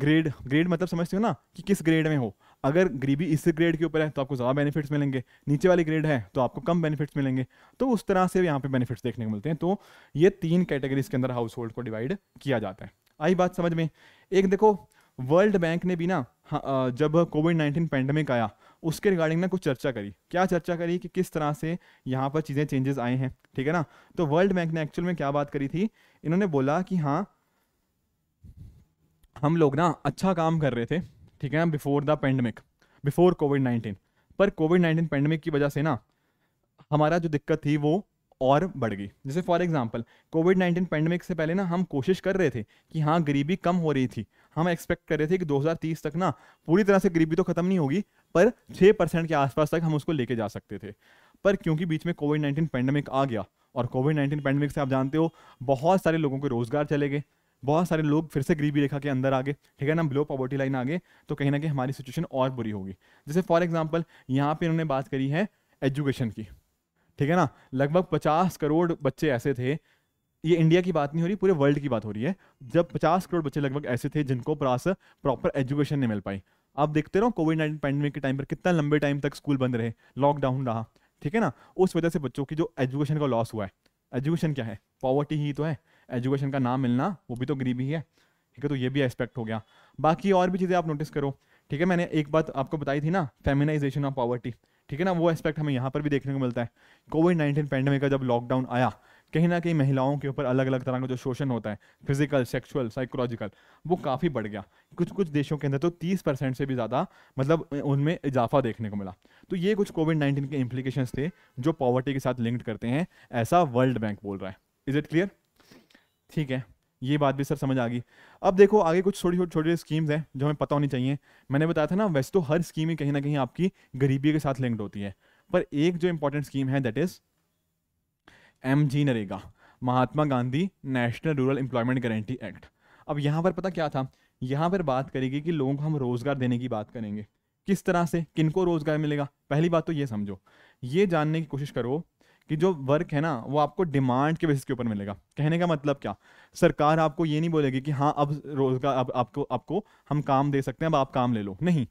ग्रेड ग्रेड मतलब समझते हो ना कि किस ग्रेड में हो अगर गरीबी इस ग्रेड के ऊपर है तो आपको ज़्यादा बेनिफिट्स मिलेंगे नीचे वाली ग्रेड है तो आपको कम बेनिफिट्स मिलेंगे तो उस तरह से यहाँ पे बेनिफिट्स देखने को मिलते हैं तो ये तीन कैटेगरीज के अंदर हाउस होल्ड को डिवाइड किया जाता है आई बात समझ में एक देखो वर्ल्ड बैंक ने भी ना हाँ, जब कोविड नाइन्टीन पैंडमिक आया उसके रिगार्डिंग में कुछ चर्चा करी क्या चर्चा करी कि किस तरह से यहाँ पर चीज़ें चेंजेस आए हैं ठीक है ना तो वर्ल्ड बैंक ने एक्चुअल में क्या बात करी थी इन्होंने बोला कि हाँ हम लोग ना अच्छा काम कर रहे थे ठीक है ना before the pandemic before COVID nineteen पर कोविड नाइन्टीन पेंडेमिक की वजह से ना हमारा जो दिक्कत थी वो और बढ़ गई जैसे for example COVID nineteen pandemic से पहले ना हम कोशिश कर रहे थे कि हाँ गरीबी कम हो रही थी हम एक्सपेक्ट कर रहे थे कि 2030 तक ना पूरी तरह से गरीबी तो खत्म नहीं होगी पर 6 परसेंट के आसपास तक हम उसको लेके जा सकते थे पर क्योंकि बीच में कोविड नाइन्टीन पैंडमिक आ गया और कोविड नाइन्टीन पैंडमिक से आप जानते हो बहुत सारे लोगों के रोजगार चले गए बहुत सारे लोग फिर से गरीबी रेखा के अंदर आ गए ठीक है ना बिलो पॉवर्टी लाइन आ गए तो कहीं ना कहीं हमारी सिचुएशन और बुरी होगी जैसे फॉर एग्जाम्पल यहाँ पे इन्होंने बात करी है एजुकेशन की ठीक है ना लगभग पचास करोड़ बच्चे ऐसे थे ये इंडिया की बात नहीं हो रही पूरे वर्ल्ड की बात हो रही है जब पचास करोड़ बच्चे लगभग ऐसे थे जिनको प्रॉपर एजुकेशन नहीं मिल पाई आप देखते रहो कोविड नाइन्टीन पैंडमिक के टाइम पर कितना लंबे टाइम तक स्कूल बंद रहे लॉकडाउन रहा ठीक है ना उस वजह से बच्चों की जो एजुकेशन का लॉस हुआ है एजुकेशन क्या है पॉवर्टी ही तो है एजुकेशन का ना मिलना वो भी तो गरीबी ही है ठीक है तो ये भी एस्पेक्ट हो गया बाकी और भी चीज़ें आप नोटिस करो ठीक है मैंने एक बात आपको बताई थी ना फेमिनाइजेशन ऑफ पॉवर्टी ठीक है ना वो एस्पेक्ट हमें यहाँ पर भी देखने को मिलता है कोविड नाइन्टीन पैंडमिक का जब लॉकडाउन आया कहीं ना कहीं महिलाओं के ऊपर अलग अलग तरह का जो शोषण होता है फिजिकल सेक्सुअल साइकोलॉजिकल वो काफ़ी बढ़ गया कुछ कुछ देशों के अंदर तो 30 परसेंट से भी ज़्यादा मतलब उनमें इजाफा देखने को मिला तो ये कुछ कोविड 19 के इम्प्लीकेशन थे जो पॉवर्टी के साथ लिंक्ड करते हैं ऐसा वर्ल्ड बैंक बोल रहा है इज़ इट क्लियर ठीक है ये बात भी सर समझ आ गई अब देखो आगे कुछ छोटी छोटी छोटी स्कीम्स हैं जो हमें पता होनी चाहिए मैंने बताया था ना वैसे तो हर स्कीम ही कहीं ना कहीं आपकी गरीबी के साथ लिंक्ड होती है पर एक जो इंपॉर्टेंट स्कीम है that is M G NREGA Mahatma Gandhi national rural employment guarantee act अब यहाँ पर पता क्या था यहाँ पर बात करेगी कि लोगों को हम रोज़गार देने की बात करेंगे किस तरह से किनको रोज़गार मिलेगा पहली बात तो ये समझो ये जानने की कोशिश करो कि जो वर्क है ना वो आपको डिमांड के बेसिस के ऊपर मिलेगा कहने का मतलब क्या सरकार आपको ये नहीं बोलेगी कि हाँ अब रोजगार अब आपको आपको हम काम दे सकते हैं अब आप काम ले लो नहीं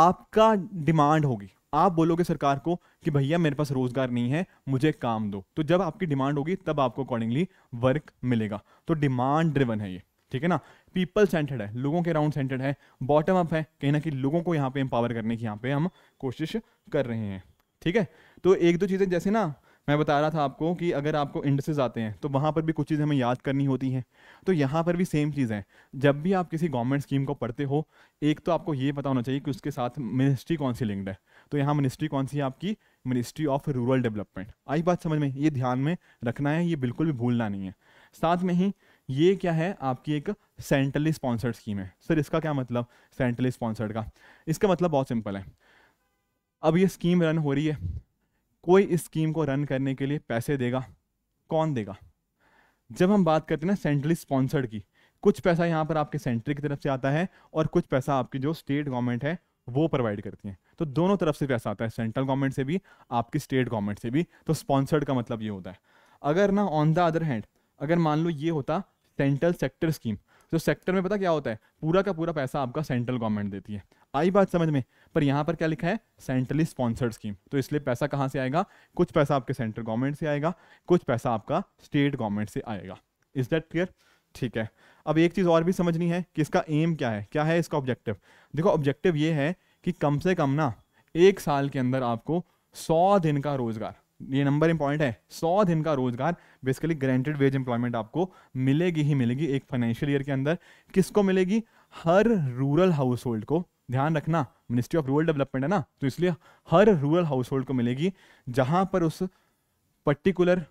आपका डिमांड होगी आप बोलोगे सरकार को कि भैया मेरे पास रोजगार नहीं है मुझे काम दो तो जब आपकी डिमांड होगी तब आपको अकॉर्डिंगली वर्क मिलेगा तो डिमांड ड्रिवन है ये ठीक है ना पीपल सेंटर्ड है लोगों के अराउंड सेंटर्ड है बॉटम अप है कहीं ना कहीं लोगों को यहाँ पे एम्पावर करने की यहाँ पे हम कोशिश कर रहे हैं ठीक है तो एक दो चीज़ें जैसे ना मैं बता रहा था आपको कि अगर आपको इंडसेज आते हैं तो वहाँ पर भी कुछ चीज़ें हमें याद करनी होती हैं तो यहाँ पर भी सेम चीज़ है जब भी आप किसी गवर्नमेंट स्कीम को पढ़ते हो एक तो आपको ये पता होना चाहिए कि उसके साथ मिनिस्ट्री कौन सी लिंक्ड है तो यहाँ मिनिस्ट्री कौन सी है आपकी मिनिस्ट्री ऑफ रूरल डेवलपमेंट आई बात समझ में ये ध्यान में रखना है ये बिल्कुल भी भूलना नहीं है साथ में ही ये क्या है आपकी एक सेंट्रली स्पॉन्सर्ड स्कीम है सर इसका क्या मतलब सेंट्रली स्पॉन्सर्ड का इसका मतलब बहुत सिंपल है अब ये स्कीम रन हो रही है कोई इस स्कीम को रन करने के लिए पैसे देगा कौन देगा जब हम बात करते हैं ना सेंट्रली स्पॉन्सर्ड की कुछ पैसा यहाँ पर आपके सेंट्रल की तरफ से आता है और कुछ पैसा आपकी जो स्टेट गवर्नमेंट है वो प्रोवाइड करती है तो दोनों तरफ से पैसा आता है सेंट्रल गवर्नमेंट से भी आपकी स्टेट गवर्नमेंट से भी तो स्पॉन्सर्ड का मतलब ये होता है अगर ना ऑन द अदर हैंड अगर मान लो ये होता सेंट्रल सेक्टर स्कीम तो सेक्टर में पता क्या होता है पूरा का पूरा पैसा आपका सेंट्रल गवर्नमेंट देती है आई बात समझ में पर यहाँ पर क्या लिखा है सेंट्रली स्पॉन्सर्ड स्कीम तो इसलिए पैसा कहाँ से आएगा कुछ पैसा आपके सेंट्रल गवर्नमेंट से आएगा कुछ पैसा आपका स्टेट गवर्नमेंट से आएगा इज दैट क्लियर ठीक है अब एक चीज़ और भी समझनी है कि इसका एम क्या है क्या है इसका ऑब्जेक्टिव देखो ऑब्जेक्टिव ये है कि कम से कम ना एक साल के अंदर आपको सौ दिन का रोजगार ये नंबर इंपॉर्टेंट है सौ दिन का रोजगार बेसिकली ग्रांटेड वेज एम्प्लॉयमेंट आपको मिलेगी ही मिलेगी एक फाइनेंशियल ईयर के अंदर किसको मिलेगी हर रूरल हाउस होल्ड को ध्यान रखना मिनिस्ट्री ऑफ रूरल डेवलपमेंट है ना तो इसलिए हर रूरल हाउस होल्ड को मिलेगी जहां पर उस पर्टिकुलर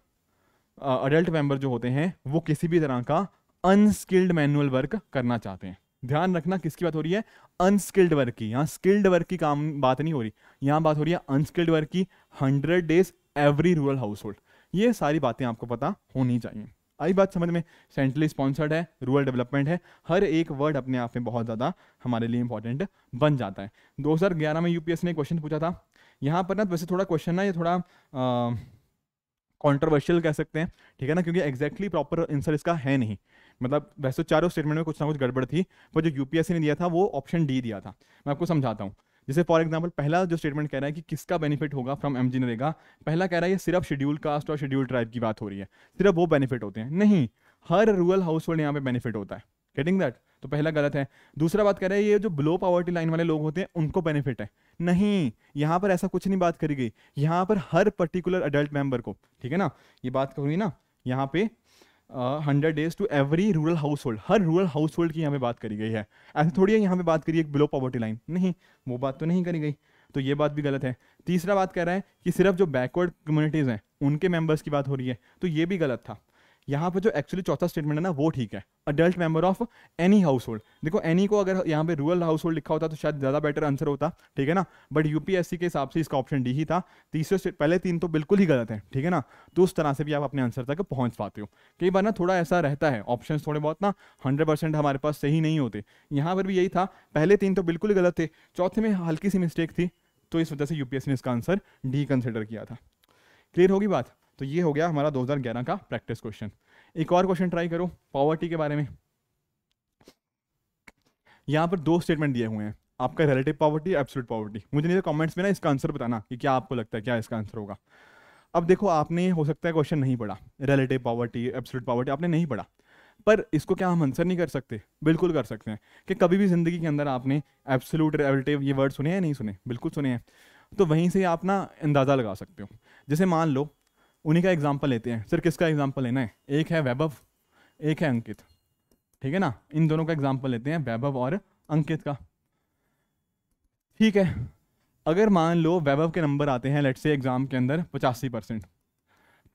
अडल्ट मेंबर जो होते हैं वो किसी भी तरह का अनस्किल्ड मैनुअल वर्क करना चाहते हैं ध्यान रखना किसकी बात हो रही है अनस्किल्ड वर्क की यहाँ स्किल्ड वर्क की काम बात नहीं हो रही यहाँ बात हो रही है अनस्किल्ड वर्क की hundred days every rural household ये सारी बातें आपको पता होनी चाहिए आई बात समझ में सेंट्रली स्पॉन्सर्ड है रूरल डेवलपमेंट है हर एक वर्ड अपने आप में बहुत ज़्यादा हमारे लिए इंपॉर्टेंट बन जाता है 2011 में यूपीएस ने क्वेश्चन पूछा था यहाँ पर ना वैसे थोड़ा क्वेश्चन ना ये थोड़ा कॉन्ट्रोवर्शियल कह सकते हैं ठीक है ना क्योंकि एक्जैक्टली प्रॉपर आंसर इसका है नहीं मतलब वैसे चारों स्टेटमेंट में कुछ ना कुछ गड़बड़ थी पर जो यूपीएससी ने दिया था वो ऑप्शन डी दिया था मैं आपको समझाता हूँ जैसे फॉर एग्जाम्पल पहला जो स्टेटमेंट कह रहा है कि किसका बेनिफिट होगा फ्रॉम एम नरेगा पहला कह रहा है ये सिर्फ शेड्यूल कास्ट और शेड्यूल ट्राइब की बात हो रही है सिर्फ वो बेनिफिट होते हैं नहीं हर रूरल हाउस होल्ड यहाँ पे बेनिफिट होता है गेटिंग दैट तो पहला गलत है दूसरा बात कह रहा है ये जो ब्लो पॉवर्टी लाइन वाले लोग होते हैं उनको बेनिफिट है नहीं यहाँ पर ऐसा कुछ नहीं बात करी गई यहाँ पर हर पर्टिकुलर अडल्ट मेंबर को ठीक है ना ये बात करूँगी ना यहाँ पे hundred days to every rural household हर रूरल हाउस होल्ड की यहाँ पे बात करी गई है ऐसे थोड़ी है यहाँ पे बात करी है बिलो पॉवर्टी लाइन नहीं वो बात तो नहीं करी गई तो ये बात भी गलत है तीसरा बात कह रहा है कि सिर्फ जो बैकवर्ड कम्युनिटीज़ हैं उनके मेंबर्स की बात हो रही है तो ये भी गलत था यहाँ पे जो एक्चुअली चौथा स्टेटमेंट है ना वो ठीक है adult member of any household देखो एनी को अगर यहाँ पे रूरल हाउस होल्ड लिखा होता तो शायद ज़्यादा बेटर आंसर होता ठीक है ना बट यूपीएससी के हिसाब से इसका ऑप्शन डी ही था तीसरे पहले तीन तो बिल्कुल ही गलत है ठीक है ना तो उस तरह से भी आप अपने आंसर तक पहुँच पाते हो कई बार ना थोड़ा ऐसा रहता है ऑप्शन थोड़े बहुत ना हंड्रेड हमारे पास सही नहीं होते यहाँ पर भी यही था पहले तीन तो बिल्कुल ही गलत थे चौथे में हल्की सी मिस्टेक थी तो इस वजह से यूपीएससी ने इसका आंसर डी कंसिडर किया था क्लियर होगी बात तो ये हो गया हमारा 2011 का प्रैक्टिस क्वेश्चन एक और क्वेश्चन ट्राई करो पॉवर्टी के बारे में यहाँ पर दो स्टेटमेंट दिए हुए हैं आपका रिलेटिव पॉवर्टी एब्सोलूट पॉवर्टी मुझे नहीं तो कमेंट्स में ना इसका आंसर बताना कि क्या आपको लगता है क्या इसका आंसर होगा अब देखो आपने हो सकता है क्वेश्चन नहीं पढ़ा रिलेटिव पॉवर्टी एब्सोलूट पॉवर्टी आपने नहीं पढ़ा पर इसको क्या हम आंसर नहीं कर सकते बिल्कुल कर सकते हैं कि कभी भी ज़िंदगी के अंदर आपने एब्सोलूट रिलेटिव ये वर्ड सुने हैं नहीं सुने बिल्कुल सुने हैं तो वहीं से आप ना अंदाज़ा लगा सकते हो जैसे मान लो उन्हीं का एग्जाम्पल लेते हैं सर किसका एग्जाम्पल लेना है एक है वैभव एक है अंकित ठीक है ना इन दोनों का एग्जाम्पल लेते हैं वैभव और अंकित का ठीक है अगर मान लो वैभव के नंबर आते हैं लेट से एग्ज़ाम के अंदर पचासी परसेंट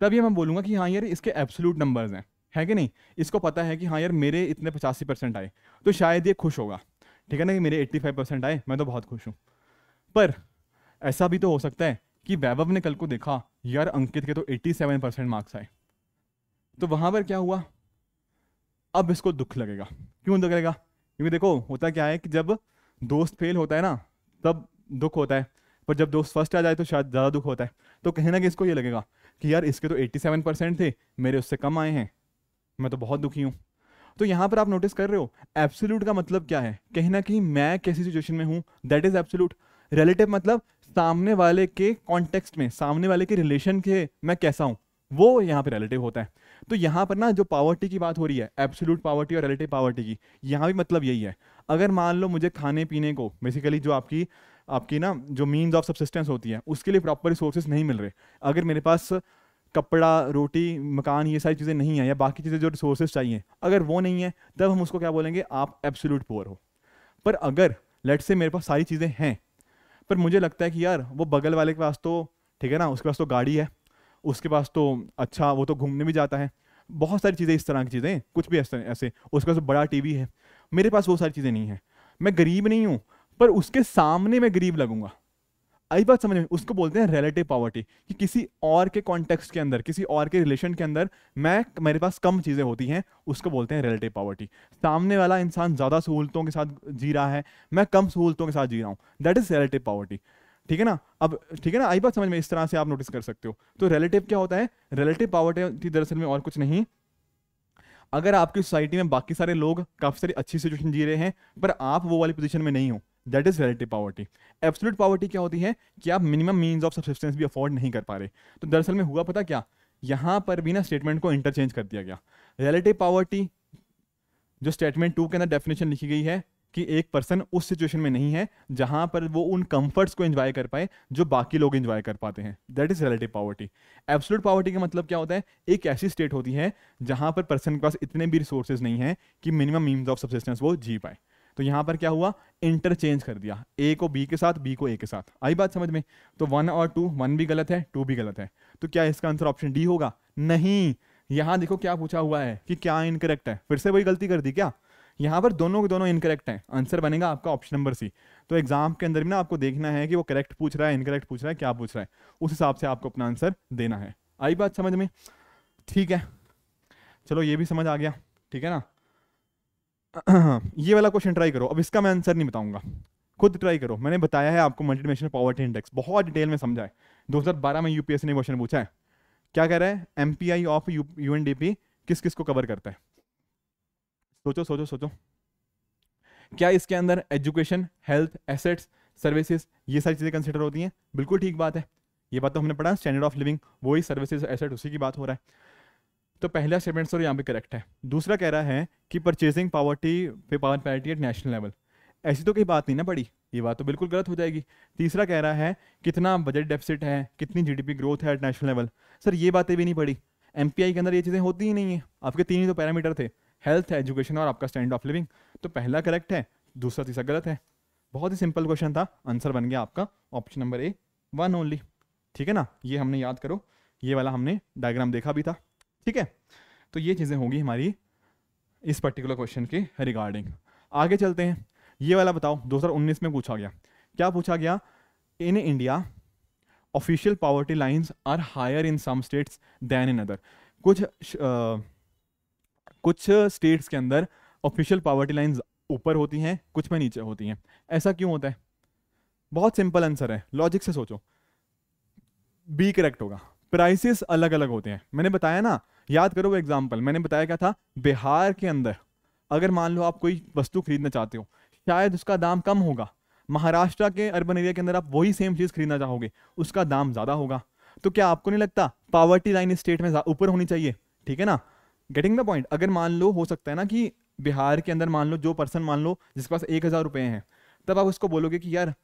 तब ये मैं बोलूँगा कि हाँ यार इसके एब्सोलूट नंबर्स हैं है कि नहीं इसको पता है कि हाँ यार मेरे इतने पचासी परसेंट आए तो शायद ये खुश होगा ठीक है ना कि मेरे एट्टी फाइव परसेंट आए मैं तो बहुत खुश हूँ पर ऐसा भी तो हो सकता है कि वैभव ने कल को देखा यार अंकित के तो 87 परसेंट मार्क्स आए तो वहां पर क्या हुआ अब इसको दुख लगेगा क्यों दुख लगेगा क्योंकि देखो होता क्या है कि जब दोस्त फेल होता है ना तब दुख होता है पर जब दोस्त फर्स्ट आ जाए तो शायद ज़्यादा दुख होता है तो कहीं ना कहीं इसको ये लगेगा कि यार इसके तो 87 थे मेरे उससे कम आए हैं मैं तो बहुत दुखी हूँ तो यहाँ पर आप नोटिस कर रहे हो एब्सोल्यूट का मतलब क्या है कहीं ना कहीं मैं कैसी सिचुएशन में हूँ दैट इज एब्सोल्यूट रिलेटिव मतलब सामने वाले के कॉन्टेक्स्ट में सामने वाले के रिलेशन के मैं कैसा हूँ वो यहाँ पे रिलेटिव होता है तो यहाँ पर ना जो पावर्टी की बात हो रही है एब्सोल्यूट पावर्टी और रिलेटिव पावर्टी की यहाँ भी मतलब यही है अगर मान लो मुझे खाने पीने को बेसिकली जो आपकी आपकी ना जो मीन्स ऑफ सब्सिस्टेंस होती है उसके लिए प्रॉपर रिसोर्सेज नहीं मिल रहे अगर मेरे पास कपड़ा रोटी मकान ये सारी चीज़ें नहीं है या बाकी चीज़ें जो रिसोर्सेज चाहिए अगर वो नहीं है तब हम उसको क्या बोलेंगे आप एब्सोल्यूट पुअर हो पर अगर लेट से मेरे पास सारी चीज़ें हैं पर मुझे लगता है कि यार वो बगल वाले के पास तो ठीक है ना उसके पास तो गाड़ी है उसके पास तो अच्छा वो तो घूमने भी जाता है बहुत सारी चीज़ें इस तरह की चीज़ें कुछ भी ऐसे ऐसे उसके पास तो बड़ा टीवी है मेरे पास वो सारी चीज़ें नहीं है मैं गरीब नहीं हूँ पर उसके सामने मैं गरीब लगूंगा आई बात समझ में उसको बोलते हैं रिलेटिव पॉवर्टी कि किसी और के कॉन्टेक्स्ट के अंदर किसी और के रिलेशन के अंदर मैं मेरे पास कम चीज़ें होती हैं उसको बोलते हैं रिलेटिव पॉवर्टी सामने वाला इंसान ज़्यादा सहूलतों के साथ जी रहा है मैं कम सहूलतों के साथ जी रहा हूँ दैट इज़ रिलेटिव पॉवर्टी ठीक है ना अब ठीक है ना आई बात समझ में इस तरह से आप नोटिस कर सकते हो तो रिलेटिव क्या होता है रिलेटिव पॉवर्टी दरअसल में और कुछ नहीं अगर आपकी सोसाइटी में बाकी सारे लोग काफ़ी सारी अच्छी सिचुएशन जी रहे हैं पर आप वो वाली पोजिशन में नहीं हो that is relative poverty absolute poverty क्या होती है कि आप मिनिमम मीन ऑफ सब्सिस्टेंस भी अफोर्ड नहीं कर पा रहे तो दरअसल में हुआ पता क्या यहां पर भी ना स्टेटमेंट को इंटरचेंज कर दिया गया रिलेटिव पॉवर्टी जो स्टेटमेंट टू के अंदर डेफिनेशन लिखी गई है कि एक पर्सन उस सिचुएशन में नहीं है जहां पर वो उन कंफर्ट्स को एंजॉय कर पाए जो बाकी लोग एंजॉय कर पाते हैं that is relative poverty absolute poverty का मतलब क्या होता है एक ऐसी स्टेट होती है जहां पर पर्सन के पास इतने भी रिसोर्सेज नहीं है कि मिनिमम मीन्स ऑफ सब्सिस्टेंस वो जी पाए तो यहां पर क्या हुआ इंटरचेंज कर दिया ए को बी के साथ बी को ए के साथ आई बात समझ में तो वन और टू वन भी गलत है टू भी गलत है तो क्या इसका आंसर ऑप्शन डी होगा नहीं यहां देखो क्या पूछा हुआ है कि क्या इनकरेक्ट है फिर से वही गलती कर दी क्या यहाँ पर दोनों के दोनों इनकरेक्ट हैं आंसर बनेगा आपका ऑप्शन नंबर सी तो एग्जाम के अंदर भी ना आपको देखना है कि वो करेक्ट पूछ रहा है इनकरेक्ट पूछ रहा है क्या पूछ रहा है उस हिसाब से आपको अपना आंसर देना है आई बात समझ में ठीक है चलो ये भी समझ आ गया ठीक है ना ये वाला क्वेश्चन ट्राई करो अब इसका मैं आंसर नहीं बताऊंगा खुद ट्राई करो मैंने बताया है आपको मल्टीडिमेंशनल पॉवर्टी इंडेक्स बहुत डिटेल में समझा है दो में यूपीएससी ने क्वेश्चन पूछा है क्या कह रहा है एमपीआई ऑफ यू एन किस किस को कवर करता है सोचो सोचो सोचो क्या इसके अंदर एजुकेशन हेल्थ एसेट्स सर्विसेज ये सारी चीज़ें कंसिडर होती हैं बिल्कुल ठीक बात है ये बात तो हमने पढ़ा स्टैंडर्ड ऑफ लिविंग वही सर्विसेज एसेट उसी की बात हो रहा है तो पहला स्टेटमेंट सर यहाँ पे करेक्ट है दूसरा कह रहा है कि परचेजिंग पावर्टी पे power parity at national level ऐसी तो कोई बात नहीं ना पड़ी ये बात तो बिल्कुल गलत हो जाएगी तीसरा कह रहा है कितना बजट डेफिसिट है कितनी जीडीपी ग्रोथ है एट नेशनल लेवल सर ये बातें भी नहीं पड़ी एम के अंदर ये चीज़ें होती ही नहीं है आपके तीन ही तो पैरामीटर थे हेल्थ एजुकेशन और आपका स्टैंड ऑफ लिविंग तो पहला करेक्ट है दूसरा तीसरा गलत है बहुत ही सिंपल क्वेश्चन था आंसर बन गया आपका option number A one only ठीक है ना ये हमने याद करो ये वाला हमने डायग्राम देखा भी था ठीक है तो ये चीज़ें होंगी हमारी इस पर्टिकुलर क्वेश्चन के रिगार्डिंग आगे चलते हैं ये वाला बताओ 2019 में पूछा गया क्या पूछा गया in India official poverty lines are higher in some states than in other कुछ आ, कुछ स्टेट्स के अंदर ऑफिशियल पावर्टी लाइंस ऊपर होती हैं कुछ में नीचे होती हैं ऐसा क्यों होता है बहुत सिंपल आंसर है लॉजिक से सोचो बी करेक्ट होगा प्राइसेस अलग अलग होते हैं मैंने बताया ना याद करो वो एग्जाम्पल मैंने बताया क्या था बिहार के अंदर अगर मान लो आप कोई वस्तु खरीदना चाहते हो शायद उसका दाम कम होगा महाराष्ट्र के अर्बन एरिया के अंदर आप वही सेम चीज़ खरीदना चाहोगे उसका दाम ज़्यादा होगा तो क्या आपको नहीं लगता पावर्टी लाइन स्टेट में ऊपर होनी चाहिए ठीक है ना गेटिंग द पॉइंट अगर मान लो हो सकता है ना कि बिहार के अंदर मान लो जो पर्सन मान लो जिसके पास एक हज़ार रुपये हैं तब आप उसको बोलोगे कि यार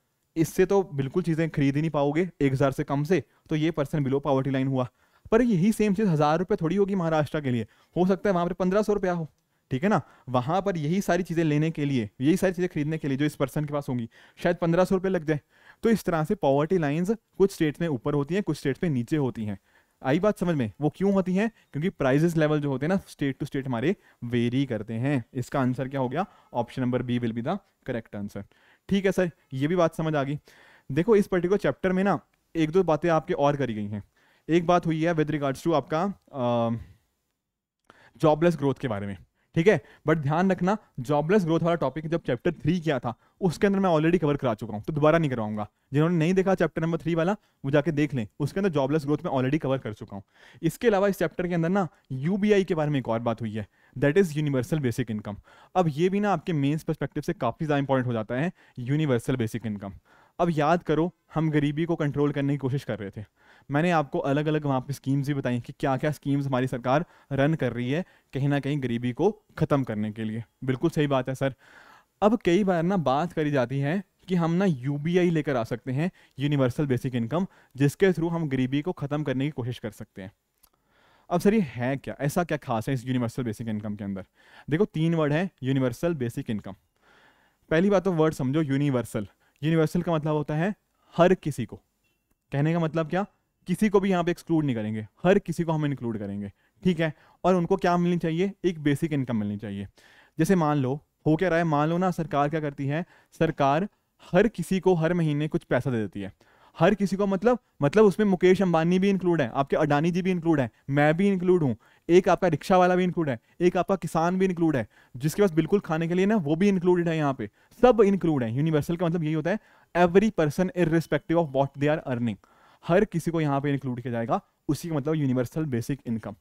इससे तो बिल्कुल चीज़ें खरीद ही नहीं पाओगे एक हज़ार से कम से तो ये पर्सन बिलो पावर्टी लाइन हुआ पर यही सेम चीज़ हज़ार रुपए थोड़ी होगी महाराष्ट्र के लिए हो सकता है वहां पर पंद्रह सौ रुपया हो ठीक है ना वहां पर यही सारी चीज़ें लेने के लिए यही सारी चीज़ें खरीदने के लिए जो इस पर्सन के पास होंगी शायद पंद्रह सौ रुपये लग जाए तो इस तरह से पॉवर्टी लाइन कुछ स्टेट्स में ऊपर होती है कुछ स्टेट्स में नीचे होती है आई बात समझ में वो क्यों होती है क्योंकि प्राइजेस लेवल जो होते हैं ना स्टेट टू स्टेट हमारे वेरी करते हैं इसका आंसर क्या हो गया option number B will be the correct answer ठीक है सर ये भी बात समझ आ गई देखो इस पर्टिकुलर चैप्टर में ना एक दो बातें आपके और करी गई हैं एक बात हुई है विद रिगार्ड्स टू आपका जॉबलेस ग्रोथ के बारे में ठीक है बट ध्यान रखना जॉबलेस ग्रोथ वाला टॉपिक जब चैप्टर थ्री किया था उसके अंदर मैं ऑलरेडी कवर करा चुका हूँ तो दोबारा नहीं करवाऊंगा जिन्होंने नहीं देखा चैप्टर नंबर थ्री वाला वो जाके देख लें उसके अंदर जॉबलेस ग्रोथ में ऑलरेडी कवर कर चुका हूँ इसके अलावा इस चैप्टर के अंदर ना यूबीआई के बारे में एक और बात हुई है that is universal basic income अब ये भी ना आपके मेन्स परस्पेक्टिव से काफ़ी ज़्यादा इंपॉर्टेंट हो जाता है यूनिवर्सल बेसिक इनकम अब याद करो हम गरीबी को कंट्रोल करने की कोशिश कर रहे थे मैंने आपको अलग अलग वहाँ पे स्कीम्स भी बताई कि क्या क्या स्कीम्स हमारी सरकार रन कर रही है कहीं ना कहीं गरीबी को ख़त्म करने के लिए बिल्कुल सही बात है सर अब कई बार ना बात करी जाती है कि हम ना यू लेकर आ सकते हैं यूनिवर्सल बेसिक इनकम जिसके थ्रू हम गरीबी को ख़त्म करने की कोशिश कर सकते हैं अब सर ये है क्या ऐसा क्या खास है इस यूनिवर्सल बेसिक इनकम के अंदर देखो तीन वर्ड है यूनिवर्सल बेसिक इनकम पहली बात तो वर्ड समझो यूनिवर्सल यूनिवर्सल का मतलब होता है हर किसी को कहने का मतलब क्या किसी को भी यहाँ पे एक्सक्लूड नहीं करेंगे हर किसी को हम इंक्लूड करेंगे ठीक है और उनको क्या मिलनी चाहिए एक बेसिक इनकम मिलनी चाहिए जैसे मान लो हो क्या रहा है मान लो ना सरकार क्या करती है सरकार हर किसी को हर महीने कुछ पैसा दे देती है हर किसी को मतलब मतलब उसमें मुकेश अंबानी भी इंक्लूड है आपके अडानी जी भी इंक्लूड है मैं भी इंक्लूड हूँ एक आपका रिक्शा वाला भी इंक्लूड है एक आपका किसान भी इंक्लूड है जिसके पास बिल्कुल खाने के लिए ना वो भी इंक्लूडेड है यहाँ पे सब इंक्लूड है यूनिवर्सल का मतलब यही होता है every person irrespective of what they are earning हर किसी को यहाँ पे इंक्लूड किया जाएगा उसी का मतलब यूनिवर्सल बेसिक इनकम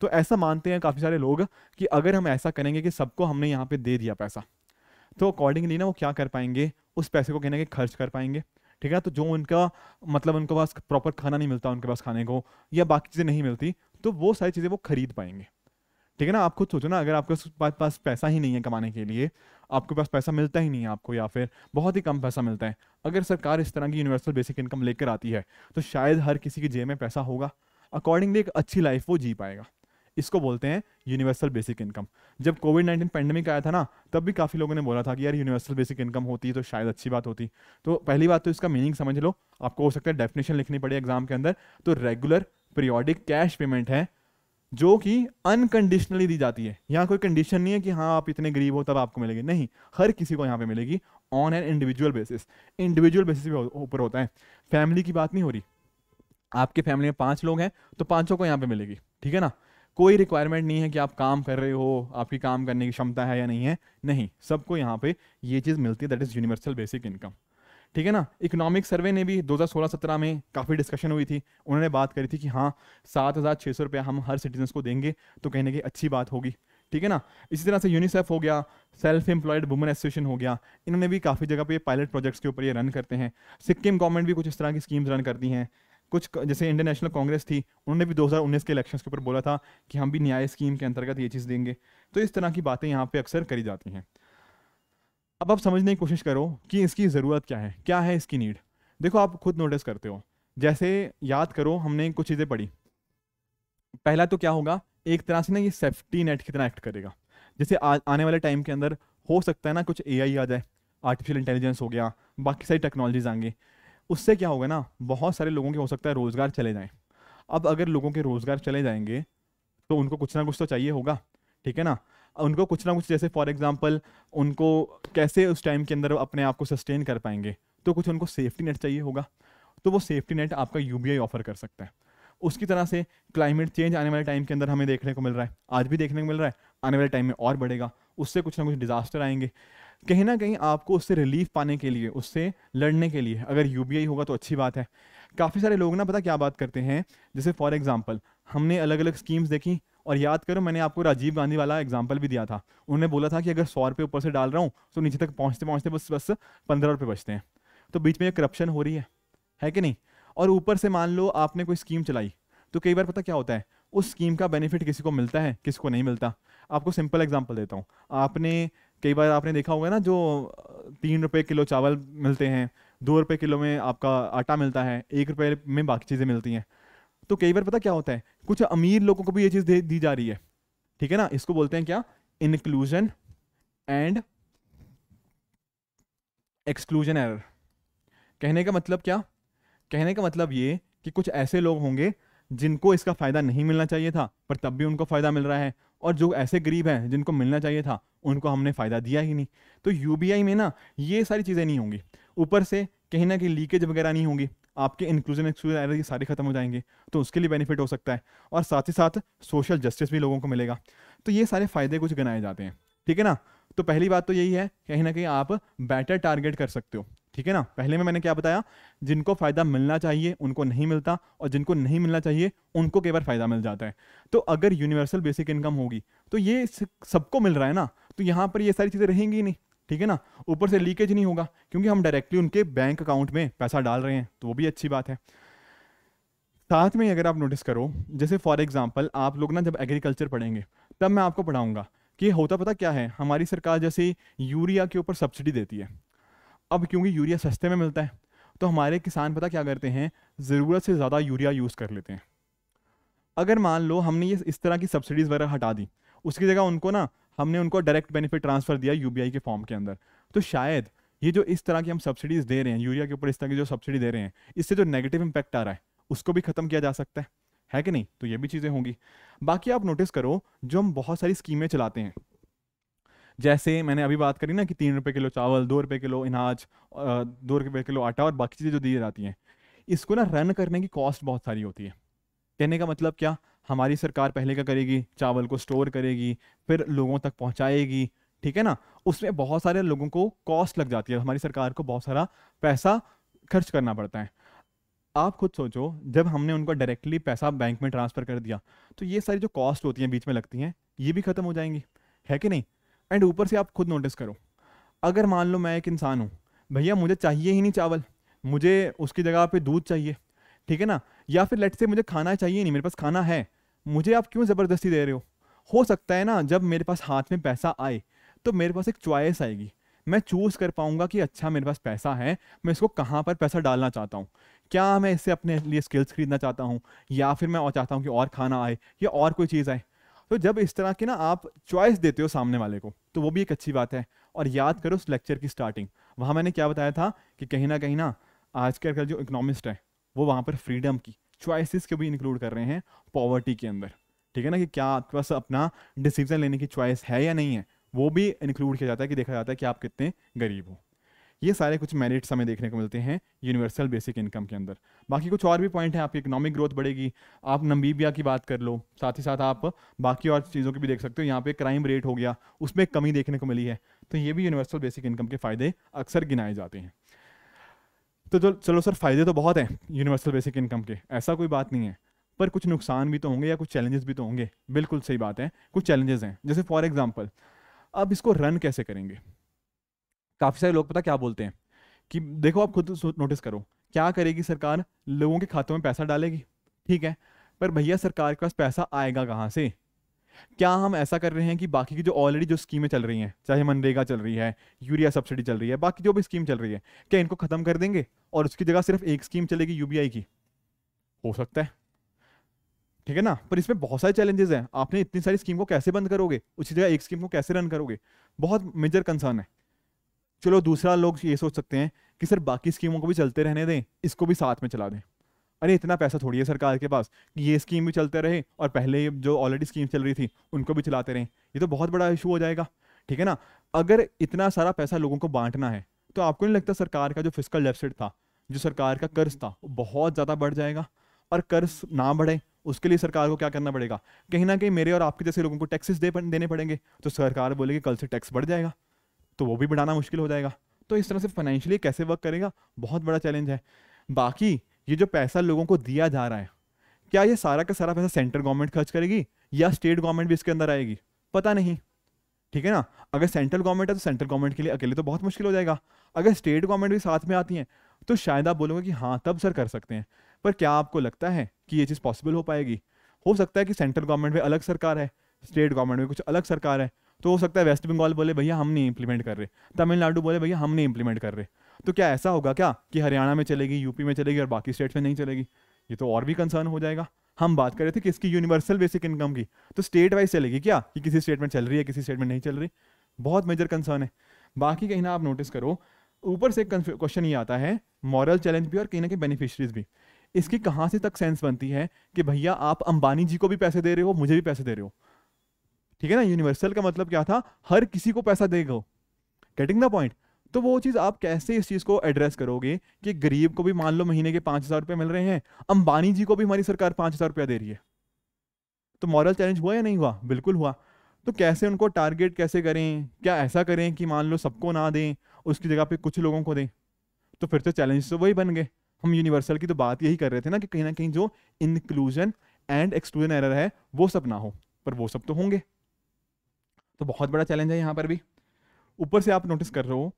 तो ऐसा मानते हैं काफ़ी सारे लोग कि अगर हम ऐसा करेंगे कि सबको हमने यहाँ पे दे दिया पैसा तो अकॉर्डिंगली ना वो क्या कर पाएंगे उस पैसे को कहने के खर्च कर पाएंगे ठीक है तो जो उनका मतलब उनके पास प्रॉपर खाना नहीं मिलता उनके पास खाने को या बाकी चीज़ें नहीं मिलती तो वो सारी चीज़ें वो खरीद पाएंगे ठीक है ना आप खुद सोचो ना अगर आपके पास पैसा ही नहीं है कमाने के लिए आपके पास पैसा मिलता ही नहीं है आपको या फिर बहुत ही कम पैसा मिलता है अगर सरकार इस तरह की यूनिवर्सल बेसिक इनकम लेकर आती है तो शायद हर किसी की जेब में पैसा होगा अकॉर्डिंगली एक अच्छी लाइफ वो जी पाएगा इसको बोलते हैं यूनिवर्सल बेसिक इनकम जब कोविड नाइन्टीन पेंडेमिक आया था ना तब भी काफ़ी लोगों ने बोला था कि यार यूनिवर्सल बेसिक इनकम होती तो शायद अच्छी बात होती तो पहली बात तो इसका मीनिंग समझ लो आपको हो सकता है डेफिनेशन लिखनी पड़े एग्जाम के अंदर तो रेगुलर पीरियोडिक कैश पेमेंट है जो कि अनकंडीशनली दी जाती है यहाँ कोई कंडीशन नहीं है कि हाँ आप इतने गरीब हो तब आपको मिलेगी नहीं हर किसी को यहाँ पे मिलेगी on an individual basis individual basis पे ऊपर होता है फैमिली की बात नहीं हो रही आपके फैमिली में पांच लोग हैं तो पांचों को यहाँ पे मिलेगी ठीक है ना कोई रिक्वायरमेंट नहीं है कि आप काम कर रहे हो आपकी काम करने की क्षमता है या नहीं है नहीं सबको यहाँ पे ये चीज़ मिलती है that is universal basic income ठीक है ना इकोनॉमिक सर्वे ने भी 2016-17 में काफ़ी डिस्कशन हुई थी उन्होंने बात करी थी कि हाँ सात हज़ार छः सौ रुपया हम हर सिटीजन्स को देंगे तो कहने की अच्छी बात होगी ठीक है ना इसी तरह से यूनिसेफ हो गया सेल्फ एम्प्लॉयड वुमेन एसोसिएशन हो गया इन्होंने भी काफ़ी जगह पे पायलट प्रोजेक्ट्स के ऊपर ये रन करते हैं सिक्किम गवर्नमेंट भी कुछ इस तरह की स्कीम्स रन करती हैं कुछ जैसे इंडियन नेशनल कांग्रेस थी उन्होंने भी 2019 के इलेक्शंस के ऊपर बोला था कि हम भी न्याय स्कीम के अंतर्गत ये चीज़ देंगे तो इस तरह की बातें यहाँ पे अक्सर करी जाती हैं अब आप समझने की कोशिश करो कि इसकी ज़रूरत क्या है क्या है इसकी नीड देखो आप खुद नोटिस करते हो जैसे याद करो हमने कुछ चीज़ें पढ़ी पहला तो क्या होगा एक तरह से ना ये सेफ्टी नेट की तरह एक्ट करेगा जैसे आ, आने वाले टाइम के अंदर हो सकता है ना कुछ ए आ जाए आर्टिफिशियल इंटेलिजेंस हो गया बाकी सारी टेक्नोलॉजीज आएंगे उससे क्या होगा ना बहुत सारे लोगों के हो सकता है रोज़गार चले जाएँ अब अगर लोगों के रोज़गार चले जाएंगे तो उनको कुछ ना कुछ तो चाहिए होगा ठीक है ना उनको कुछ ना कुछ जैसे फॉर एग्जाम्पल उनको कैसे उस टाइम के अंदर अपने आप को सस्टेन कर पाएंगे तो कुछ उनको सेफ्टी नेट चाहिए होगा तो वो सेफ्टी नेट आपका यू ऑफर कर सकता है उसकी तरह से क्लाइमेट चेंज आने वाले टाइम के अंदर हमें देखने को मिल रहा है आज भी देखने को मिल रहा है आने वाले टाइम में और बढ़ेगा उससे कुछ ना कुछ डिजास्टर आएंगे कहीं ना कहीं आपको उससे रिलीफ पाने के लिए उससे लड़ने के लिए अगर यू होगा तो अच्छी बात है काफ़ी सारे लोग ना पता क्या बात करते हैं जैसे फॉर एग्जाम्पल हमने अलग अलग स्कीम्स देखी और याद करो मैंने आपको राजीव गांधी वाला एग्जाम्पल भी दिया था उन्होंने बोला था कि अगर सौ रुपये ऊपर से डाल रहा हूँ तो नीचे तक पहुँचते पहुँचते बस बस पंद्रह रुपये बचते हैं तो बीच में करप्शन हो रही है है कि नहीं और ऊपर से मान लो आपने कोई स्कीम चलाई तो कई बार पता क्या होता है उस स्कीम का बेनिफिट किसी को मिलता है किसी को नहीं मिलता आपको सिंपल एग्जाम्पल देता हूँ आपने कई बार आपने देखा होगा ना जो तीन रुपये किलो चावल मिलते हैं दो रुपये किलो में आपका आटा मिलता है एक रुपये में बाकी चीज़ें मिलती हैं तो कई बार पता क्या होता है कुछ अमीर लोगों को भी ये चीज़ दे दी जा रही है ठीक है ना इसको बोलते हैं क्या इनक्लूजन एंड एक्सक्लूजन एरर कहने का मतलब क्या कहने का मतलब ये कि कुछ ऐसे लोग होंगे जिनको इसका फ़ायदा नहीं मिलना चाहिए था पर तब भी उनको फ़ायदा मिल रहा है और जो ऐसे गरीब हैं जिनको मिलना चाहिए था उनको हमने फ़ायदा दिया ही नहीं तो यूबीआई में ना ये सारी चीज़ें नहीं होंगी ऊपर से कहीं ना कहीं लीकेज वगैरह नहीं होंगी आपके इंक्लूजन एक्सक्लूजन ये सारे खत्म हो जाएंगे तो उसके लिए बेनिफिट हो सकता है और साथ ही साथ सोशल जस्टिस भी लोगों को मिलेगा तो ये सारे फायदे कुछ गिनाए जाते हैं ठीक है ना तो पहली बात तो यही है कहीं ना कहीं आप बेटर टारगेट कर सकते हो ठीक है ना पहले में मैंने क्या बताया जिनको फ़ायदा मिलना चाहिए उनको नहीं मिलता और जिनको नहीं मिलना चाहिए उनको कई बार फ़ायदा मिल जाता है तो अगर यूनिवर्सल बेसिक इनकम होगी तो ये सबको मिल रहा है ना तो यहाँ पर ये सारी चीज़ें रहेंगी नहीं ठीक है ना ऊपर से लीकेज नहीं होगा क्योंकि हम डायरेक्टली उनके बैंक अकाउंट में पैसा डाल रहे हैं तो वो भी अच्छी बात है साथ में अगर आप नोटिस करो जैसे फॉर एग्जाम्पल आप लोग ना जब एग्रीकल्चर पढ़ेंगे तब मैं आपको पढ़ाऊंगा कि होता पता क्या है हमारी सरकार जैसे यूरिया के ऊपर सब्सिडी देती है अब क्योंकि यूरिया सस्ते में मिलता है तो हमारे किसान पता क्या करते हैं ज़रूरत से ज़्यादा यूरिया यूज़ कर लेते हैं अगर मान लो हमने ये इस तरह की सब्सिडीज़ वगैरह हटा दी उसकी जगह उनको ना हमने उनको डायरेक्ट बेनिफिट ट्रांसफर दिया यूबीआई के फॉर्म के अंदर तो शायद ये जो इस तरह की हम सब्सिडीज दे रहे हैं यूरिया के ऊपर इस तरह की जो सब्सिडी दे रहे हैं इससे जो नेगेटिव इम्पैक्ट आ रहा है उसको भी खत्म किया जा सकता है है कि नहीं तो ये भी चीज़ें होंगी बाकी आप नोटिस करो जो हम बहुत सारी स्कीमें चलाते हैं जैसे मैंने अभी बात करी ना कि तीन रुपए किलो चावल दो रुपए किलो अनाज दो रुपए किलो आटा और बाकी चीज़ें जो दी जाती हैं इसको ना रन करने की कॉस्ट बहुत सारी होती है कहने का मतलब क्या हमारी सरकार पहले क्या करेगी चावल को स्टोर करेगी फिर लोगों तक पहुंचाएगी ठीक है ना उसमें बहुत सारे लोगों को कॉस्ट लग जाती है हमारी सरकार को बहुत सारा पैसा खर्च करना पड़ता है आप खुद सोचो जब हमने उनको डायरेक्टली पैसा बैंक में ट्रांसफ़र कर दिया तो ये सारी जो कॉस्ट होती हैं बीच में लगती हैं ये भी ख़त्म हो जाएंगी है कि नहीं एंड ऊपर से आप खुद नोटिस करो अगर मान लो मैं एक इंसान हूँ भैया मुझे चाहिए ही नहीं चावल मुझे उसकी जगह पे दूध चाहिए ठीक है ना या फिर लेट से मुझे खाना चाहिए नहीं मेरे पास खाना है मुझे आप क्यों ज़बरदस्ती दे रहे हो हो सकता है ना जब मेरे पास हाथ में पैसा आए तो मेरे पास एक च्वाइस आएगी मैं चूज़ कर पाऊंगा कि अच्छा मेरे पास पैसा है मैं इसको कहाँ पर पैसा डालना चाहता हूँ क्या मैं इससे अपने लिए स्किल्स खरीदना चाहता हूँ या फिर मैं और चाहता हूँ कि और खाना आए या और कोई चीज़ आए तो जब इस तरह की ना आप चॉइस देते हो सामने वाले को तो वो भी एक अच्छी बात है और याद करो उस लेक्चर की स्टार्टिंग वहाँ मैंने क्या बताया था कि कहीं ना कहीं ना आज के जो इकोनॉमिस्ट है वो वहाँ पर फ्रीडम की चॉइसिस को भी इंक्लूड कर रहे हैं पॉवर्टी के अंदर ठीक है ना कि क्या आपके पास अपना डिसीजन लेने की चॉइस है या नहीं है वो भी इंक्लूड किया जाता है कि देखा जाता है कि आप कितने गरीब हो ये सारे कुछ मेरिट्स हमें देखने को मिलते हैं यूनिवर्सल बेसिक इनकम के अंदर बाकी कुछ और भी पॉइंट हैं आपकी इकोनॉमिक ग्रोथ बढ़ेगी आप नंबीबिया की बात कर लो साथ ही साथ आप बाकी और चीज़ों की भी देख सकते हो यहाँ पे क्राइम रेट हो गया उसमें कमी देखने को मिली है तो ये भी यूनिवर्सल बेसिक इनकम के फ़ायदे अक्सर गिनाए जाते हैं तो जो चलो सर फ़ायदे तो बहुत हैं यूनिवर्सल बेसिक इनकम के ऐसा कोई बात नहीं है पर कुछ नुकसान भी तो होंगे या कुछ चैलेंजेस भी तो होंगे बिल्कुल सही बात है कुछ चैलेंजेस हैं जैसे फॉर एग्जाम्पल अब इसको रन कैसे करेंगे काफ़ी सारे लोग पता क्या बोलते हैं कि देखो आप खुद नोटिस करो क्या करेगी सरकार लोगों के खातों में पैसा डालेगी ठीक है पर भैया सरकार के पास पैसा आएगा कहाँ से क्या हम ऐसा कर रहे हैं कि बाकी की जो ऑलरेडी जो स्कीमें चल रही हैं चाहे मनरेगा चल रही है यूरिया सब्सिडी चल रही है बाकी जो भी स्कीम चल रही है क्या इनको ख़त्म कर देंगे और उसकी जगह सिर्फ एक स्कीम चलेगी यूबीआई की हो सकता है ठीक है ना पर इसमें बहुत सारे चैलेंजेस हैं आपने इतनी सारी स्कीम को कैसे बंद करोगे उसी जगह एक स्कीम को कैसे रन करोगे बहुत मेजर कंसर्न है चलो दूसरा लोग ये सोच सकते हैं कि सर बाकी स्कीमों को भी चलते रहने दें इसको भी साथ में चला दें अरे इतना पैसा थोड़ी है सरकार के पास कि ये स्कीम भी चलते रहे और पहले जो ऑलरेडी स्कीम चल रही थी उनको भी चलाते रहें ये तो बहुत बड़ा इशू हो जाएगा ठीक है ना अगर इतना सारा पैसा लोगों को बांटना है तो आपको नहीं लगता सरकार का जो फिजिकल डेफिसिट था जो सरकार का कर्ज था वो बहुत ज़्यादा बढ़ जाएगा और कर्ज ना बढ़े उसके लिए सरकार को क्या करना पड़ेगा कहीं ना कहीं मेरे और आपके जैसे लोगों को टैक्सेस दे देने पड़ेंगे तो सरकार बोलेगी कल से टैक्स बढ़ जाएगा तो वो भी बढ़ाना मुश्किल हो जाएगा तो इस तरह से फाइनेंशियली कैसे वर्क करेगा बहुत बड़ा चैलेंज है बाकी ये जो पैसा लोगों को दिया जा रहा है क्या ये सारा का सारा पैसा सेंट्रल गवर्नमेंट खर्च करेगी या स्टेट गवर्नमेंट भी इसके अंदर आएगी पता नहीं ठीक है ना अगर सेंट्रल गवर्नमेंट है तो सेंट्रल गवर्नमेंट के लिए अकेले तो बहुत मुश्किल हो जाएगा अगर स्टेट गवर्नमेंट भी साथ में आती है तो शायद आप बोलोगे कि हाँ तब सर कर सकते हैं पर क्या आपको लगता है कि ये चीज़ पॉसिबल हो पाएगी हो सकता है कि सेंट्रल गवर्नमेंट में अलग सरकार है स्टेट गवर्नमेंट में कुछ अलग सरकार है तो हो सकता है वेस्ट बंगाल बोले भैया हम नहीं इंप्लीमेंट कर रहे तमिलनाडु बोले भैया हम नहीं इंप्लीमेंट कर रहे तो क्या ऐसा होगा क्या कि हरियाणा में चलेगी यूपी में चलेगी और बाकी स्टेट में नहीं चलेगी ये तो और भी कंसर्न हो जाएगा हम बात कर रहे थे कि इसकी यूनिवर्सल बेसिक इनकम की तो स्टेट वाइज चलेगी क्या कि किसी स्टेट में चल रही है किसी स्टेट में नहीं चल रही बहुत मेजर कंसर्न है बाकी कहीं ना आप नोटिस करो ऊपर से क्वेश्चन ये आता है मॉरल चैलेंज भी और कहीं ना कहीं बेनिफिशरीज भी इसकी कहाँ से तक सेंस बनती है कि भैया आप अंबानी जी को भी पैसे दे रहे हो मुझे भी पैसे दे रहे हो ठीक है ना यूनिवर्सल का मतलब क्या था हर किसी को पैसा देगा गेटिंग द पॉइंट तो वो चीज़ आप कैसे इस चीज़ को एड्रेस करोगे कि गरीब को भी मान लो महीने के पाँच हज़ार रुपये मिल रहे हैं अंबानी जी को भी हमारी सरकार पाँच हज़ार रुपया दे रही है तो मॉरल चैलेंज हुआ या नहीं हुआ बिल्कुल हुआ तो कैसे उनको टारगेट कैसे करें क्या ऐसा करें कि मान लो सबको ना दें उसकी जगह पे कुछ लोगों को दें तो फिर तो चैलेंज तो वही बन गए हम यूनिवर्सल की तो बात यही कर रहे थे ना कि कहीं ना कहीं जो इंक्लूजन एंड एक्सक्लूजन एरर है वो सब ना हो पर वो सब तो होंगे तो बहुत बड़ा चैलेंज है यहाँ पर भी ऊपर से आप नोटिस कर रहे हो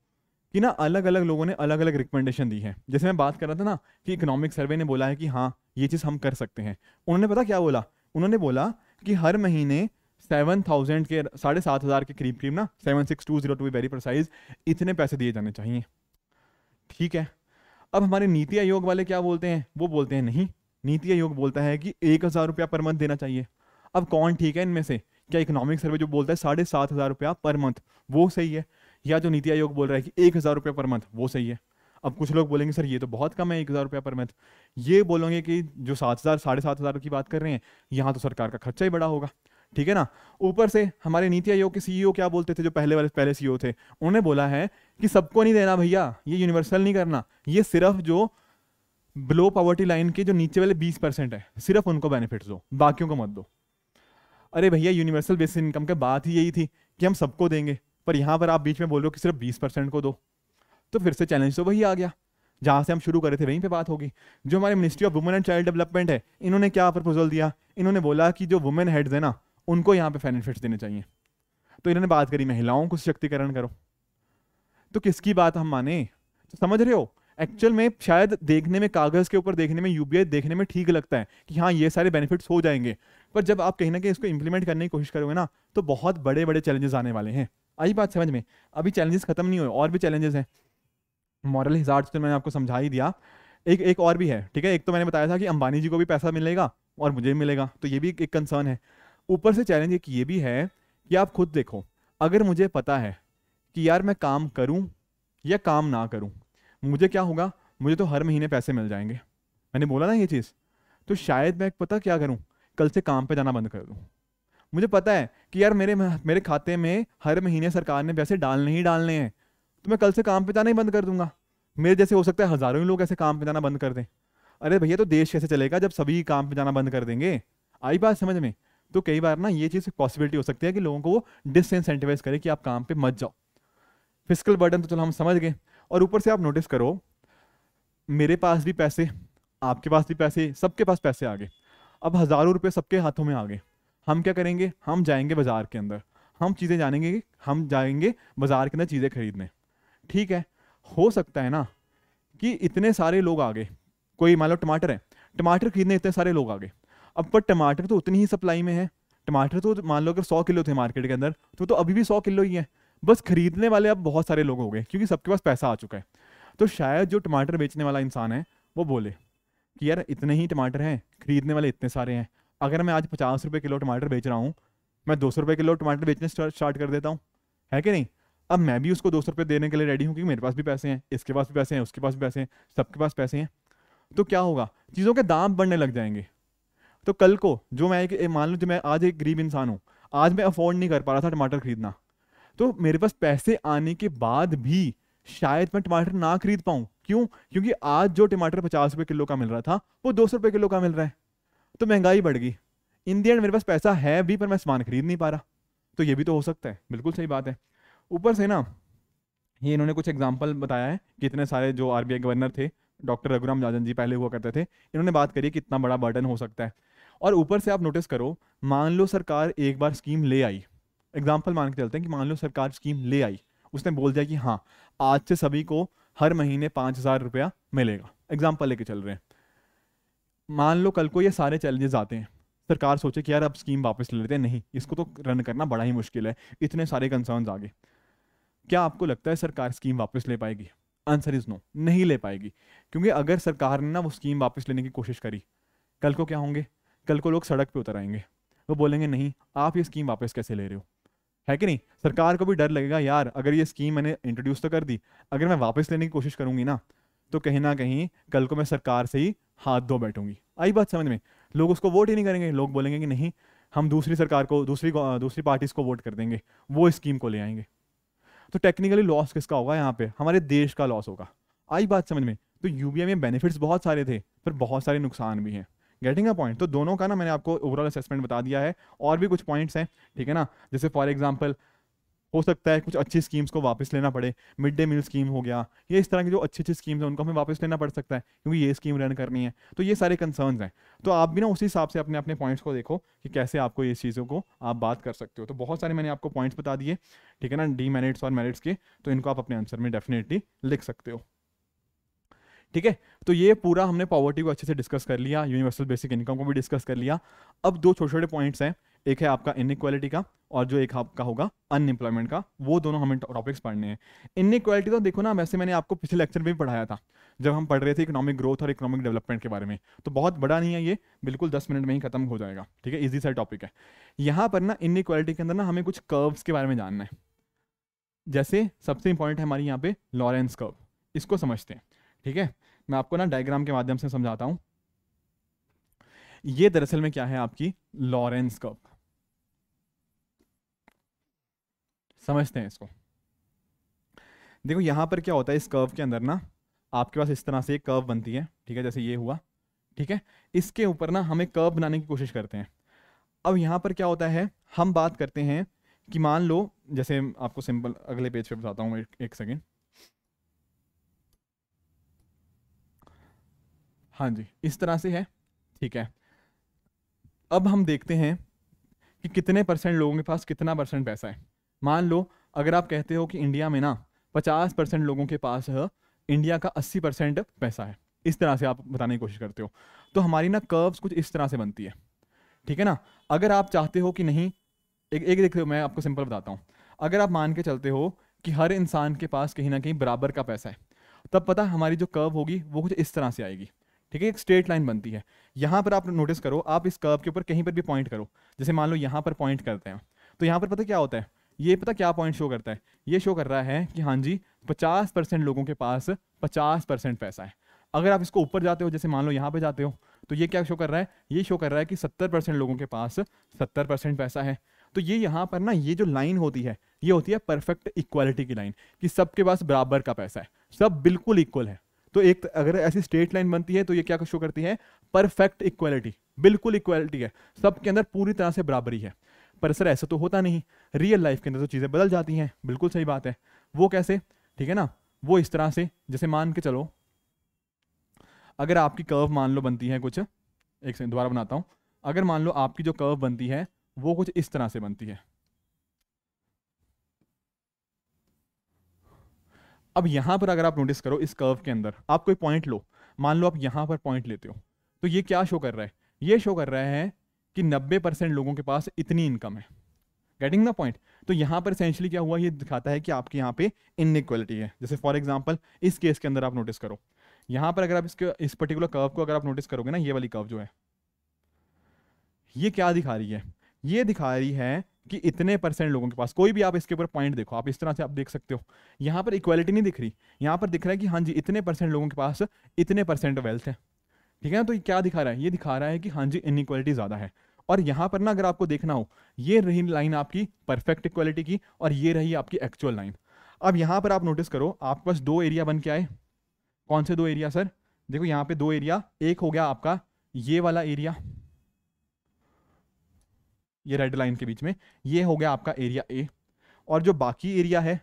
कि ना अलग अलग लोगों ने अलग अलग रिकमेंडेशन दी है जैसे मैं बात कर रहा था ना कि इकोनॉमिक सर्वे ने बोला है कि हाँ ये चीज़ हम कर सकते हैं उन्होंने पता क्या बोला उन्होंने बोला कि हर महीने सेवन थाउजेंड के साढ़े सात हज़ार के करीब करीब ना seven six two zero to be very precise इतने पैसे दिए जाने चाहिए ठीक है अब हमारे नीति आयोग वाले क्या बोलते हैं वो बोलते हैं नहीं नीति आयोग बोलता है कि एक हज़ार रुपया पर मंथ देना चाहिए अब कौन ठीक है इनमें से क्या इकोनॉमिक सर्वे जो बोलता है साढ़े सात हज़ार रुपया पर मंथ वो सही है या जो नीति आयोग बोल रहा है कि एक हज़ार रुपये पर मंथ वो सही है अब कुछ लोग बोलेंगे सर ये तो बहुत कम है एक हज़ार रुपया पर मंथ ये बोलेंगे कि जो सात हज़ार साढ़े सात हज़ार की बात कर रहे हैं यहाँ तो सरकार का खर्चा ही बड़ा होगा ठीक है ना ऊपर से हमारे नीति आयोग के सीईओ e क्या बोलते थे जो पहले वाले पहले सीईओ e थे उन्होंने बोला है कि सबको नहीं देना भैया ये यूनिवर्सल नहीं करना ये सिर्फ जो बिलो पॉवर्टी लाइन के जो नीचे वाले बीस परसेंट है सिर्फ उनको बेनिफिट दो बाकियों को मत दो अरे भैया यूनिवर्सल बेसिक इनकम की बात ही यही थी कि हम सबको देंगे पर यहाँ पर आप बीच में बोल रहे हो कि सिर्फ बीस परसेंट को दो तो फिर से चैलेंज तो वही आ गया जहाँ से हम शुरू करे थे वहीं पे बात होगी जो हमारे ministry of women and child development है इन्होंने क्या प्रपोजल दिया इन्होंने बोला कि जो वुमेन हेड्स है ना उनको यहाँ पे बेनिफिट्स देने चाहिए तो इन्होंने बात करी महिलाओं को सशक्तिकरण करो तो किसकी बात हम माने तो समझ रहे हो एक्चुअल में शायद देखने में कागज के ऊपर देखने में यूपीआई देखने में ठीक लगता है कि हाँ ये सारे बेनिफिट्स हो जाएंगे पर जब आप कहीं ना कहीं इसको इंप्लीमेंट करने की कोशिश करोगे ना तो बहुत बड़े बड़े चैलेंजेस आने वाले हैं आई बात समझ में अभी चैलेंजेस खत्म नहीं हुए और भी चैलेंजेस हैं मॉरल हिजार्ड तो मैंने आपको समझा ही दिया एक एक और भी है ठीक है एक तो मैंने बताया था कि अंबानी जी को भी पैसा मिलेगा और मुझे मिलेगा तो ये भी एक कंसर्न है ऊपर से चैलेंज एक ये भी है कि आप खुद देखो अगर मुझे पता है कि यार मैं काम करूं या काम ना करूं मुझे क्या होगा मुझे तो हर महीने पैसे मिल जाएंगे मैंने बोला ना ये चीज़ तो शायद मैं पता क्या करूं कल से काम पे जाना बंद कर दूं मुझे पता है कि यार मेरे मेरे खाते में हर महीने सरकार ने पैसे डालने ही डालने हैं तो मैं कल से काम पे जाना ही बंद कर दूंगा मेरे जैसे हो सकता है हज़ारों ही लोग ऐसे काम पे जाना बंद कर दें अरे भैया तो देश कैसे चलेगा जब सभी काम पे जाना बंद कर देंगे आई बात समझ में तो कई बार ना ये चीज़ पॉसिबिलिटी हो सकती है कि लोगों को वो डिसइंसेंटिवाइज करे कि आप काम पे मत जाओ फिजिकल बर्डन तो चलो हम समझ गए और ऊपर से आप नोटिस करो मेरे पास भी पैसे आपके पास भी पैसे सबके पास पैसे आ गए अब हज़ारों रुपये सबके हाथों में आ गए हम क्या करेंगे हम जाएंगे बाज़ार के अंदर हम चीज़ें जानेंगे हम जाएंगे बाज़ार के अंदर चीज़ें खरीदने ठीक है हो सकता है ना कि इतने सारे लोग आ गए कोई मान लो टमाटर है टमाटर खरीदने इतने सारे लोग आ गए अब पर टमाटर तो उतनी ही सप्लाई में है टमाटर तो मान लो अगर सौ किलो थे मार्केट के अंदर तो तो अभी भी सौ किलो ही है बस खरीदने वाले अब बहुत सारे लोग हो गए क्योंकि सबके पास पैसा आ चुका है तो शायद जो टमाटर बेचने वाला इंसान है वो बोले कि यार इतने ही टमाटर हैं खरीदने वाले इतने सारे हैं अगर मैं आज पचास रुपये किलो टमाटर बेच रहा हूँ मैं दो सौ रुपये किलो टमाटर बेचने स्टार्ट कर देता हूँ है कि नहीं अब मैं भी उसको दो सौ रुपये देने के लिए रेडी हूँ क्योंकि मेरे पास भी पैसे हैं इसके पास भी पैसे हैं उसके पास भी पैसे हैं सबके पास पैसे हैं तो क्या होगा चीज़ों के दाम बढ़ने लग जाएंगे तो कल को जो मैं एक मान लो जो मैं आज एक गरीब इंसान हूँ आज मैं अफोर्ड नहीं कर पा रहा था टमाटर खरीदना तो मेरे पास पैसे आने के बाद भी शायद मैं टमाटर ना खरीद पाऊँ क्यों क्योंकि आज जो टमाटर पचास रुपये किलो का मिल रहा था वो दो सौ रुपये किलो का मिल रहा है तो महंगाई बढ़ गई इन दी एंड मेरे पास पैसा है भी पर मैं सामान खरीद नहीं पा रहा तो ये भी तो हो सकता है बिल्कुल सही बात है ऊपर से ना ये इन्होंने कुछ एग्जाम्पल बताया है कि इतने सारे जो आर गवर्नर थे डॉक्टर रघुराम जाजन जी पहले हुआ करते थे इन्होंने बात करी कि इतना बड़ा बर्डन हो सकता है और ऊपर से आप नोटिस करो मान लो सरकार एक बार स्कीम ले आई एग्जाम्पल मान के चलते हैं कि मान लो सरकार स्कीम ले आई उसने बोल दिया कि हाँ आज से सभी को हर महीने पाँच हज़ार रुपया मिलेगा एग्जाम्पल लेके चल रहे हैं मान लो कल को ये सारे चैलेंजेस आते हैं सरकार सोचे कि यार अब स्कीम वापस ले लेते हैं नहीं इसको तो रन करना बड़ा ही मुश्किल है इतने सारे कंसर्न आगे क्या आपको लगता है सरकार स्कीम वापस ले पाएगी आंसर इज नो नहीं ले पाएगी क्योंकि अगर सरकार ने ना वो स्कीम वापस लेने की कोशिश करी कल को क्या होंगे कल को लोग सड़क पे उतर आएंगे वो बोलेंगे नहीं आप ये स्कीम वापस कैसे ले रहे हो है कि नहीं सरकार को भी डर लगेगा यार अगर ये स्कीम मैंने इंट्रोड्यूस तो कर दी अगर मैं वापस लेने की कोशिश करूंगी ना तो कहीं ना कहीं कल को मैं सरकार से ही हाथ धो बैठूंगी आई बात समझ में लोग उसको वोट ही नहीं करेंगे लोग बोलेंगे कि नहीं हम दूसरी सरकार को दूसरी दूसरी पार्टीज को वोट कर देंगे वो स्कीम को ले आएंगे तो टेक्निकली लॉस किसका होगा यहाँ पे हमारे देश का लॉस होगा आई बात समझ में तो यूबीआई में बेनिफिट्स बहुत सारे थे पर बहुत सारे नुकसान भी हैं गेटिंग अ पॉइंट तो दोनों का ना मैंने आपको ओवरऑल असेसमेंट बता दिया है और भी कुछ पॉइंट्स हैं ठीक है ना जैसे फॉर एग्जाम्पल हो सकता है कुछ अच्छी स्कीम्स को वापस लेना पड़े मिड डे मील स्कीम हो गया ये इस तरह की जो अच्छी अच्छी स्कीम्स हैं उनको हमें वापस लेना पड़ सकता है क्योंकि ये स्कीम रन करनी है तो ये सारे कंसर्न्स हैं तो आप भी ना उसी हिसाब से अपने अपने पॉइंट्स को देखो कि कैसे आपको ये चीज़ों को आप बात कर सकते हो तो बहुत सारे मैंने आपको पॉइंट्स बता दिए ठीक है ना डी मेरिट्स और मेरिट्स के तो इनको आप अपने आंसर में डेफिनेटली लिख सकते हो ठीक है तो ये पूरा हमने पॉवर्टी को अच्छे से डिस्कस कर लिया यूनिवर्सल बेसिक इनकम को भी डिस्कस कर लिया अब दो छोटे छोटे पॉइंट्स हैं एक है आपका इनक्वालिटी का और जो एक आपका होगा अनएम्प्लॉयमेंट का वो दोनों हमें टॉपिक्स पढ़ने हैं इनक्वालिटी तो देखो ना वैसे मैंने आपको पिछले लेक्चर में भी पढ़ाया था जब हम पढ़ रहे थे इकोनॉमिक ग्रोथ और इकोनॉमिक डेवलपमेंट के बारे में तो बहुत बड़ा नहीं है ये बिल्कुल दस मिनट में ही खत्म हो जाएगा ठीक है इजी सा टॉपिक है यहाँ पर ना इनइक्वालिटी के अंदर ना हमें कुछ कर्व्स के बारे में जानना है जैसे सबसे इंपॉर्टेंट है हमारी यहाँ पे लॉरेंस कर्व इसको समझते हैं ठीक है मैं आपको ना डायग्राम के माध्यम से समझाता हूँ ये दरअसल में क्या है आपकी लॉरेंस कर्व समझते हैं इसको देखो यहाँ पर क्या होता है इस कर्व के अंदर ना आपके पास इस तरह से एक कर्व बनती है ठीक है जैसे ये हुआ ठीक है इसके ऊपर ना हम एक कर्व बनाने की कोशिश करते हैं अब यहाँ पर क्या होता है हम बात करते हैं कि मान लो जैसे आपको सिंपल अगले पेज पे बताता हूँ एक, एक सेकेंड हाँ जी इस तरह से है ठीक है अब हम देखते हैं कि कितने परसेंट लोगों के पास कितना परसेंट पैसा है मान लो अगर आप कहते हो कि इंडिया में ना पचास परसेंट लोगों के पास इंडिया का अस्सी परसेंट पैसा है इस तरह से आप बताने की कोशिश करते हो तो हमारी ना कर्व्स कुछ इस तरह से बनती है ठीक है ना अगर आप चाहते हो कि नहीं एक एक देखते हो मैं आपको सिंपल बताता हूँ अगर आप मान के चलते हो कि हर इंसान के पास कहीं ना कहीं बराबर का पैसा है तब पता हमारी जो कर्व होगी वो कुछ इस तरह से आएगी ठीक है एक स्ट्रेट लाइन बनती है यहाँ पर आप नोटिस करो आप इस कर्व के ऊपर कहीं पर भी पॉइंट करो जैसे मान लो यहाँ पर पॉइंट करते हैं तो यहाँ पर पता क्या होता है ये पता क्या पॉइंट शो करता है ये शो कर रहा है कि हाँ जी पचास परसेंट लोगों के पास पचास परसेंट पैसा है अगर आप इसको ऊपर जाते हो जैसे मान लो यहाँ पे जाते हो तो ये क्या शो कर रहा है ये शो कर रहा है कि सत्तर परसेंट लोगों के पास सत्तर परसेंट पैसा है तो ये यहाँ पर ना ये जो लाइन होती है ये होती है परफेक्ट इक्वालिटी की लाइन कि सबके पास बराबर का पैसा है सब बिल्कुल इक्वल है तो एक अगर ऐसी स्ट्रेट लाइन बनती है तो ये क्या शो करती है परफेक्ट इक्वालिटी बिल्कुल इक्वालिटी है सबके अंदर पूरी तरह से बराबरी है पर सर ऐसा तो होता नहीं रियल लाइफ के अंदर तो चीज़ें बदल जाती हैं बिल्कुल सही बात है वो कैसे ठीक है ना वो इस तरह से जैसे मान के चलो अगर आपकी कर्व मान लो बनती है कुछ एक से दोबारा बनाता हूँ अगर मान लो आपकी जो कर्व बनती है वो कुछ इस तरह से बनती है अब यहां पर अगर आप नोटिस करो इस कर्व के अंदर आप कोई पॉइंट लो मान लो आप यहां पर पॉइंट लेते हो तो ये क्या शो कर रहा है ये शो कर रहा है कि 90 परसेंट लोगों के पास इतनी इनकम है गेटिंग द पॉइंट तो यहाँ पर इसेंशली क्या हुआ ये दिखाता है कि आपके यहाँ पे इन है जैसे फॉर एग्जाम्पल इस केस के अंदर आप नोटिस करो यहाँ पर अगर आप इसके इस पर्टिकुलर कर्व को अगर आप नोटिस करोगे ना ये वाली कर्व जो है ये क्या दिखा रही है ये दिखा रही है कि इतने परसेंट लोगों के पास कोई भी आप इसके ऊपर पॉइंट देखो आप इस तरह से आप देख सकते हो यहाँ पर इक्वालिटी नहीं दिख रही यहाँ पर दिख रहा है कि हाँ जी इतने परसेंट लोगों के पास इतने परसेंट वेल्थ है ठीक है ना तो ये क्या दिखा रहा है ये दिखा रहा है कि हाँ जी इनइक्वालिटी ज़्यादा है और यहां पर ना अगर आपको देखना हो ये रही लाइन आपकी परफेक्ट इक्वालिटी की और ये रही आपकी एक्चुअल लाइन अब यहां पर आप नोटिस करो आपके पास दो एरिया बन के आए कौन से दो एरिया सर देखो यहां पे दो एरिया एक हो गया आपका ये वाला एरिया ये रेड लाइन के बीच में ये हो गया आपका एरिया ए और जो बाकी एरिया है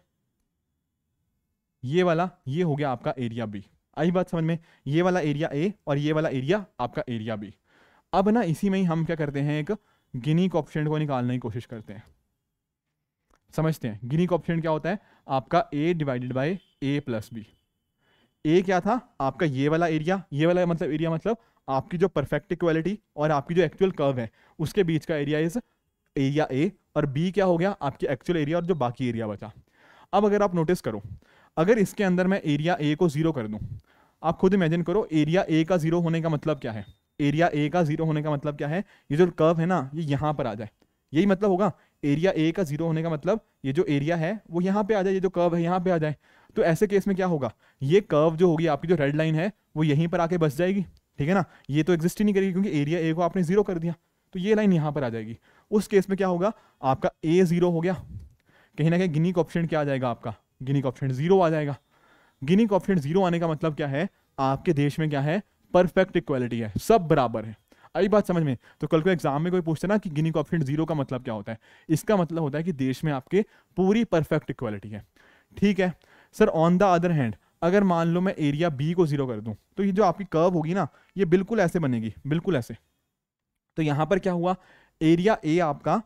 ये वाला ये हो गया आपका एरिया बी आई बात समझ में ये वाला एरिया ए और ये वाला एरिया आपका एरिया बी अब ना इसी में ही हम क्या करते हैं एक गिनी ऑप्शन को निकालने की कोशिश करते हैं समझते हैं गिनी ऑप्शन क्या होता है आपका A divided by A plus B A क्या था आपका ये वाला एरिया ये वाला मतलब एरिया मतलब आपकी जो परफेक्ट इक्वालिटी और आपकी जो एक्चुअल कर्व है उसके बीच का एरिया इज एरिया ए और बी क्या हो गया आपके एक्चुअल एरिया और जो बाकी एरिया बचा अब अगर आप नोटिस करो अगर इसके अंदर मैं एरिया ए को ज़ीरो कर दूँ आप खुद इमेजिन करो एरिया ए का ज़ीरो होने का मतलब क्या है एरिया ए का जीरो होने का मतलब क्या है ये जो कर्व है ना ये यहाँ पर आ जाए यही मतलब होगा एरिया ए का जीरो होने का मतलब ये जो एरिया है वो यहाँ पे आ जाए ये जो कर्व है यहाँ पे आ जाए तो ऐसे केस में क्या होगा ये कर्व जो होगी आपकी जो रेड लाइन है वो यहीं पर आके बस जाएगी ठीक है ना ये तो एग्जिस्ट ही नहीं करेगी क्योंकि एरिया ए को आपने जीरो कर दिया तो ये लाइन यहाँ पर आ जाएगी उस केस में क्या होगा आपका ए जीरो हो गया कहीं ना कहीं गिनी ऑप्शन क्या आ जाएगा आपका गिनी ऑप्शन जीरो आ जाएगा गिनी ऑप्शन जीरो आने का मतलब क्या है आपके देश में क्या है परफेक्ट इक्वालिटी है सब बराबर है आई बात समझ में तो कल को एग्जाम में कोई पूछते ना कि गिनी कॉफिडेंट जीरो का मतलब क्या होता है इसका मतलब होता है कि देश में आपके पूरी परफेक्ट इक्वालिटी है ठीक है sir on the other hand अगर मान लो मैं एरिया बी को जीरो कर दूं तो ये जो आपकी कर्व होगी ना ये बिल्कुल ऐसे बनेगी बिल्कुल ऐसे तो यहां पर क्या हुआ एरिया ए आपका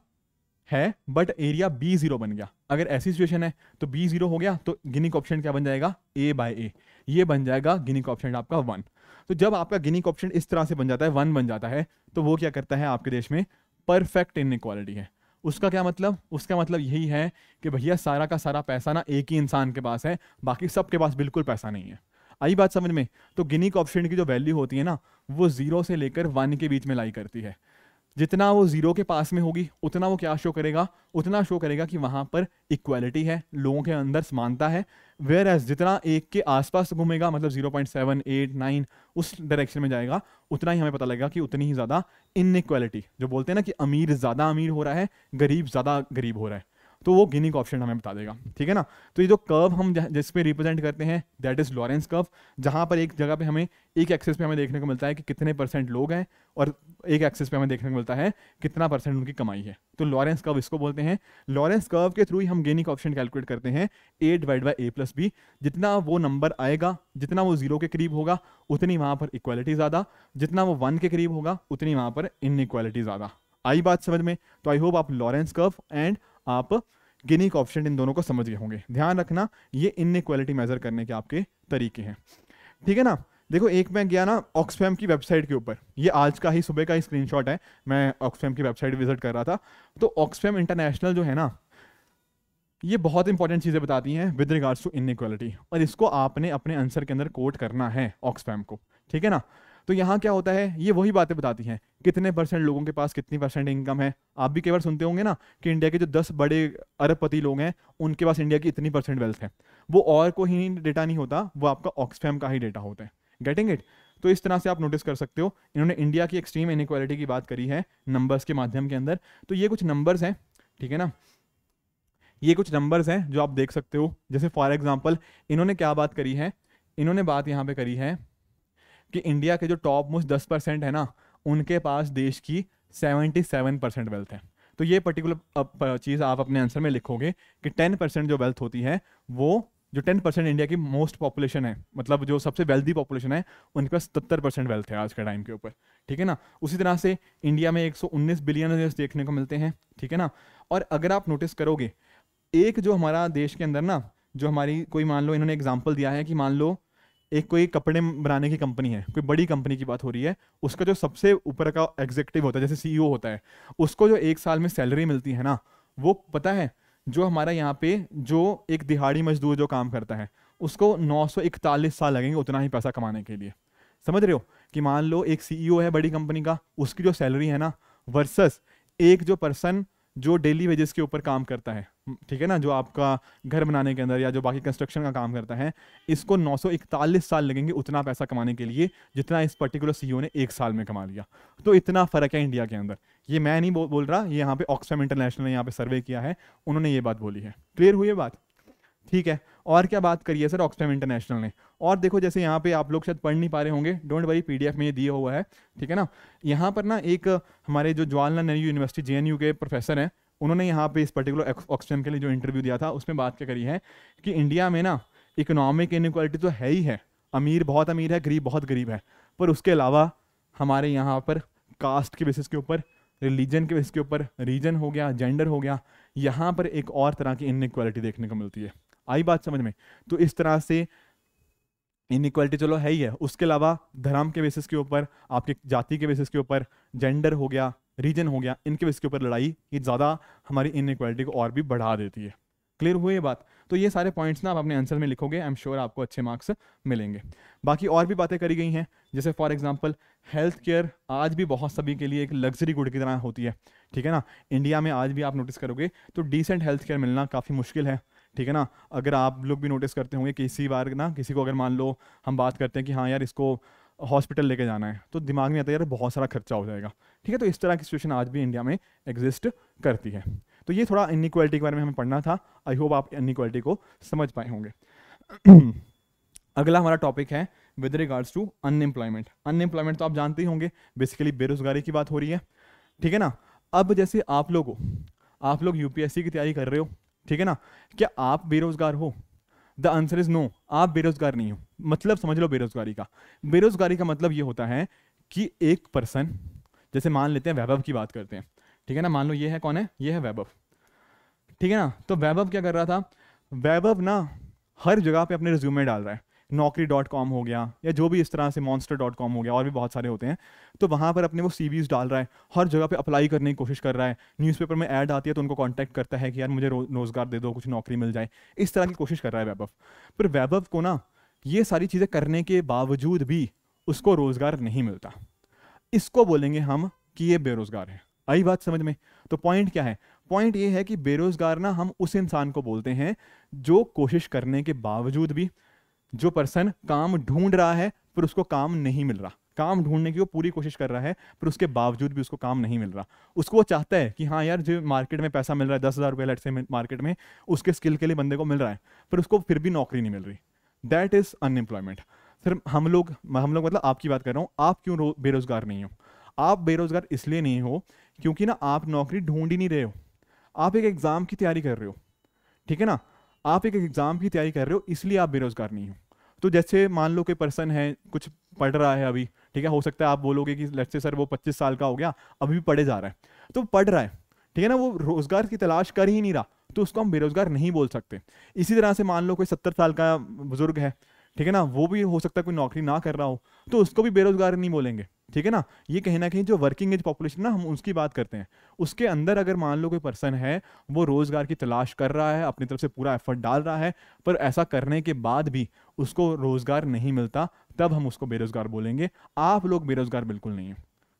है बट एरिया बी जीरो बन गया अगर ऐसी सिचुएशन है तो बी जीरो हो गया तो गिनिक ऑप्शन क्या बन जाएगा ए बाय ए ये बन जाएगा गिनिक ऑप्शन आपका वन तो जब आपका गिनिक ऑप्शन इस तरह से बन जाता है वन बन जाता है तो वो क्या करता है आपके देश में परफेक्ट इन है उसका क्या मतलब उसका मतलब यही है कि भैया सारा का सारा पैसा ना एक ही इंसान के पास है बाकी सबके पास बिल्कुल पैसा नहीं है आई बात समझ में तो गिनिक ऑप्शन की जो वैल्यू होती है ना वो जीरो से लेकर वन के बीच में लाई करती है जितना वो जीरो के पास में होगी उतना वो क्या शो करेगा उतना शो करेगा कि वहां पर इक्वालिटी है लोगों के अंदर समानता है वेयर एज जितना एक के आसपास घूमेगा मतलब zero point seven eight nine उस डायरेक्शन में जाएगा उतना ही हमें पता लगेगा कि उतनी ही ज़्यादा इनक्वालिटी जो बोलते हैं ना कि अमीर ज़्यादा अमीर हो रहा है गरीब ज़्यादा गरीब हो रहा है तो वो गिनी का ऑप्शन हमें बता देगा ठीक है ना तो ये जो कर्व हम जिस पे रिप्रेजेंट करते हैं दैट इज लॉरेंस कर्व जहाँ पर एक जगह पे हमें एक एक्सेस पे हमें देखने को मिलता है कि कितने परसेंट लोग हैं और एक एक्सेस पे हमें देखने को मिलता है कितना परसेंट उनकी कमाई है तो लॉरेंस कर्व इसको बोलते हैं लॉरेंस कर्व के थ्रू ही हम गेनिंग ऑप्शन कैलकुलेट करते हैं A divide by A plus B जितना वो नंबर आएगा जितना वो जीरो के करीब होगा उतनी वहाँ पर इक्वालिटी ज़्यादा जितना वो वन के करीब होगा उतनी वहाँ पर इन ज़्यादा आई बात समझ में तो आई होप आप लॉरेंस कर्व एंड आप गिनी ऑप्शन इन दोनों को समझ गए होंगे ध्यान रखना ये इनक्वालिटी मेजर करने के आपके तरीके हैं ठीक है ना देखो एक मैं गया ना ऑक्सफैम की वेबसाइट के ऊपर ये आज का ही सुबह का ही स्क्रीनशॉट है मैं ऑक्सफैम की वेबसाइट विजिट कर रहा था तो ऑक्सफैम इंटरनेशनल जो है ना ये बहुत इंपॉर्टेंट चीज़ें बताती हैं विद रिगार्ड्स टू इनक्वालिटी और इसको आपने अपने आंसर के अंदर कोट करना है ऑक्सफैम को ठीक है ना तो यहाँ क्या होता है ये वही बातें बताती हैं कितने परसेंट लोगों के पास कितनी परसेंट इनकम है आप भी कई बार सुनते होंगे ना कि इंडिया के जो दस बड़े अरबपति लोग हैं उनके पास इंडिया की इतनी परसेंट वेल्थ है वो और को ही डेटा नहीं होता वो आपका ऑक्सफैम का ही डेटा होता है गेटिंग इट तो इस तरह से आप नोटिस कर सकते हो इन्होंने इंडिया की एक्सट्रीम इनक्वालिटी की बात करी है नंबर्स के माध्यम के अंदर तो ये कुछ नंबर्स हैं ठीक है ना ये कुछ नंबर्स हैं जो आप देख सकते हो जैसे फॉर एग्जाम्पल इन्होंने क्या बात करी है इन्होंने बात यहाँ पे करी है कि इंडिया के जो टॉप मोस्ट दस परसेंट है ना उनके पास देश की सेवेंटी सेवन परसेंट वेल्थ है तो ये पर्टिकुलर चीज़ आप अपने आंसर में लिखोगे कि टेन परसेंट जो वेल्थ होती है वो जो टेन परसेंट इंडिया की मोस्ट पॉपुलेशन है मतलब जो सबसे वेल्दी पॉपुलेशन है उनके पास सत्तर परसेंट वेल्थ है आज के टाइम के ऊपर ठीक है ना उसी तरह से इंडिया में एक सौ उन्नीस बिलियन देखने को मिलते हैं ठीक है ना और अगर आप नोटिस करोगे एक जो हमारा देश के अंदर ना जो हमारी कोई मान लो इन्होंने एग्जाम्पल दिया है कि मान लो एक कोई कपड़े बनाने की कंपनी है कोई बड़ी कंपनी की बात हो रही है उसका जो सबसे ऊपर का एग्जीक्यूटिव होता है जैसे सीईओ e होता है उसको जो एक साल में सैलरी मिलती है ना वो पता है जो हमारा यहाँ पे जो एक दिहाड़ी मजदूर जो काम करता है उसको नौ साल लगेंगे उतना ही पैसा कमाने के लिए समझ रहे हो कि मान लो एक सीईओ e है बड़ी कंपनी का उसकी जो सैलरी है ना वर्सेस एक जो पर्सन जो डेली वेजेस के ऊपर काम करता है हम्म, ठीक है ना जो आपका घर बनाने के अंदर या जो बाकी कंस्ट्रक्शन का काम करता है इसको 941 साल लगेंगे उतना पैसा कमाने के लिए जितना इस पर्टिकुलर सीईओ e ने एक साल में कमा लिया तो इतना फ़र्क है इंडिया के अंदर ये मैं नहीं बोल रहा ये यहाँ पे ऑक्सफर्ड इंटरनेशनल ने यहाँ पे सर्वे किया है उन्होंने ये बात बोली है क्लियर हुई है बात ठीक है और क्या बात करिए सर ऑक्सफैम इंटरनेशनल ने और देखो जैसे यहाँ पे आप लोग शायद पढ़ नहीं पा रहे होंगे डोंट वरी पीडीएफ में ये दिया हुआ है ठीक है ना यहाँ पर ना एक हमारे जो जवाहरलाल नेहरू यूनिवर्सिटी जे के प्रोफेसर हैं उन्होंने यहाँ पे इस पर्टिकुलर ऑक्सफैम के लिए जो इंटरव्यू दिया था उसमें बात क्या करी है कि इंडिया में ना इकोनॉमिक इनक्वालिटी तो है ही है अमीर बहुत अमीर है गरीब बहुत गरीब है पर उसके अलावा हमारे यहाँ पर कास्ट के बेसिस के ऊपर रिलीजन के बेसिस के ऊपर रीजन हो गया जेंडर हो गया यहाँ पर एक और तरह की इनक्वालिटी देखने को मिलती है आई बात समझ में तो इस तरह से इनक्वालिटी चलो है ही है उसके अलावा धर्म के बेसिस के ऊपर आपके जाति के बेसिस के ऊपर जेंडर हो गया रीजन हो गया इनके बेसिस के ऊपर लड़ाई ये ज़्यादा हमारी इनक्वालिटी को और भी बढ़ा देती है क्लियर हुई ये बात तो ये सारे पॉइंट्स ना आप अपने आंसर में लिखोगे आई एम श्योर आपको अच्छे मार्क्स मिलेंगे बाकी और भी बातें करी गई हैं जैसे फॉर एग्जांपल हेल्थ केयर आज भी बहुत सभी के लिए एक लग्जरी गुड की तरह होती है ठीक है ना इंडिया में आज भी आप नोटिस करोगे तो डिसेंट हेल्थ केयर मिलना काफ़ी मुश्किल है ठीक है ना अगर आप लोग भी नोटिस करते होंगे किसी बार ना किसी को अगर मान लो हम बात करते हैं कि हाँ यार इसको हॉस्पिटल लेके जाना है तो दिमाग में आता है यार बहुत सारा खर्चा हो जाएगा ठीक है तो इस तरह की सिचुएशन आज भी इंडिया में एग्जिस्ट करती है तो ये थोड़ा इनक्वालिटी के बारे में हमें पढ़ना था आई होप आप इनिक्वालिटी को समझ पाए होंगे अगला हमारा टॉपिक है with regards to unemployment unemployment तो आप जानते ही होंगे बेसिकली बेरोजगारी की बात हो रही है ठीक है ना अब जैसे आप लोगों आप लोग यूपीएससी की तैयारी कर रहे हो ठीक है ना क्या आप बेरोजगार हो द आंसर इज नो आप बेरोजगार नहीं हो मतलब समझ लो बेरोजगारी का बेरोजगारी का मतलब ये होता है कि एक पर्सन जैसे मान लेते हैं वैभव की बात करते हैं ठीक है ना मान लो ये है कौन है ये है वैभव ठीक है ना तो वैभव क्या कर रहा था वैभव ना हर जगह पे अपने रिज्यूमे डाल रहा है नौकरी डॉट कॉम हो गया या जो भी इस तरह से मॉन्स्टर डॉट कॉम हो गया और भी बहुत सारे होते हैं तो वहाँ पर अपने वो सीवीज डाल रहा है हर जगह पे अप्लाई करने की कोशिश कर रहा है न्यूज़पेपर में ऐड आती है तो उनको कॉन्टैक्ट करता है कि यार मुझे रोज़गार दे दो कुछ नौकरी मिल जाए इस तरह की कोशिश कर रहा है वैभव पर वैभव को ना ये सारी चीज़ें करने के बावजूद भी उसको रोज़गार नहीं मिलता इसको बोलेंगे हम कि ये बेरोज़गार है आई बात समझ में तो पॉइंट क्या है पॉइंट ये है कि बेरोज़गार ना हम उस इंसान को बोलते हैं जो कोशिश करने के बावजूद भी जो पर्सन काम ढूंढ रहा है पर उसको काम नहीं मिल रहा काम ढूंढने की वो पूरी कोशिश कर रहा है पर उसके बावजूद भी उसको काम नहीं मिल रहा उसको वो चाहता है कि हाँ यार जो मार्केट में पैसा मिल रहा है दस हज़ार रुपये लट से मार्केट में उसके स्किल के लिए बंदे को मिल रहा है पर उसको फिर भी नौकरी नहीं मिल रही दैट इज़ अनएम्प्लॉयमेंट फिर हम लोग हम लोग मतलब आपकी बात कर रहा हूँ आप क्यों बेरोज़गार नहीं हो आप बेरोज़गार इसलिए नहीं हो क्योंकि ना आप नौकरी ढूंढ ही नहीं रहे हो आप एक एग्ज़ाम की तैयारी कर रहे हो ठीक है ना आप एक एग्ज़ाम की तैयारी कर रहे हो इसलिए आप बेरोज़गार नहीं हो तो जैसे मान लो कि पर्सन है कुछ पढ़ रहा है अभी ठीक है हो सकता है आप बोलोगे कि लट से सर वो 25 साल का हो गया अभी भी पढ़े जा रहा है तो पढ़ रहा है ठीक है ना वो रोजगार की तलाश कर ही नहीं रहा तो उसको हम बेरोजगार नहीं बोल सकते इसी तरह से मान लो कोई सत्तर साल का बुजुर्ग है ठीक है ना वो भी हो सकता है कोई नौकरी ना कर रहा हो तो उसको भी बेरोजगार नहीं बोलेंगे ठीक है ना ये कहीं ना कहीं जो वर्किंग एज पॉपुलेशन ना हम उसकी बात करते हैं उसके अंदर अगर मान लो कोई पर्सन है वो रोजगार की तलाश कर रहा है अपनी तरफ से पूरा एफर्ट डाल रहा है पर ऐसा करने के बाद भी उसको रोजगार नहीं मिलता तब हम उसको बेरोजगार बोलेंगे आप लोग बेरोजगार बिल्कुल नहीं है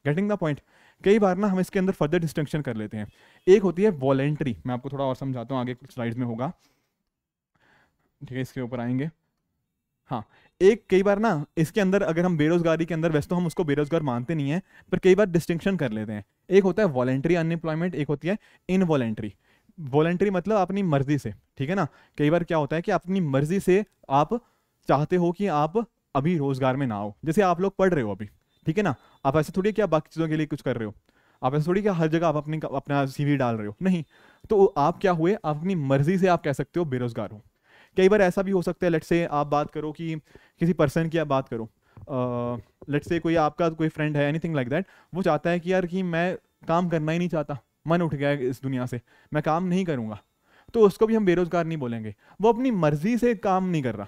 गेटिंग द पॉइंट कई बार ना हम इसके अंदर फर्दर डिस्टिंक्शन कर लेते हैं एक होती है वॉलेंट्री मैं आपको थोड़ा और समझाता हूँ आगे स्लाइड्स में होगा ठीक है इसके ऊपर आएंगे हाँ एक कई बार ना इसके अंदर अगर हम बेरोजगारी के अंदर वैसे तो हम उसको बेरोजगार मानते नहीं है पर कई बार डिस्टिंक्शन कर लेते हैं एक होता है वॉलेंट्री अनएम्प्लॉयमेंट एक होती है इनवॉलेंट्री वॉलेंट्री मतलब अपनी मर्जी से ठीक है ना कई बार क्या होता है कि अपनी मर्जी से आप चाहते हो कि आप अभी रोजगार में ना हो जैसे आप लोग पढ़ रहे हो अभी ठीक है ना आप ऐसे थोड़ी क्या आप बाकी चीज़ों के लिए कुछ कर रहे हो आप ऐसे थोड़ी क्या हर जगह आप अपनी अपना सीवी डाल रहे हो नहीं तो आप क्या हुए आप अपनी मर्जी से आप कह सकते हो बेरोजगार हो कई बार ऐसा भी हो सकता है लेट से आप बात करो कि किसी पर्सन की आप बात करो लेट uh, से कोई आपका कोई फ्रेंड है एनीथिंग लाइक दैट वो चाहता है कि यार कि मैं काम करना ही नहीं चाहता मन उठ गया है इस दुनिया से मैं काम नहीं करूँगा तो उसको भी हम बेरोजगार नहीं बोलेंगे वो अपनी मर्जी से काम नहीं कर रहा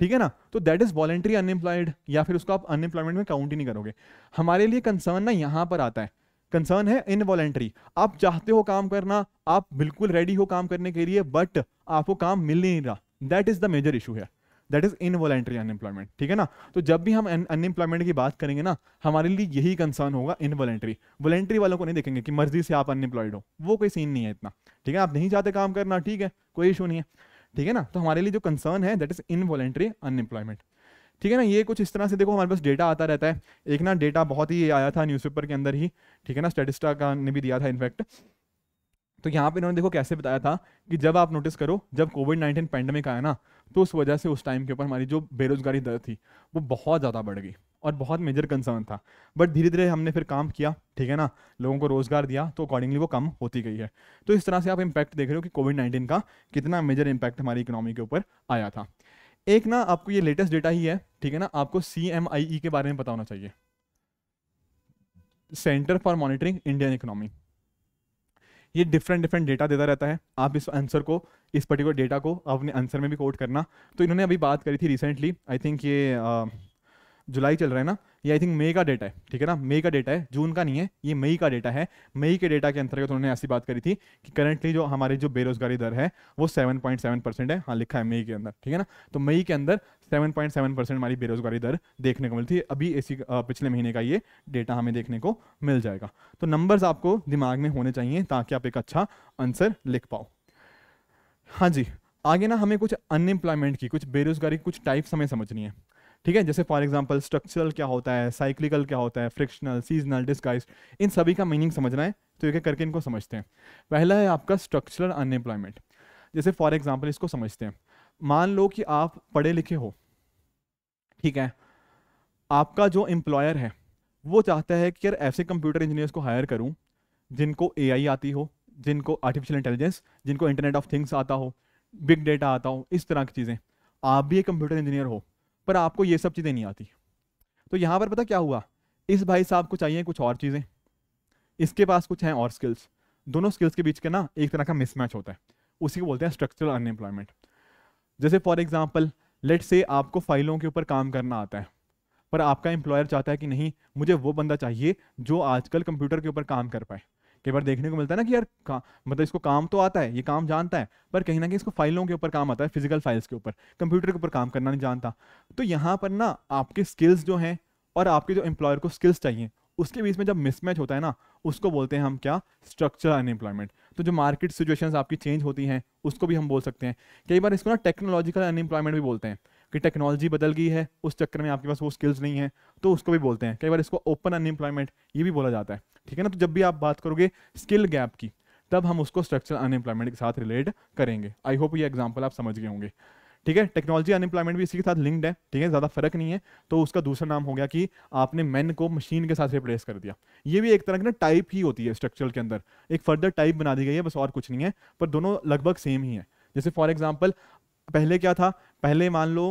ठीक है ना तो दैट इज वॉलेंट्री अनएम्प्लॉयड या फिर उसको आप अनएम्प्लॉयमेंट में काउंट ही नहीं करोगे हमारे लिए कंसर्न ना यहाँ पर आता है कंसर्न है इनवॉलेंट्री आप चाहते हो काम करना आप बिल्कुल रेडी हो काम करने के लिए बट आपको काम मिल नहीं रहा that is the major issue है दैट इज इनवॉलेंट्री अनएम्प्लॉयमेंट ठीक है ना तो जब भी हम अनएम्प्लॉयमेंट की बात करेंगे ना हमारे लिए यही कंसर्न होगा इनवॉलेंट्री वॉलेंट्री वालों को नहीं देखेंगे कि मर्जी से आप अनएम्प्लॉयड हो वो कोई सीन नहीं है इतना ठीक है आप नहीं चाहते काम करना ठीक है कोई इशू नहीं है ठीक है ना तो हमारे लिए जो कंसर्न है दैट इज इनवॉलेंट्री अनएम्प्लॉयमेंट ठीक है ना ये कुछ इस तरह से देखो हमारे पास डेटा आता रहता है एक ना डेटा बहुत ही आया था न्यूज़पेपर के अंदर ही ठीक है ना स्टेटिस्टा का ने भी दिया था इनफैक्ट तो यहाँ पे इन्होंने देखो कैसे बताया था कि जब आप नोटिस करो जब कोविड नाइन्टीन पैंडमिक आया ना तो उस वजह से उस टाइम के ऊपर हमारी जो बेरोजगारी दर थी वो बहुत ज़्यादा बढ़ गई और बहुत मेजर कंसर्न था बट धीरे धीरे हमने फिर काम किया ठीक है ना लोगों को रोज़गार दिया तो अकॉर्डिंगली वो कम होती गई है तो इस तरह से आप इम्पैक्ट देख रहे हो कि कोविड नाइन्टीन का कितना मेजर इम्पैक्ट हमारी इकोनॉमी के ऊपर आया था एक ना आपको ये लेटेस्ट डेटा ही है ठीक है ना आपको सी e के बारे में पता होना चाहिए centre for monitoring Indian economy ये डिफरेंट डिफरेंट डेटा देता रहता है आप इस आंसर को इस पर्टिकुलर डेटा को अपने आंसर में भी कोट करना तो इन्होंने अभी बात करी थी रिसेंटली आई थिंक ये जुलाई चल रहा है ना ये आई थिंक मई का डेटा है ठीक है ना मई का डेटा है जून का नहीं है ये मई का डेटा है मई के डेटा के अंतर्गत उन्होंने ऐसी बात करी थी कि करंटली जो हमारी जो बेरोजगारी दर है वो सेवन पॉइंट सेवन परसेंट है हाँ लिखा है मई के अंदर ठीक है ना तो मई के अंदर सेवन पॉइंट सेवन परसेंट हमारी बेरोजगारी दर देखने को मिलती है अभी इसी पिछले महीने का ये डेटा हमें देखने को मिल जाएगा तो नंबर्स आपको दिमाग में होने चाहिए ताकि आप एक अच्छा आंसर लिख पाओ हाँ जी आगे ना हमें कुछ अनएम्प्लॉयमेंट की कुछ बेरोजगारी कुछ टाइप्स हमें समझनी है ठीक है जैसे फॉर एग्जाम्पल स्ट्रक्चरल क्या होता है साइक्लिकल क्या होता है फ्रिक्शनल सीजनल डिस्काइज इन सभी का मीनिंग समझना है तो एक करके इनको समझते हैं पहला है आपका स्ट्रक्चरल अनएम्प्लॉयमेंट जैसे फॉर एग्जाम्पल इसको समझते हैं मान लो कि आप पढ़े लिखे हो ठीक है आपका जो एम्प्लॉयर है वो चाहता है कि यार ऐसे कंप्यूटर इंजीनियर्स को हायर करूं जिनको एआई आती हो जिनको आर्टिफिशियल इंटेलिजेंस जिनको इंटरनेट ऑफ थिंग्स आता हो बिग डेटा आता हो इस तरह की चीज़ें आप भी एक कंप्यूटर इंजीनियर हो पर आपको ये सब चीज़ें नहीं आती तो यहाँ पर पता क्या हुआ इस भाई साहब को चाहिए कुछ और चीज़ें इसके पास कुछ हैं और स्किल्स दोनों स्किल्स के बीच के ना एक तरह का मिसमैच होता है उसी को बोलते हैं स्ट्रक्चरल अनएम्प्लॉयमेंट जैसे फॉर एग्जाम्पल लेट से आपको फाइलों के ऊपर काम करना आता है पर आपका एम्प्लॉयर चाहता है कि नहीं मुझे वो बंदा चाहिए जो आजकल कंप्यूटर के ऊपर काम कर पाए कई बार देखने को मिलता है ना कि यार मतलब इसको काम तो आता है ये काम जानता है पर कहीं ना कहीं इसको फाइलों के ऊपर काम आता है फिजिकल फाइल्स के ऊपर कंप्यूटर के ऊपर काम करना नहीं जानता तो यहाँ पर ना आपके स्किल्स जो हैं और आपके जो एम्प्लॉयर को स्किल्स चाहिए उसके बीच में जब मिसमैच होता है ना उसको बोलते हैं हम क्या स्ट्रक्चरल अनएम्प्लॉयमेंट तो जो मार्केट सिचुएशंस आपकी चेंज होती हैं उसको भी हम बोल सकते हैं कई बार इसको ना टेक्नोलॉजिकल अनएम्प्लॉयमेंट भी बोलते हैं कि टेक्नोलॉजी बदल गई है उस चक्कर में आपके पास वो स्किल्स नहीं है तो उसको भी बोलते हैं कई बार इसको ओपन अनएम्प्लॉयमेंट ये भी बोला जाता है ठीक है ना तो जब भी आप बात करोगे स्किल गैप की तब हम उसको स्ट्रक्चरल अनएम्प्लॉयमेंट के साथ रिलेट करेंगे आई होप ये एग्जाम्पल आप समझ गए होंगे ठीक है टेक्नोलॉजी अनएम्प्लॉयमेंट भी इसी के साथ लिंक्ड है ठीक है ज़्यादा फर्क नहीं है तो उसका दूसरा नाम हो गया कि आपने मैन को मशीन के साथ रिप्लेस कर दिया ये भी एक तरह की ना टाइप ही होती है स्ट्रक्चरल के अंदर एक फर्दर टाइप बना दी गई है बस और कुछ नहीं है पर दोनों लगभग सेम ही है जैसे फॉर एग्जाम्पल पहले क्या था पहले मान लो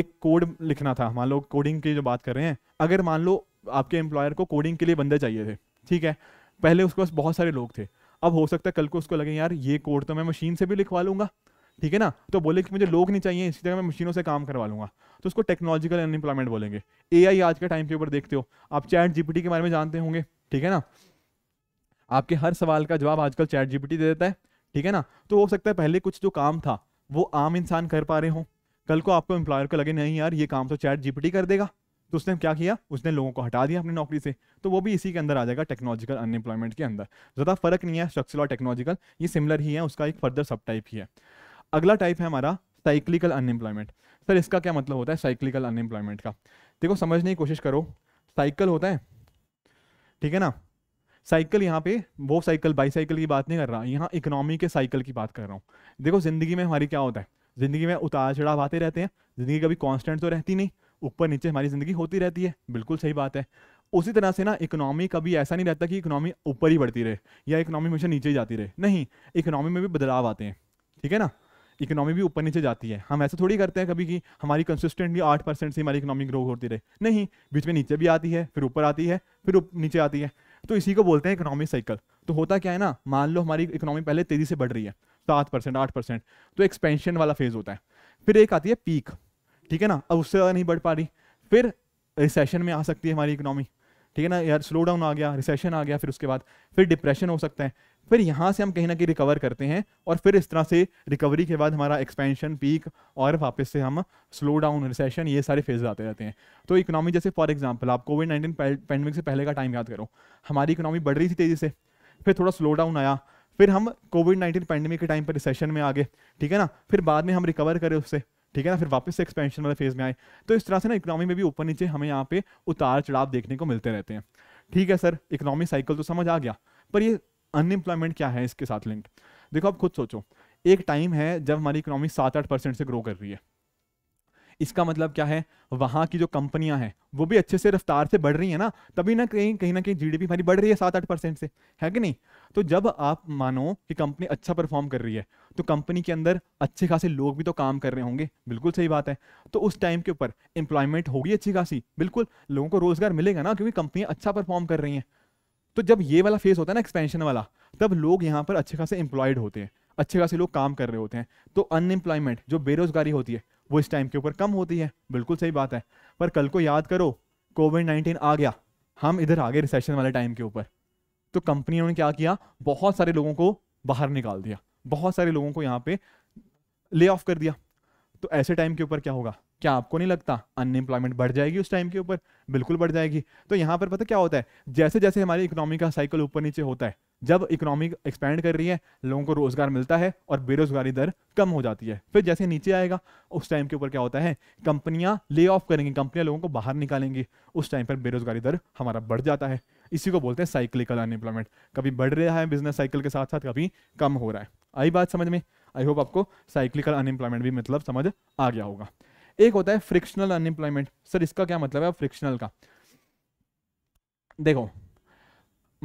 एक कोड लिखना था मान लो कोडिंग की जो बात कर रहे हैं अगर मान लो आपके एम्प्लॉयर को कोडिंग के लिए बंदे चाहिए थे ठीक है पहले उसके पास बहुत सारे लोग थे अब हो सकता है कल को उसको लगे यार ये कोड तो मैं मशीन से भी लिखवा लूंगा ठीक है ना तो बोले कि मुझे लोग नहीं चाहिए इसी तरह मैं मशीनों से काम करवा लूंगा तो उसको टेक्नोलॉजिकल अनएम्प्लॉयमेंट बोलेंगे ए आज के टाइम के ऊपर देखते हो आप चैट जीपीटी के बारे में जानते होंगे ठीक है ना आपके हर सवाल का जवाब आजकल चैट जीपीटी दे देता है ठीक है ना तो हो सकता है पहले कुछ जो काम था वो आम इंसान कर पा रहे हों कल को आपको एम्प्लॉयर को लगे नहीं यार ये काम तो चैट जीपीटी कर देगा तो उसने क्या किया उसने लोगों को हटा दिया अपनी नौकरी से तो वो भी इसी के अंदर आ जाएगा टेक्नोलॉजिकल अनएम्प्लॉयमेंट के अंदर ज़्यादा फर्क नहीं है स्ट्रक्चरल और टेक्नोलॉजिकल ये सिमिलर ही है उसका एक फर्दर सब टाइप ही है अगला टाइप है हमारा साइक्लिकल अनएम्प्लॉयमेंट सर इसका क्या मतलब होता है साइक्लिकल अनएम्प्लॉयमेंट का देखो समझने की कोशिश करो साइकिल होता है ठीक है ना साइकिल यहाँ पे वो साइकिल बाईसाइकिल की बात नहीं कर रहा यहाँ इकोनॉमी के साइकिल की बात कर रहा हूँ देखो ज़िंदगी में हमारी क्या होता है ज़िंदगी में उतार चढ़ाव आते रहते हैं ज़िंदगी कभी कांस्टेंट तो रहती नहीं ऊपर नीचे हमारी ज़िंदगी होती रहती है बिल्कुल सही बात है उसी तरह से ना इकोनॉमी कभी ऐसा नहीं रहता कि इकोनॉमी ऊपर ही बढ़ती रहे या इकोनॉमी हमेशा नीचे ही जाती रहे नहीं इकोनॉमी में भी बदलाव आते हैं ठीक है ना इकोनॉमी भी ऊपर नीचे जाती है हम ऐसा थोड़ी करते हैं कभी कि हमारी कंसिस्टेंटली आठ परसेंट से हमारी इकोनॉमी ग्रो होती रहे नहीं बीच में नीचे भी आती है फिर ऊपर आती है फिर नीचे आती है तो इसी को बोलते हैं इकोनॉमिक साइकिल तो होता क्या है ना मान लो हमारी इकोनॉमी पहले तेज़ी से बढ़ रही है सात परसेंट आठ परसेंट तो एक्सपेंशन वाला फेज होता है फिर एक आती है पीक ठीक है ना अब उससे ज़्यादा नहीं बढ़ पा रही फिर रिसेशन में आ सकती है हमारी इकोनॉमी ठीक है ना यार स्लो डाउन आ गया रिसेशन आ गया फिर उसके बाद फिर डिप्रेशन हो सकता है फिर यहाँ से हम कहीं ना कहीं रिकवर करते हैं और फिर इस तरह से रिकवरी के बाद हमारा एक्सपेंशन पीक और वापस से हम स्लो डाउन रिसेशन ये सारे फेज आते रहते हैं तो इकोनॉमी जैसे फॉर एग्जांपल आप कोविड नाइन्टीन पैंडमिक से पहले का टाइम याद करो हमारी इकोनॉमी बढ़ रही थी तेज़ी से फिर थोड़ा स्लो डाउन आया फिर हम कोविड नाइन्टीन पैंडमिक के टाइम पर रिसेशन में आ गए ठीक है ना फिर बाद में हम रिकवर करें उससे ठीक है ना फिर वापस से एक्सपेंशन वाले फेज में आए तो इस तरह से ना इकोनॉमी में भी ऊपर नीचे हमें यहाँ पे उतार चढ़ाव देखने को मिलते रहते हैं ठीक है सर इकोनॉमी साइकिल तो समझ आ गया पर ये अनएम्प्लॉयमेंट क्या है इसके साथ लिंक देखो आप खुद सोचो एक टाइम है जब हमारी इकोनॉमी सात आठ परसेंट से ग्रो कर रही है इसका मतलब क्या है वहां की जो कंपनियां हैं वो भी अच्छे से रफ्तार से बढ़ रही है ना तभी ना कहीं कहीं ना कहीं जीडीपी हमारी बढ़ रही है सात आठ परसेंट से है कि नहीं तो जब आप मानो कि कंपनी अच्छा परफॉर्म कर रही है तो कंपनी के अंदर अच्छे खासे लोग भी तो काम कर रहे होंगे बिल्कुल सही बात है तो उस टाइम के ऊपर एम्प्लॉयमेंट होगी अच्छी खासी बिल्कुल लोगों को रोजगार मिलेगा ना क्योंकि कंपनियां अच्छा परफॉर्म कर रही हैं तो जब ये वाला फेस होता है ना एक्सपेंशन वाला तब लोग यहाँ पर अच्छे खासे एम्प्लॉयड होते हैं अच्छे खासे लोग काम कर रहे होते हैं तो अनएम्प्लॉयमेंट जो बेरोजगारी होती है वो इस टाइम के ऊपर कम होती है बिल्कुल सही बात है पर कल को याद करो कोविड नाइन्टीन आ गया हम इधर आ गए रिसेशन वाले टाइम के ऊपर तो कंपनियों ने क्या किया बहुत सारे लोगों को बाहर निकाल दिया बहुत सारे लोगों को यहाँ पे ले ऑफ कर दिया तो ऐसे टाइम के ऊपर क्या होगा क्या आपको नहीं लगता अनएम्प्लॉयमेंट बढ़ जाएगी उस टाइम के ऊपर बिल्कुल बढ़ जाएगी तो यहाँ पर पता क्या होता है जैसे जैसे हमारी इकोनॉमी का साइकिल ऊपर नीचे होता है जब इकोनॉमी एक्सपेंड कर रही है लोगों को रोजगार मिलता है और बेरोजगारी दर कम हो जाती है फिर जैसे नीचे आएगा उस टाइम के ऊपर क्या होता है कंपनियां ले ऑफ करेंगी कंपनियां लोगों को बाहर निकालेंगी उस टाइम पर बेरोजगारी दर हमारा बढ़ जाता है इसी को बोलते हैं साइक्लिकल अनएम्प्लॉयमेंट कभी बढ़ रहा है बिजनेस साइकिल के साथ साथ कभी कम हो रहा है आई बात समझ में आई होप आपको साइक्लिकल अनएम्प्लॉयमेंट भी मतलब समझ आ गया होगा एक होता है फ्रिक्शनल अनएम्प्लॉयमेंट सर इसका क्या मतलब है फ्रिक्शनल का देखो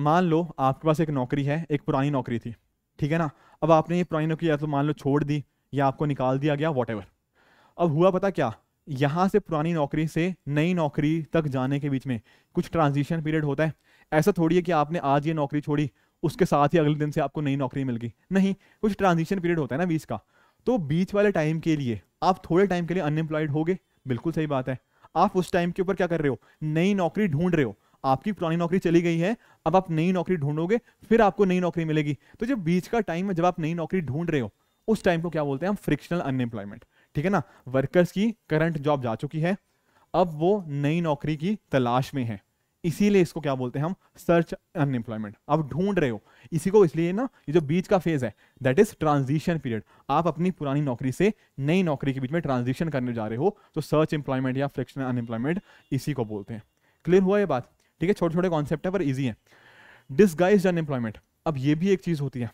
मान लो आपके पास एक नौकरी है एक पुरानी नौकरी थी ठीक है ना अब आपने ये पुरानी नौकरी या तो मान लो छोड़ दी या आपको निकाल दिया गया वॉट अब हुआ पता क्या यहाँ से पुरानी नौकरी से नई नौकरी तक जाने के बीच में कुछ ट्रांजिशन पीरियड होता है ऐसा थोड़ी है कि आपने आज ये नौकरी छोड़ी उसके साथ ही अगले दिन से आपको नई नौकरी मिल गई नहीं कुछ ट्रांजिशन पीरियड होता है ना बीस का तो बीच वाले टाइम के लिए आप थोड़े टाइम के लिए अनएम्प्लॉयड हो बिल्कुल सही बात है आप उस टाइम के ऊपर क्या कर रहे हो नई नौकरी ढूंढ रहे हो आपकी पुरानी नौकरी चली गई है अब आप नई नौकरी ढूंढोगे फिर आपको नई नौकरी मिलेगी तो जब बीच का टाइम है जब आप नई नौकरी ढूंढ रहे हो उस टाइम को क्या बोलते हैं हम फ्रिक्शनल अनएम्प्लॉयमेंट ठीक है ना वर्कर्स की करंट जॉब जा चुकी है अब वो नई नौकरी की तलाश में है इसीलिए इसको क्या बोलते हैं हम सर्च अनएम्प्लॉयमेंट आप ढूंढ रहे हो इसी को इसलिए ना ये जो बीच का फेज है दैट इज ट्रांजिशन पीरियड आप अपनी पुरानी नौकरी से नई नौकरी के बीच में ट्रांजिशन करने जा रहे हो तो सर्च एम्प्लॉयमेंट या फ्रिक्शनल अनएम्प्लॉयमेंट इसी को बोलते हैं क्लियर हुआ ये बात ठीक है छोटे छोटे कॉन्सेप्ट है पर ईजी है डिसगाइज अनएम्प्लॉयमेंट अब ये भी एक चीज़ होती है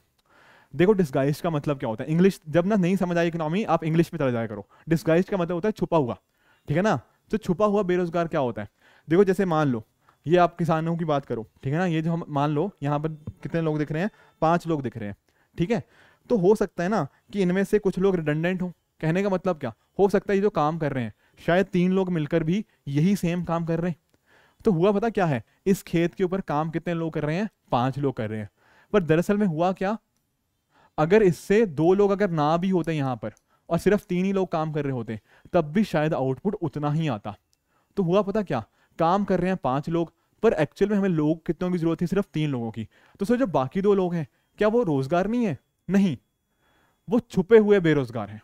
देखो डिस्गाइज का मतलब क्या होता है इंग्लिश जब ना नहीं समझ आई इकोनॉमी आप इंग्लिश में चला जाया करो डिस्गाइज का मतलब होता है छुपा हुआ ठीक है ना तो छुपा हुआ बेरोजगार क्या होता है देखो जैसे मान लो ये आप किसानों की बात करो ठीक है ना ये जो हम मान लो यहाँ पर कितने लोग दिख रहे हैं पांच लोग दिख रहे हैं ठीक है तो हो सकता है ना कि इनमें से कुछ लोग रिडेंडेंट हो कहने का मतलब क्या हो सकता है ये जो काम कर रहे हैं शायद तीन लोग मिलकर भी यही सेम काम कर रहे हैं तो हुआ पता क्या है इस खेत के ऊपर काम कितने लोग कर रहे हैं पांच लोग कर रहे हैं पर दरअसल में हुआ क्या अगर इससे दो लोग अगर ना भी होते यहाँ पर और सिर्फ तीन ही लोग काम कर रहे होते तब भी शायद आउटपुट उतना ही आता तो हुआ पता क्या काम कर रहे हैं पांच लोग पर एक्चुअल में हमें लोग कितनों की जरूरत है सिर्फ तीन लोगों की तो सर जो बाकी दो लोग हैं क्या वो रोजगार नहीं है नहीं वो छुपे हुए बेरोजगार हैं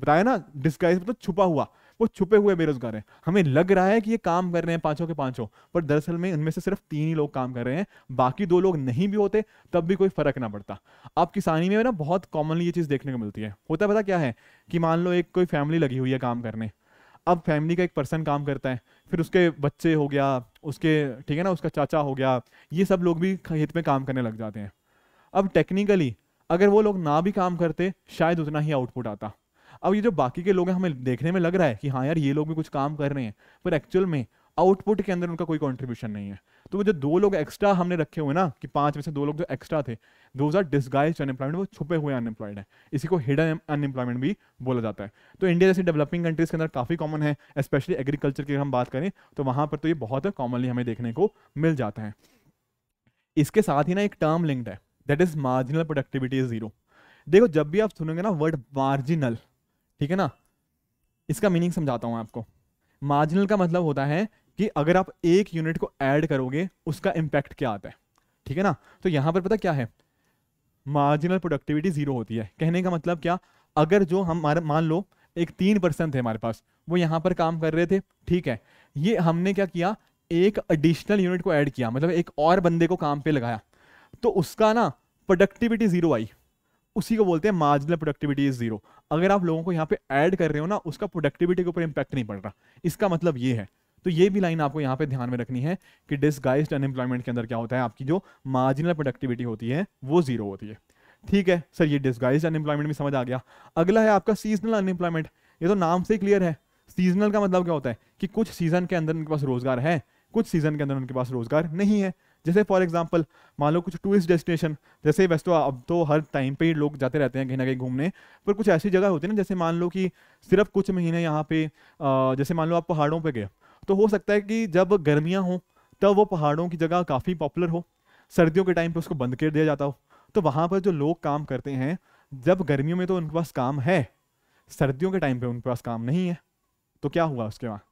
बताया ना डिस्काइज मतलब छुपा हुआ वो छुपे हुए बेरोजगार हैं हमें लग रहा है कि ये काम कर रहे हैं पांचों के पांचों पर दरअसल में इनमें से सिर्फ तीन ही लोग काम कर रहे हैं बाकी दो लोग नहीं भी होते तब भी कोई फर्क ना पड़ता आप किसानी में ना बहुत कॉमनली ये चीज़ देखने को मिलती है होता है पता क्या है कि मान लो एक कोई फैमिली लगी हुई है काम करने अब फैमिली का एक पर्सन काम करता है फिर उसके बच्चे हो गया उसके ठीक है ना उसका चाचा हो गया ये सब लोग भी खेत में काम करने लग जाते हैं अब टेक्निकली अगर वो लोग ना भी काम करते शायद उतना ही आउटपुट आता अब ये जो बाकी के लोग हैं हमें देखने में लग रहा है कि हाँ यार ये लोग भी कुछ काम कर रहे हैं पर एक्चुअल में आउटपुट के अंदर उनका कोई कॉन्ट्रीब्यूशन नहीं है तो वो जो दो लोग एक्स्ट्रा हमने रखे हुए ना कि पांच में से दो लोग जो एक्स्ट्रा थे दो आर डिस्गाइज अनएम्प्लॉयमेंट वो छुपे हुए अनएम्प्लॉयड है इसी को हिडन अनएम्प्लॉयमेंट भी बोला जाता है तो इंडिया जैसे डेवलपिंग कंट्रीज के अंदर काफ़ी कॉमन है स्पेशली एग्रीकल्चर की हम बात करें तो वहां पर तो ये बहुत कॉमनली हमें देखने को मिल जाता है इसके साथ ही ना एक टर्म लिंक्ड है that is marginal productivity is zero देखो जब भी आप सुनेंगे ना वर्ड मार्जिनल ठीक है ना इसका मीनिंग समझाता हूँ आपको मार्जिनल का मतलब होता है कि अगर आप एक यूनिट को ऐड करोगे उसका इम्पैक्ट क्या आता है ठीक है ना तो यहाँ पर पता क्या है मार्जिनल प्रोडक्टिविटी जीरो होती है कहने का मतलब क्या अगर जो हम मान लो एक तीन परसेंट थे हमारे पास वो यहाँ पर काम कर रहे थे ठीक है ये हमने क्या किया एक एडिशनल यूनिट को ऐड किया मतलब एक और बंदे को काम पे लगाया तो उसका ना प्रोडक्टिविटी जीरो आई उसी को बोलते हैं मार्जिनल प्रोडक्टिविटी इज जीरो अगर आप लोगों को यहाँ पे ऐड कर रहे हो ना उसका प्रोडक्टिविटी के ऊपर इंपैक्ट नहीं पड़ रहा इसका मतलब ये है तो ये भी लाइन आपको यहाँ पे ध्यान में रखनी है कि डिसगाइज अनएम्प्लॉयमेंट के अंदर क्या होता है आपकी जो मार्जिनल प्रोडक्टिविटी होती है वो जीरो होती है ठीक है सर ये डिसगाइज अनएम्प्लॉयमेंट भी समझ आ गया अगला है आपका सीजनल अनएम्प्लॉयमेंट ये तो नाम से क्लियर है सीजनल का मतलब क्या होता है कि कुछ सीजन के अंदर उनके पास रोजगार है कुछ सीजन के अंदर उनके पास रोजगार नहीं है जैसे फॉर एग्जाम्पल मान लो कुछ टूरिस्ट डेस्टिनेशन जैसे वैसे तो अब तो हर टाइम पे ही लोग जाते रहते हैं कहीं ना कहीं घूमने पर कुछ ऐसी जगह होती है ना जैसे मान लो कि सिर्फ कुछ महीने यहाँ पे जैसे मान लो आप पहाड़ों पे गए तो हो सकता है कि जब गर्मियाँ हों तब वो पहाड़ों की जगह काफ़ी पॉपुलर हो सर्दियों के टाइम पर उसको बंद कर दिया जाता हो तो वहाँ पर जो लोग काम करते हैं जब गर्मियों में तो उनके पास काम है सर्दियों के टाइम पे उनके पास काम नहीं है तो क्या हुआ उसके वहाँ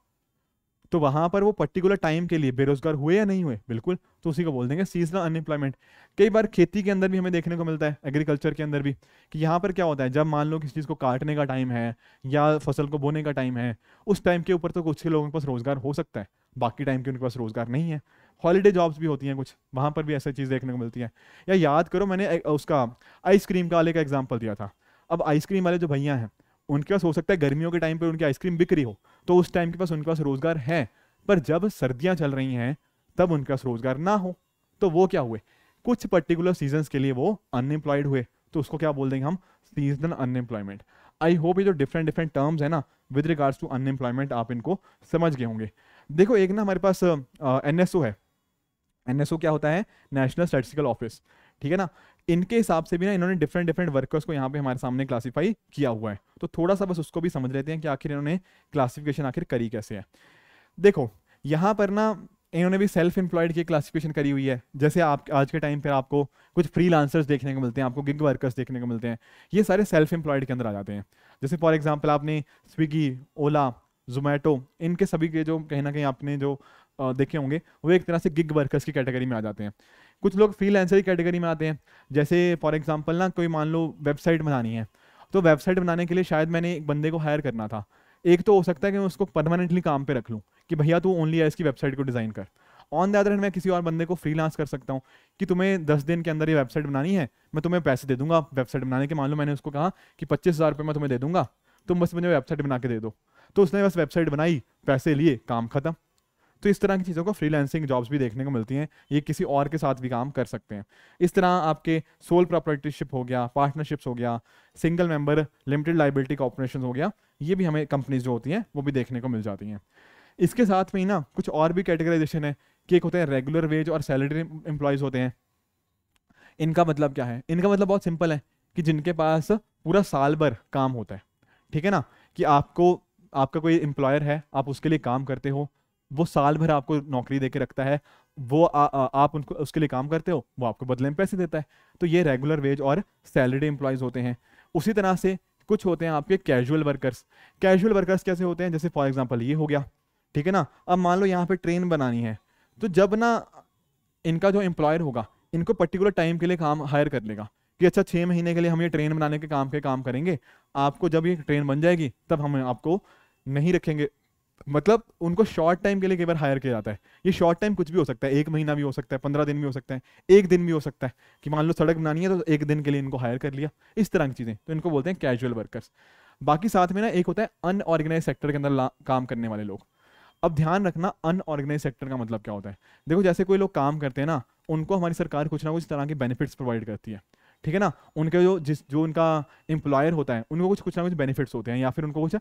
तो वहां पर वो पर्टिकुलर टाइम के लिए बेरोजगार हुए या नहीं हुए बिल्कुल तो उसी को बोल देंगे सीजनल अनएम्प्लॉयमेंट कई बार खेती के अंदर भी हमें देखने को मिलता है एग्रीकल्चर के अंदर भी कि यहाँ पर क्या होता है जब मान लो किसी चीज़ को काटने का टाइम है या फसल को बोने का टाइम है उस टाइम के ऊपर तो कुछ ही लोगों के पास रोजगार हो सकता है बाकी टाइम के उनके पास रोजगार नहीं है हॉलीडे जॉब्स भी होती हैं कुछ वहाँ पर भी ऐसी चीज़ देखने को मिलती है या याद करो मैंने उसका आइसक्रीम का वाले का एग्जाम्पल दिया था अब आइसक्रीम वाले जो भैया हैं उनके पास हो सकता है गर्मियों के टाइम पर उनकी आइसक्रीम बिक रही हो तो उस टाइम के पास उनके पास रोजगार है पर जब सर्दियां चल रही हैं तब उनके पास रोजगार ना हो तो वो क्या हुए कुछ पर्टिकुलर सीजन के लिए वो अनएम्प्लॉयड हुए तो उसको क्या बोल देंगे हम सीजनल अनएम्प्लॉयमेंट आई होप ये जो डिफरेंट डिफरेंट टर्म्स है ना विद रिगार्ड्स टू अनएम्प्लॉयमेंट आप इनको समझ गए होंगे देखो एक ना हमारे पास एनएसओ uh, है एनएसओ क्या होता है नेशनल स्टेटिस्टिकल ऑफिस ठीक है ना इनके हिसाब से भी ना इन्होंने डिफरेंट डिफरेंट वर्कर्स को यहाँ पे हमारे सामने क्लासीफाई किया हुआ है तो थोड़ा सा बस उसको भी समझ लेते हैं कि आखिर इन्होंने क्लासिफिकेशन आखिर करी कैसे है देखो यहाँ पर ना इन्होंने भी सेल्फ एम्प्लॉयड की क्लासिफिकेशन करी हुई है जैसे आप आज के टाइम पर आपको कुछ फ्री देखने को मिलते हैं आपको गिग वर्कर्स देखने को मिलते हैं ये सारे सेल्फ एम्प्लॉयड के अंदर आ जाते हैं जैसे फॉर एग्जाम्पल आपने स्विगी ओला जोमेटो इनके सभी के जो कहीं ना कहीं आपने जो देखे होंगे वो एक तरह से गिग वर्कर्स की कैटेगरी में आ जाते हैं कुछ लोग फ्रीलांसर की कैटेगरी में आते हैं जैसे फॉर एग्जांपल ना कोई मान लो वेबसाइट बनानी है तो वेबसाइट बनाने के लिए शायद मैंने एक बंदे को हायर करना था एक तो हो सकता है कि मैं उसको परमानेंटली काम पे रख लूँ कि भैया तू ओनली इसकी वेबसाइट को डिज़ाइन कर ऑन द अदर हैंड मैं किसी और बंदे को फ्रीलांस कर सकता हूँ कि तुम्हें दस दिन के अंदर ये वेबसाइट बनानी है मैं तुम्हें पैसे दे दूंगा वेबसाइट बनाने के मान लो मैंने उसको कहा कि पच्चीस हज़ार रुपये मैं तुम्हें दे दूंगा तुम बस मुझे वेबसाइट बना के दे दो तो उसने बस वेबसाइट बनाई पैसे लिए काम खत्म तो इस तरह की चीज़ों को फ्रीलांसिंग जॉब्स भी देखने को मिलती हैं ये किसी और के साथ भी काम कर सकते हैं इस तरह आपके सोल प्रॉपर्टीशिप हो गया पार्टनरशिप्स हो गया single member limited liability corporation हो गया ये भी हमें कंपनीज जो होती हैं वो भी देखने को मिल जाती हैं इसके साथ में ही ना कुछ और भी कैटेगराइजेशन है कि एक होते हैं रेगुलर वेज और सैलरी एम्प्लॉयज़ होते हैं इनका मतलब क्या है इनका मतलब बहुत सिंपल है कि जिनके पास पूरा साल भर काम होता है ठीक है ना कि आपको आपका कोई एम्प्लॉयर है आप उसके लिए काम करते हो वो साल भर आपको नौकरी दे के रखता है वो आ, आ, आप उनको उसके लिए काम करते हो वो आपको बदले में पैसे देता है तो ये रेगुलर वेज और सैलरी एम्प्लॉयज़ होते हैं उसी तरह से कुछ होते हैं आपके कैजुअल वर्कर्स कैजुअल वर्कर्स कैसे होते हैं जैसे फॉर एग्जाम्पल ये हो गया ठीक है ना अब मान लो यहाँ पर ट्रेन बनानी है तो जब ना इनका जो एम्प्लॉयर होगा इनको पर्टिकुलर टाइम के लिए काम हायर कर लेगा कि अच्छा छः महीने के लिए हम ये ट्रेन बनाने के काम के काम करेंगे आपको जब ये ट्रेन बन जाएगी तब हम आपको नहीं रखेंगे मतलब उनको शॉर्ट टाइम के लिए कई बार हायर किया जाता है ये शॉर्ट टाइम कुछ भी हो सकता है एक महीना भी हो सकता है पंद्रह दिन भी हो सकता है एक दिन भी हो सकता है कि मान लो सड़क बनानी है तो एक दिन के लिए इनको हायर कर लिया इस तरह की चीज़ें तो इनको बोलते हैं कैजुअल वर्कर्स बाकी साथ में ना एक होता है अनऑर्गेनाइज सेक्टर के अंदर काम करने वाले लोग अब ध्यान रखना अनऑर्गेनाइज सेक्टर का मतलब क्या होता है देखो जैसे कोई लोग काम करते हैं ना उनको हमारी सरकार कुछ ना कुछ तरह के बेनिफिट्स प्रोवाइड करती है ठीक है ना उनके जो जिस जो उनका एम्प्लॉयर होता है उनको कुछ कुछ ना कुछ बेनिफिट्स होते हैं या फिर उनको कुछ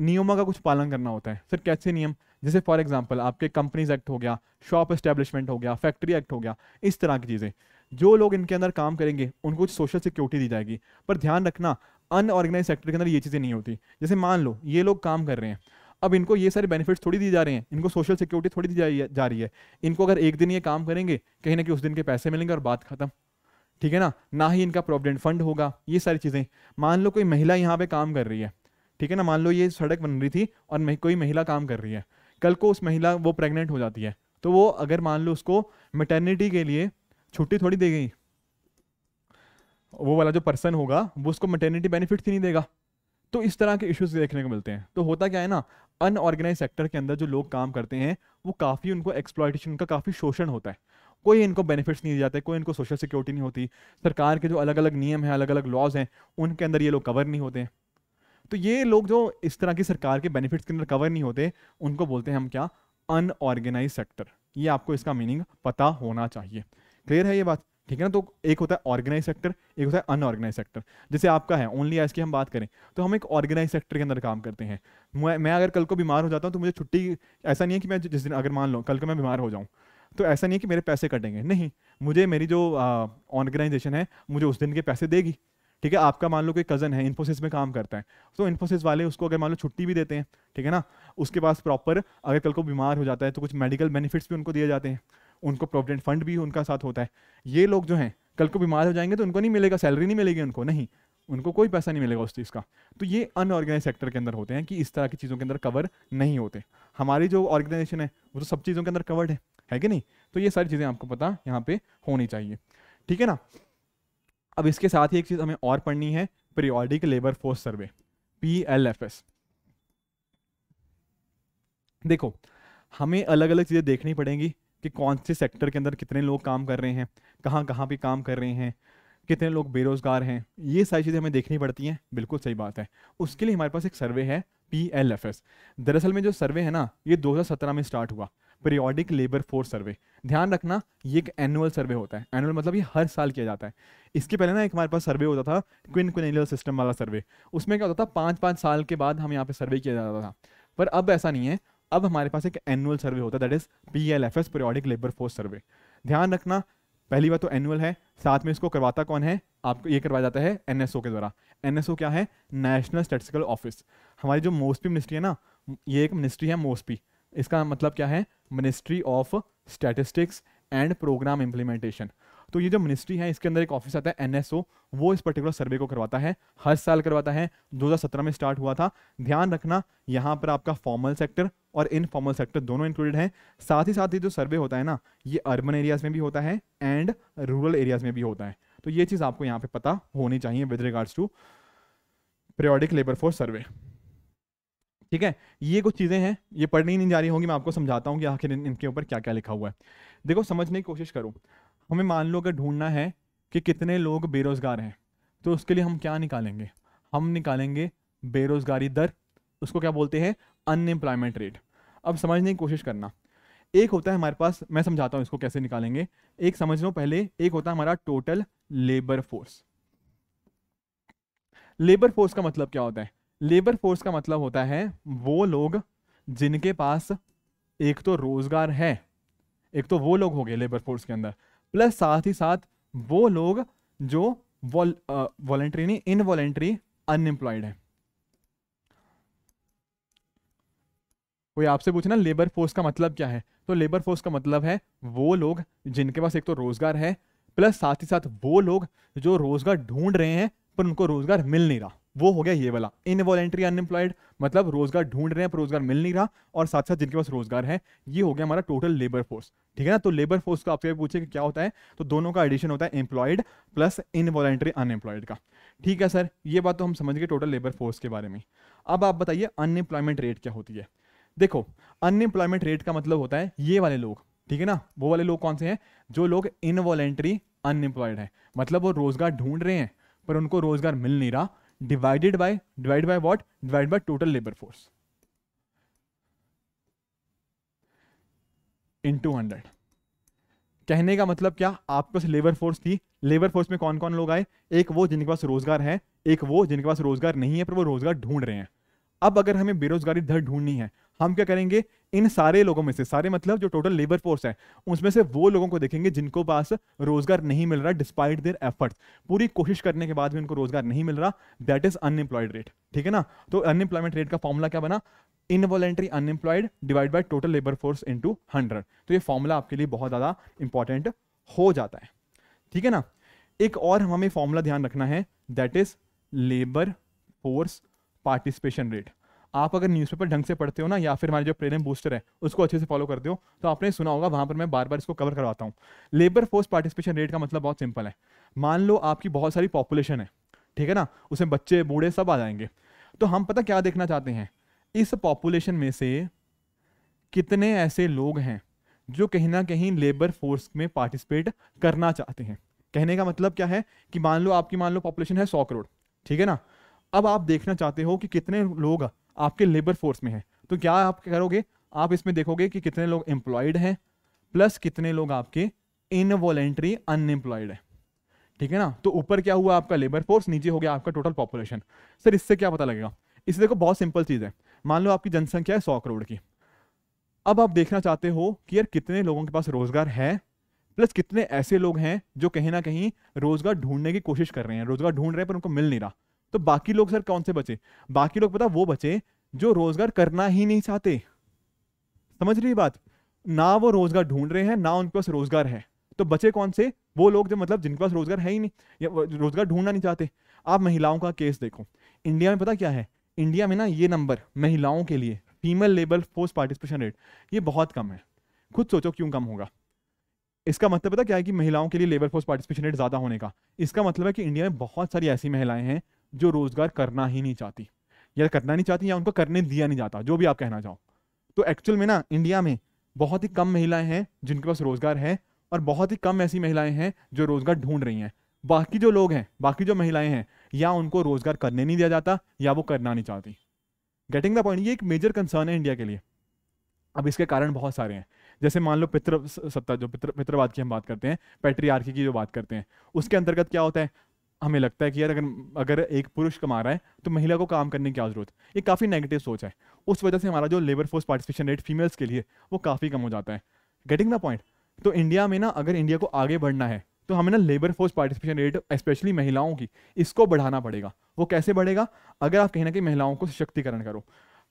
नियमों का कुछ पालन करना होता है सर कैसे नियम जैसे फॉर एग्जाम्पल आपके कंपनीज एक्ट हो गया शॉप एस्टेब्लिशमेंट हो गया फैक्ट्री एक्ट हो गया इस तरह की चीज़ें जो लोग इनके अंदर काम करेंगे उनको कुछ सोशल सिक्योरिटी दी जाएगी पर ध्यान रखना अनऑर्गेनाइज सेक्टर के अंदर ये चीज़ें नहीं होती जैसे मान लो ये लोग काम कर रहे हैं अब इनको ये सारे बेनिफिट्स थोड़ी दी जा रहे हैं इनको सोशल सिक्योरिटी थोड़ी दी जा रही है इनको अगर एक दिन ये काम करेंगे कहीं ना कहीं उस दिन के पैसे मिलेंगे और बात खत्म ठीक है ना ना ही इनका प्रोविडेंट फंड होगा ये सारी चीज़ें मान लो कोई महिला यहाँ पर काम कर रही है ठीक है ना मान लो ये सड़क बन रही थी और कोई महिला काम कर रही है कल को उस महिला वो प्रेग्नेंट हो जाती है तो वो अगर मान लो उसको मेटर्निटी के लिए छुट्टी थोड़ी दे गई वो वाला जो पर्सन होगा वो उसको मेटर्निटी बेनिफिट ही नहीं देगा तो इस तरह के इश्यूज देखने को मिलते हैं तो होता क्या है ना अनऑर्गेनाइज सेक्टर के अंदर जो लोग काम करते हैं वो काफ़ी उनको एक्सप्लॉयटेशन का काफ़ी शोषण होता है कोई इनको बेनिफिट्स नहीं दिए जाते कोई इनको सोशल सिक्योरिटी नहीं होती सरकार के जो अलग अलग नियम हैं अलग अलग लॉज हैं उनके अंदर ये लोग कवर नहीं होते हैं तो ये लोग जो इस तरह की सरकार के बेनिफिट्स के अंदर कवर नहीं होते उनको बोलते हैं हम क्या अनऑर्गेनाइज सेक्टर ये आपको इसका मीनिंग पता होना चाहिए क्लियर है ये बात ठीक है ना तो एक होता है ऑर्गेनाइज सेक्टर एक होता है अनऑर्गेनाइज सेक्टर जैसे आपका है ओनली एज की हम बात करें तो हम एक ऑर्गेनाइज सेक्टर के अंदर काम करते हैं मैं मैं अगर कल को बीमार हो जाता हूँ तो मुझे छुट्टी ऐसा नहीं है कि मैं जिस दिन अगर मान लो कल को मैं बीमार हो जाऊँ तो ऐसा नहीं है कि मेरे पैसे कटेंगे नहीं मुझे मेरी जो ऑर्गेनाइजेशन है मुझे उस दिन के पैसे देगी ठीक है आपका मान लो कोई कज़न है इन्फोसिस में काम करता है तो इन्फोसिस वाले उसको अगर मान लो छुट्टी भी देते हैं ठीक है ना उसके पास प्रॉपर अगर कल को बीमार हो जाता है तो कुछ मेडिकल बेनिफिट्स भी उनको दिए जाते हैं उनको प्रोविडेंट फंड भी उनका साथ होता है ये लोग जो हैं कल को बीमार हो जाएंगे तो उनको नहीं मिलेगा सैलरी नहीं मिलेगी उनको नहीं उनको कोई पैसा नहीं मिलेगा उस चीज़ का तो ये अनऑर्गेनाइज सेक्टर के अंदर होते हैं कि इस तरह की चीज़ों के अंदर कवर नहीं होते हमारी जो ऑर्गेनाइजेशन है वो तो सब चीज़ों के अंदर कवर्ड है है कि नहीं तो ये सारी चीज़ें आपको पता यहाँ पे होनी चाहिए ठीक है ना अब इसके साथ ही एक चीज़ हमें और पढ़नी है periodic labour force survey P L F S देखो हमें अलग अलग चीज़ें देखनी पड़ेंगी कि कौन से सेक्टर के अंदर कितने लोग काम कर रहे हैं कहाँ कहाँ पे काम कर रहे हैं कितने लोग बेरोजगार हैं ये सारी चीज़ें हमें देखनी पड़ती हैं बिल्कुल सही बात है उसके लिए हमारे पास एक सर्वे है पी एल एफ एस दरअसल में जो सर्वे है ना ये 2017 में स्टार्ट हुआ पीरियोडिक लेबर फोर्स सर्वे ध्यान रखना ये एक एनुअल सर्वे होता है एनुअल मतलब ये हर साल किया जाता है इसके पहले ना एक हमारे पास सर्वे होता था क्विन क्विनेलियल सिस्टम वाला सर्वे उसमें क्या होता था पाँच पाँच साल के बाद हम यहाँ पे सर्वे किया जाता था पर अब ऐसा नहीं है अब हमारे पास एक एनुअल सर्वे होता है that is P L F S periodic labour force survey ध्यान रखना पहली बार तो एनुअल है साथ में इसको करवाता कौन है आपको ये करवाया जाता है एनएसओ के द्वारा एनएसओ क्या है नेशनल स्टेटिस्टिकल ऑफिस हमारी जो मोस्पी मिनिस्ट्री है ना ये एक मिनिस्ट्री है मोस्पी इसका मतलब क्या है ministry of statistics and programme implementation तो ये जो मिनिस्ट्री है इसके अंदर एक ऑफिस आता है एनएसओ वो इस पर्टिकुलर सर्वे को करवाता है हर साल करवाता है 2017 में स्टार्ट हुआ था ध्यान रखना यहाँ पर आपका फॉर्मल सेक्टर और इनफॉर्मल सेक्टर दोनों इंक्लूडेड हैं साथ ही साथ ये जो सर्वे होता है ना ये अर्बन एरियाज में भी होता है एंड रूरल एरियाज में भी होता है तो ये चीज़ आपको यहाँ पे पता होनी चाहिए with regards to periodic labour force survey ठीक है ये कुछ चीज़ें हैं ये पढ़नी नहीं जा रही होंगी मैं आपको समझाता हूँ कि आखिर इन, इनके ऊपर क्या क्या लिखा हुआ है देखो समझने की कोशिश करो हमें मान लो अगर ढूंढना है कि कितने लोग बेरोज़गार हैं तो उसके लिए हम क्या निकालेंगे हम निकालेंगे बेरोज़गारी दर उसको क्या बोलते हैं अनएम्प्लॉयमेंट रेट अब समझने की कोशिश करना एक होता है हमारे पास मैं समझाता हूँ इसको कैसे निकालेंगे एक समझ लो पहले एक होता है हमारा total labour force labour force का मतलब क्या होता है लेबर फोर्स का मतलब होता है वो लोग जिनके पास एक तो रोजगार है एक तो वो लोग हो गए लेबर फोर्स के अंदर प्लस साथ ही साथ वो लोग जो वॉलेंट्री नहीं इनवॉलेंट्री अनएम्प्लॉयड है कोई आपसे पूछे ना लेबर फोर्स का मतलब क्या है तो लेबर फोर्स का मतलब है वो लोग जिनके पास एक तो रोजगार है प्लस साथ ही साथ वो लोग जो रोजगार ढूंढ रहे हैं पर उनको रोजगार मिल नहीं रहा वो हो गया ये वाला इनवॉलेंट्री अनएम्प्लॉयड मतलब रोजगार ढूंढ रहे हैं पर रोजगार मिल नहीं रहा और साथ साथ जिनके पास रोजगार है ये हो गया हमारा टोटल लेबर फोर्स ठीक है ना तो लेबर फोर्स का आपसे पूछे कि क्या होता है तो दोनों का एडिशन होता है एम्प्लॉयड प्लस इनवॉलेंट्री अनएम्प्लॉयड का ठीक है सर ये बात तो हम समझ गए टोटल लेबर फोर्स के बारे में अब आप बताइए अनएम्प्लॉयमेंट रेट क्या होती है देखो अनएम्प्लॉयमेंट रेट का मतलब होता है ये वाले लोग ठीक है ना वो वाले लोग कौन से हैं जो लोग इनवॉलेंट्री अनएम्प्लॉयड है मतलब वो रोजगार ढूंढ रहे हैं पर उनको रोजगार मिल नहीं रहा divided by divide by what divide by total labour force into hundred कहने का मतलब क्या आपके पास लेबर फोर्स थी लेबर फोर्स में कौन कौन लोग आए एक वो जिनके पास रोजगार है एक वो जिनके पास रोजगार नहीं है पर वो रोजगार ढूंढ रहे हैं अब अगर हमें बेरोजगारी दर ढूंढनी है हम क्या करेंगे इन सारे लोगों में से सारे मतलब जो टोटल लेबर फोर्स है उसमें से वो लोगों को देखेंगे जिनको पास रोजगार नहीं मिल रहा डिस्पाइट देर एफर्ट्स पूरी कोशिश करने के बाद भी उनको रोजगार नहीं मिल रहा दैट इज अनएम्प्लॉयड रेट ठीक है ना तो अनएम्प्लॉयमेंट रेट का फॉर्मूला क्या बना involuntary unemployed divide by total labour force into hundred तो ये फॉर्मूला आपके लिए बहुत ज्यादा इंपॉर्टेंट हो जाता है ठीक है ना एक और हमें फॉर्मूला ध्यान रखना है that is labour force participation rate आप अगर न्यूज़पेपर ढंग से पढ़ते हो ना या फिर हमारे जो प्रेरम बूस्टर है उसको अच्छे से फॉलो करते हो तो आपने सुना होगा वहाँ पर मैं बार बार इसको कवर करवाता हूँ लेबर फोर्स पार्टिसिपेशन रेट का मतलब बहुत सिंपल है मान लो आपकी बहुत सारी पॉपुलेशन है ठीक है ना उसमें बच्चे बूढ़े सब आ जाएंगे तो हम पता क्या देखना चाहते हैं इस पॉपुलेशन में से कितने ऐसे लोग हैं जो कहीं ना कहीं लेबर फोर्स में पार्टिसिपेट करना चाहते हैं कहने का मतलब क्या है कि मान लो आपकी मान लो पॉपुलेशन है सौ करोड़ ठीक है ना अब आप देखना चाहते हो कि कितने लोग आपके लेबर फोर्स में है तो क्या आप करोगे आप इसमें देखोगे कि कितने लोग एम्प्लॉयड हैं प्लस कितने लोग आपके इनवॉलेंट्री अनएम्प्लॉयड है ठीक है ना तो ऊपर क्या हुआ आपका लेबर फोर्स नीचे हो गया आपका टोटल पॉपुलेशन सर इससे क्या पता लगेगा इससे देखो बहुत सिंपल चीज़ है मान लो आपकी जनसंख्या है सौ करोड़ की अब आप देखना चाहते हो कि यार कितने लोगों के पास रोजगार है प्लस कितने ऐसे लोग हैं जो कहीं ना कहीं रोजगार ढूंढने की कोशिश कर रहे हैं रोजगार ढूंढ रहे हैं पर उनको मिल नहीं रहा तो बाकी लोग सर कौन से बचे बाकी लोग पता वो बचे जो रोजगार करना ही नहीं चाहते समझ रही बात ना वो रोजगार ढूंढ रहे हैं ना उनके पास रोजगार है तो बचे कौन से वो लोग जो मतलब जिनके पास रोजगार है ही नहीं या रोजगार ढूंढना नहीं चाहते आप महिलाओं का केस देखो इंडिया में पता क्या है इंडिया में ना ये नंबर महिलाओं के लिए female labour force participation rate ये बहुत कम है खुद सोचो क्यों कम होगा इसका मतलब पता क्या है कि महिलाओं के लिए लेबर फोर्स पार्टिसिपेशन रेट ज़्यादा होने का इसका मतलब है कि इंडिया में बहुत सारी ऐसी महिलाएं हैं जो रोजगार करना ही नहीं चाहती या करना नहीं चाहती या उनको करने दिया नहीं जाता जो भी आप कहना चाहो तो एक्चुअल में ना इंडिया में बहुत ही कम महिलाएं हैं जिनके पास रोजगार है और बहुत ही कम ऐसी महिलाएं हैं जो रोजगार ढूंढ रही हैं बाकी जो लोग हैं बाकी जो महिलाएं हैं या उनको रोजगार करने नहीं दिया जाता या वो करना नहीं चाहती गेटिंग द पॉइंट ये एक मेजर कंसर्न है इंडिया के लिए अब इसके कारण बहुत सारे हैं जैसे मान लो पितृ सत्ता जो पितृ पितृवाद की हम बात करते हैं पैट्रियार्की की जो बात करते हैं उसके अंतर्गत क्या होता है हमें लगता है कि यार अगर अगर एक पुरुष कमा रहा है तो महिला को काम करने की क्या जरूरत ये काफ़ी नेगेटिव सोच है उस वजह से हमारा जो labour force participation rate females के लिए वो काफ़ी कम हो जाता है गेटिंग द पॉइंट तो इंडिया में ना अगर इंडिया को आगे बढ़ना है तो हमें ना labour force participation rate specially महिलाओं की इसको बढ़ाना पड़ेगा वो कैसे बढ़ेगा अगर आप कहीं ना कहीं महिलाओं को सशक्तिकरण करो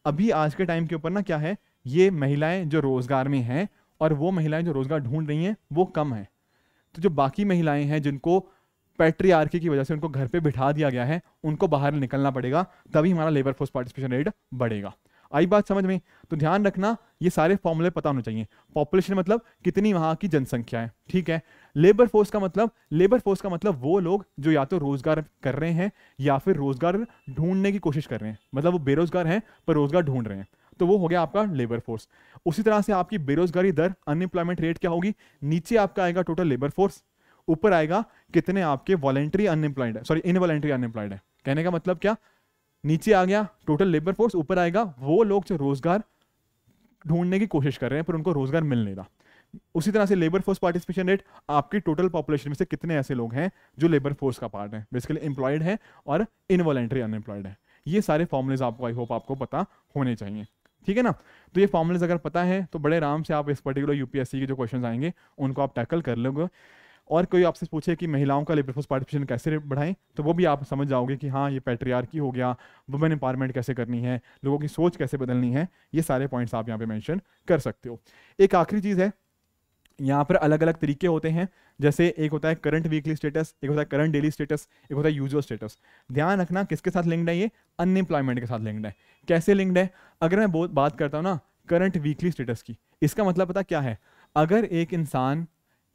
अभी आज के टाइम के ऊपर ना क्या है ये महिलाएं जो रोजगार में हैं और वो महिलाएं जो रोजगार ढूंढ रही हैं वो कम हैं तो जो बाकी महिलाएं हैं जिनको पैट्री आर्की की वजह से उनको घर पे बिठा दिया गया है उनको बाहर निकलना पड़ेगा तभी हमारा लेबर फोर्स पार्टिसिपेशन रेट बढ़ेगा आई बात समझ में तो ध्यान रखना ये सारे फॉर्मूले पता होने चाहिए पॉपुलेशन मतलब कितनी वहाँ की जनसंख्या है ठीक है लेबर फोर्स का मतलब लेबर फोर्स का मतलब वो लोग जो या तो रोजगार कर रहे हैं या फिर रोजगार ढूंढने की कोशिश कर रहे हैं मतलब वो बेरोजगार हैं पर रोजगार ढूंढ रहे हैं तो वो हो गया आपका लेबर फोर्स उसी तरह से आपकी बेरोजगारी दर अनएम्प्लॉयमेंट रेट क्या होगी नीचे आपका आएगा टोटल लेबर फोर्स ऊपर आएगा कितने आपके वॉलेंट्री अनएम्प्लॉयड है सॉरी इनवॉलेंट्री अनएम्प्लॉयड है कहने का मतलब क्या नीचे आ गया टोटल लेबर फोर्स ऊपर आएगा वो लोग जो रोजगार ढूंढने की कोशिश कर रहे हैं पर उनको रोजगार मिल नहीं रहा उसी तरह से लेबर फोर्स पार्टिसिपेशन रेट आपकी टोटल पॉपुलेशन में से कितने ऐसे लोग हैं जो लेबर फोर्स का पार्ट है बेसिकली एम्प्लॉयड है और इनवॉलेंट्री अनएम्प्लॉयड है ये सारे फॉर्मुलेज आपको आई होप आपको पता होने चाहिए ठीक है ना तो ये फॉर्मुलेज अगर पता है तो बड़े आराम से आप इस पर्टिकुलर यूपीएससी के जो क्वेश्चन आएंगे उनको आप टैकल कर लोगे और कोई आपसे पूछे कि महिलाओं का लेबर फोर्स पार्टिसिपेशन कैसे बढ़ाएं तो वो भी आप समझ जाओगे कि हाँ ये पैट्रियार्की हो गया वुमेन एम्पावरमेंट कैसे करनी है लोगों की सोच कैसे बदलनी है ये सारे पॉइंट्स आप यहाँ पे मेंशन कर सकते हो एक आखिरी चीज़ है यहाँ पर अलग अलग तरीके होते हैं जैसे एक होता है करंट वीकली स्टेटस एक होता है करंट डेली स्टेटस एक होता है यूजर स्टेटस ध्यान रखना किसके साथ लिंक्ड है ये अनएम्प्लॉयमेंट के साथ लिंक्ड है कैसे लिंक्ड है अगर मैं बहुत बात करता हूँ ना करंट वीकली स्टेटस की इसका मतलब पता क्या है अगर एक इंसान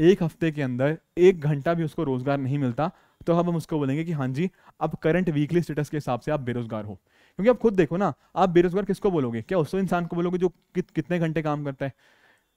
एक हफ्ते के अंदर एक घंटा भी उसको रोजगार नहीं मिलता तो अब हम उसको बोलेंगे कि हाँ जी अब करंट वीकली स्टेटस के हिसाब से आप बेरोजगार हो क्योंकि आप खुद देखो ना आप बेरोजगार किसको बोलोगे क्या उस इंसान को बोलोगे जो कि, कितने घंटे काम करता है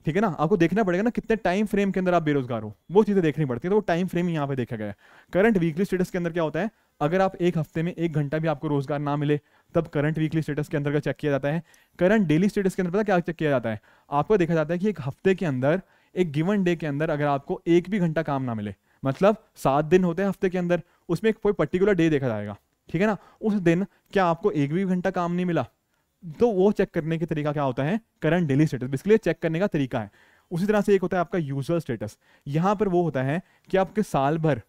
ठीक है ना आपको देखना पड़ेगा ना कितने टाइम फ्रेम के अंदर आप बेरोजगार हो वो चीजें देखनी पड़ती है तो वो टाइम फ्रेम यहाँ पे देखा गया है करंट वीकली स्टेटस के अंदर क्या होता है अगर आप एक हफ्ते में एक घंटा भी आपको रोजगार ना मिले तब करंट वीकली स्टेटस के अंदर का चेक किया जाता है करंट डेली स्टेटस के अंदर पता क्या चेक किया जाता है आपको देखा जाता है कि एक हफ्ते के अंदर एक गिवन डे के अंदर अगर आपको एक भी घंटा काम ना मिले मतलब सात दिन होते हैं हफ्ते के अंदर उसमें एक कोई पर्टिकुलर डे देखा जाएगा ठीक है ना उस दिन क्या आपको एक भी घंटा काम नहीं मिला तो वो चेक करने के तरीका क्या होता है current daily status basically check करने का तरीका है उसी तरह से एक होता है आपका यूजर स्टेटस यहाँ पर वो होता है कि आपके साल भर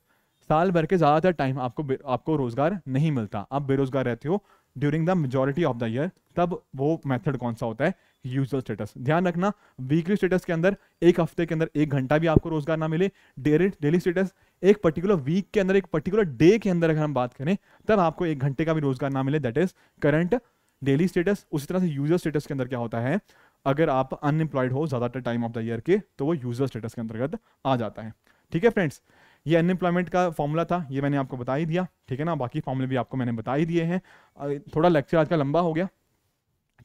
साल भर के ज़्यादातर टाइम आपको आपको रोज़गार नहीं मिलता आप बेरोज़गार रहते हो during the majority of the year तब वो मेथड कौन सा होता है यूजर स्टेटस ध्यान रखना वीकली स्टेटस के अंदर एक हफ्ते के अंदर एक घंटा भी आपको रोजगार ना मिले डेली स्टेटस एक पर्टिकुलर वीक के अंदर एक पर्टिकुलर डे के अंदर अगर हम बात करें तब आपको एक घंटे का भी रोजगार ना मिले that is current daily status उसी तरह से यूजर स्टेटस के अंदर क्या होता है अगर आप अनएम्प्लॉयड हो ज्यादातर टाइम ऑफ द ईयर के तो वो यूजर स्टेटस के अंतर्गत आ जाता है ठीक है फ्रेंड्स ये अनएम्प्लॉयमेंट का फॉर्मूला था ये मैंने आपको बता ही दिया ठीक है ना बाकी फॉर्मूले भी आपको मैंने बता ही दिए हैं थोड़ा लेक्चर आज का लंबा हो गया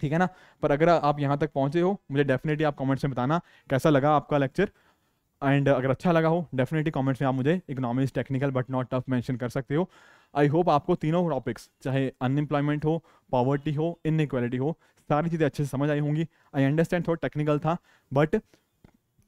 ठीक है ना पर अगर आप यहाँ तक पहुँचे हो मुझे डेफिनेटली आप कॉमेंट्स में बताना कैसा लगा आपका लेक्चर एंड अगर अच्छा लगा हो डेफिनेटली कॉमेंट्स में आप मुझे economics technical but not tough mention कर सकते हो आई होप आपको तीनों टॉपिक्स चाहे अनएम्प्लॉयमेंट हो पॉवर्टी हो इनक्वालिटी हो सारी चीज़ें अच्छे से समझ आई होंगी आई अंडरस्टैंड थोड़ा टेक्निकल था बट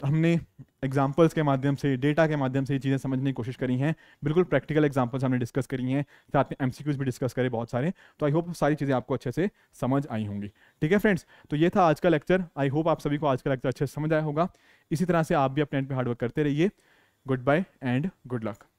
हमने एग्जाम्पल्स के माध्यम से डेटा के माध्यम से ये चीज़ें समझने की कोशिश करी हैं बिल्कुल प्रैक्टिकल एग्जाम्पल्स हमने डिस्कस करी हैं साथ में एमसीक्यूज भी डिस्कस करे बहुत सारे तो आई होप सारी चीज़ें आपको अच्छे से समझ आई होंगी ठीक है फ्रेंड्स तो ये था आज का लेक्चर आई होप आप सभी को आज का लेक्चर अच्छे से समझ आया होगा इसी तरह से आप भी अपने एंड पर हार्डवर्क करते रहिए goodbye and good luck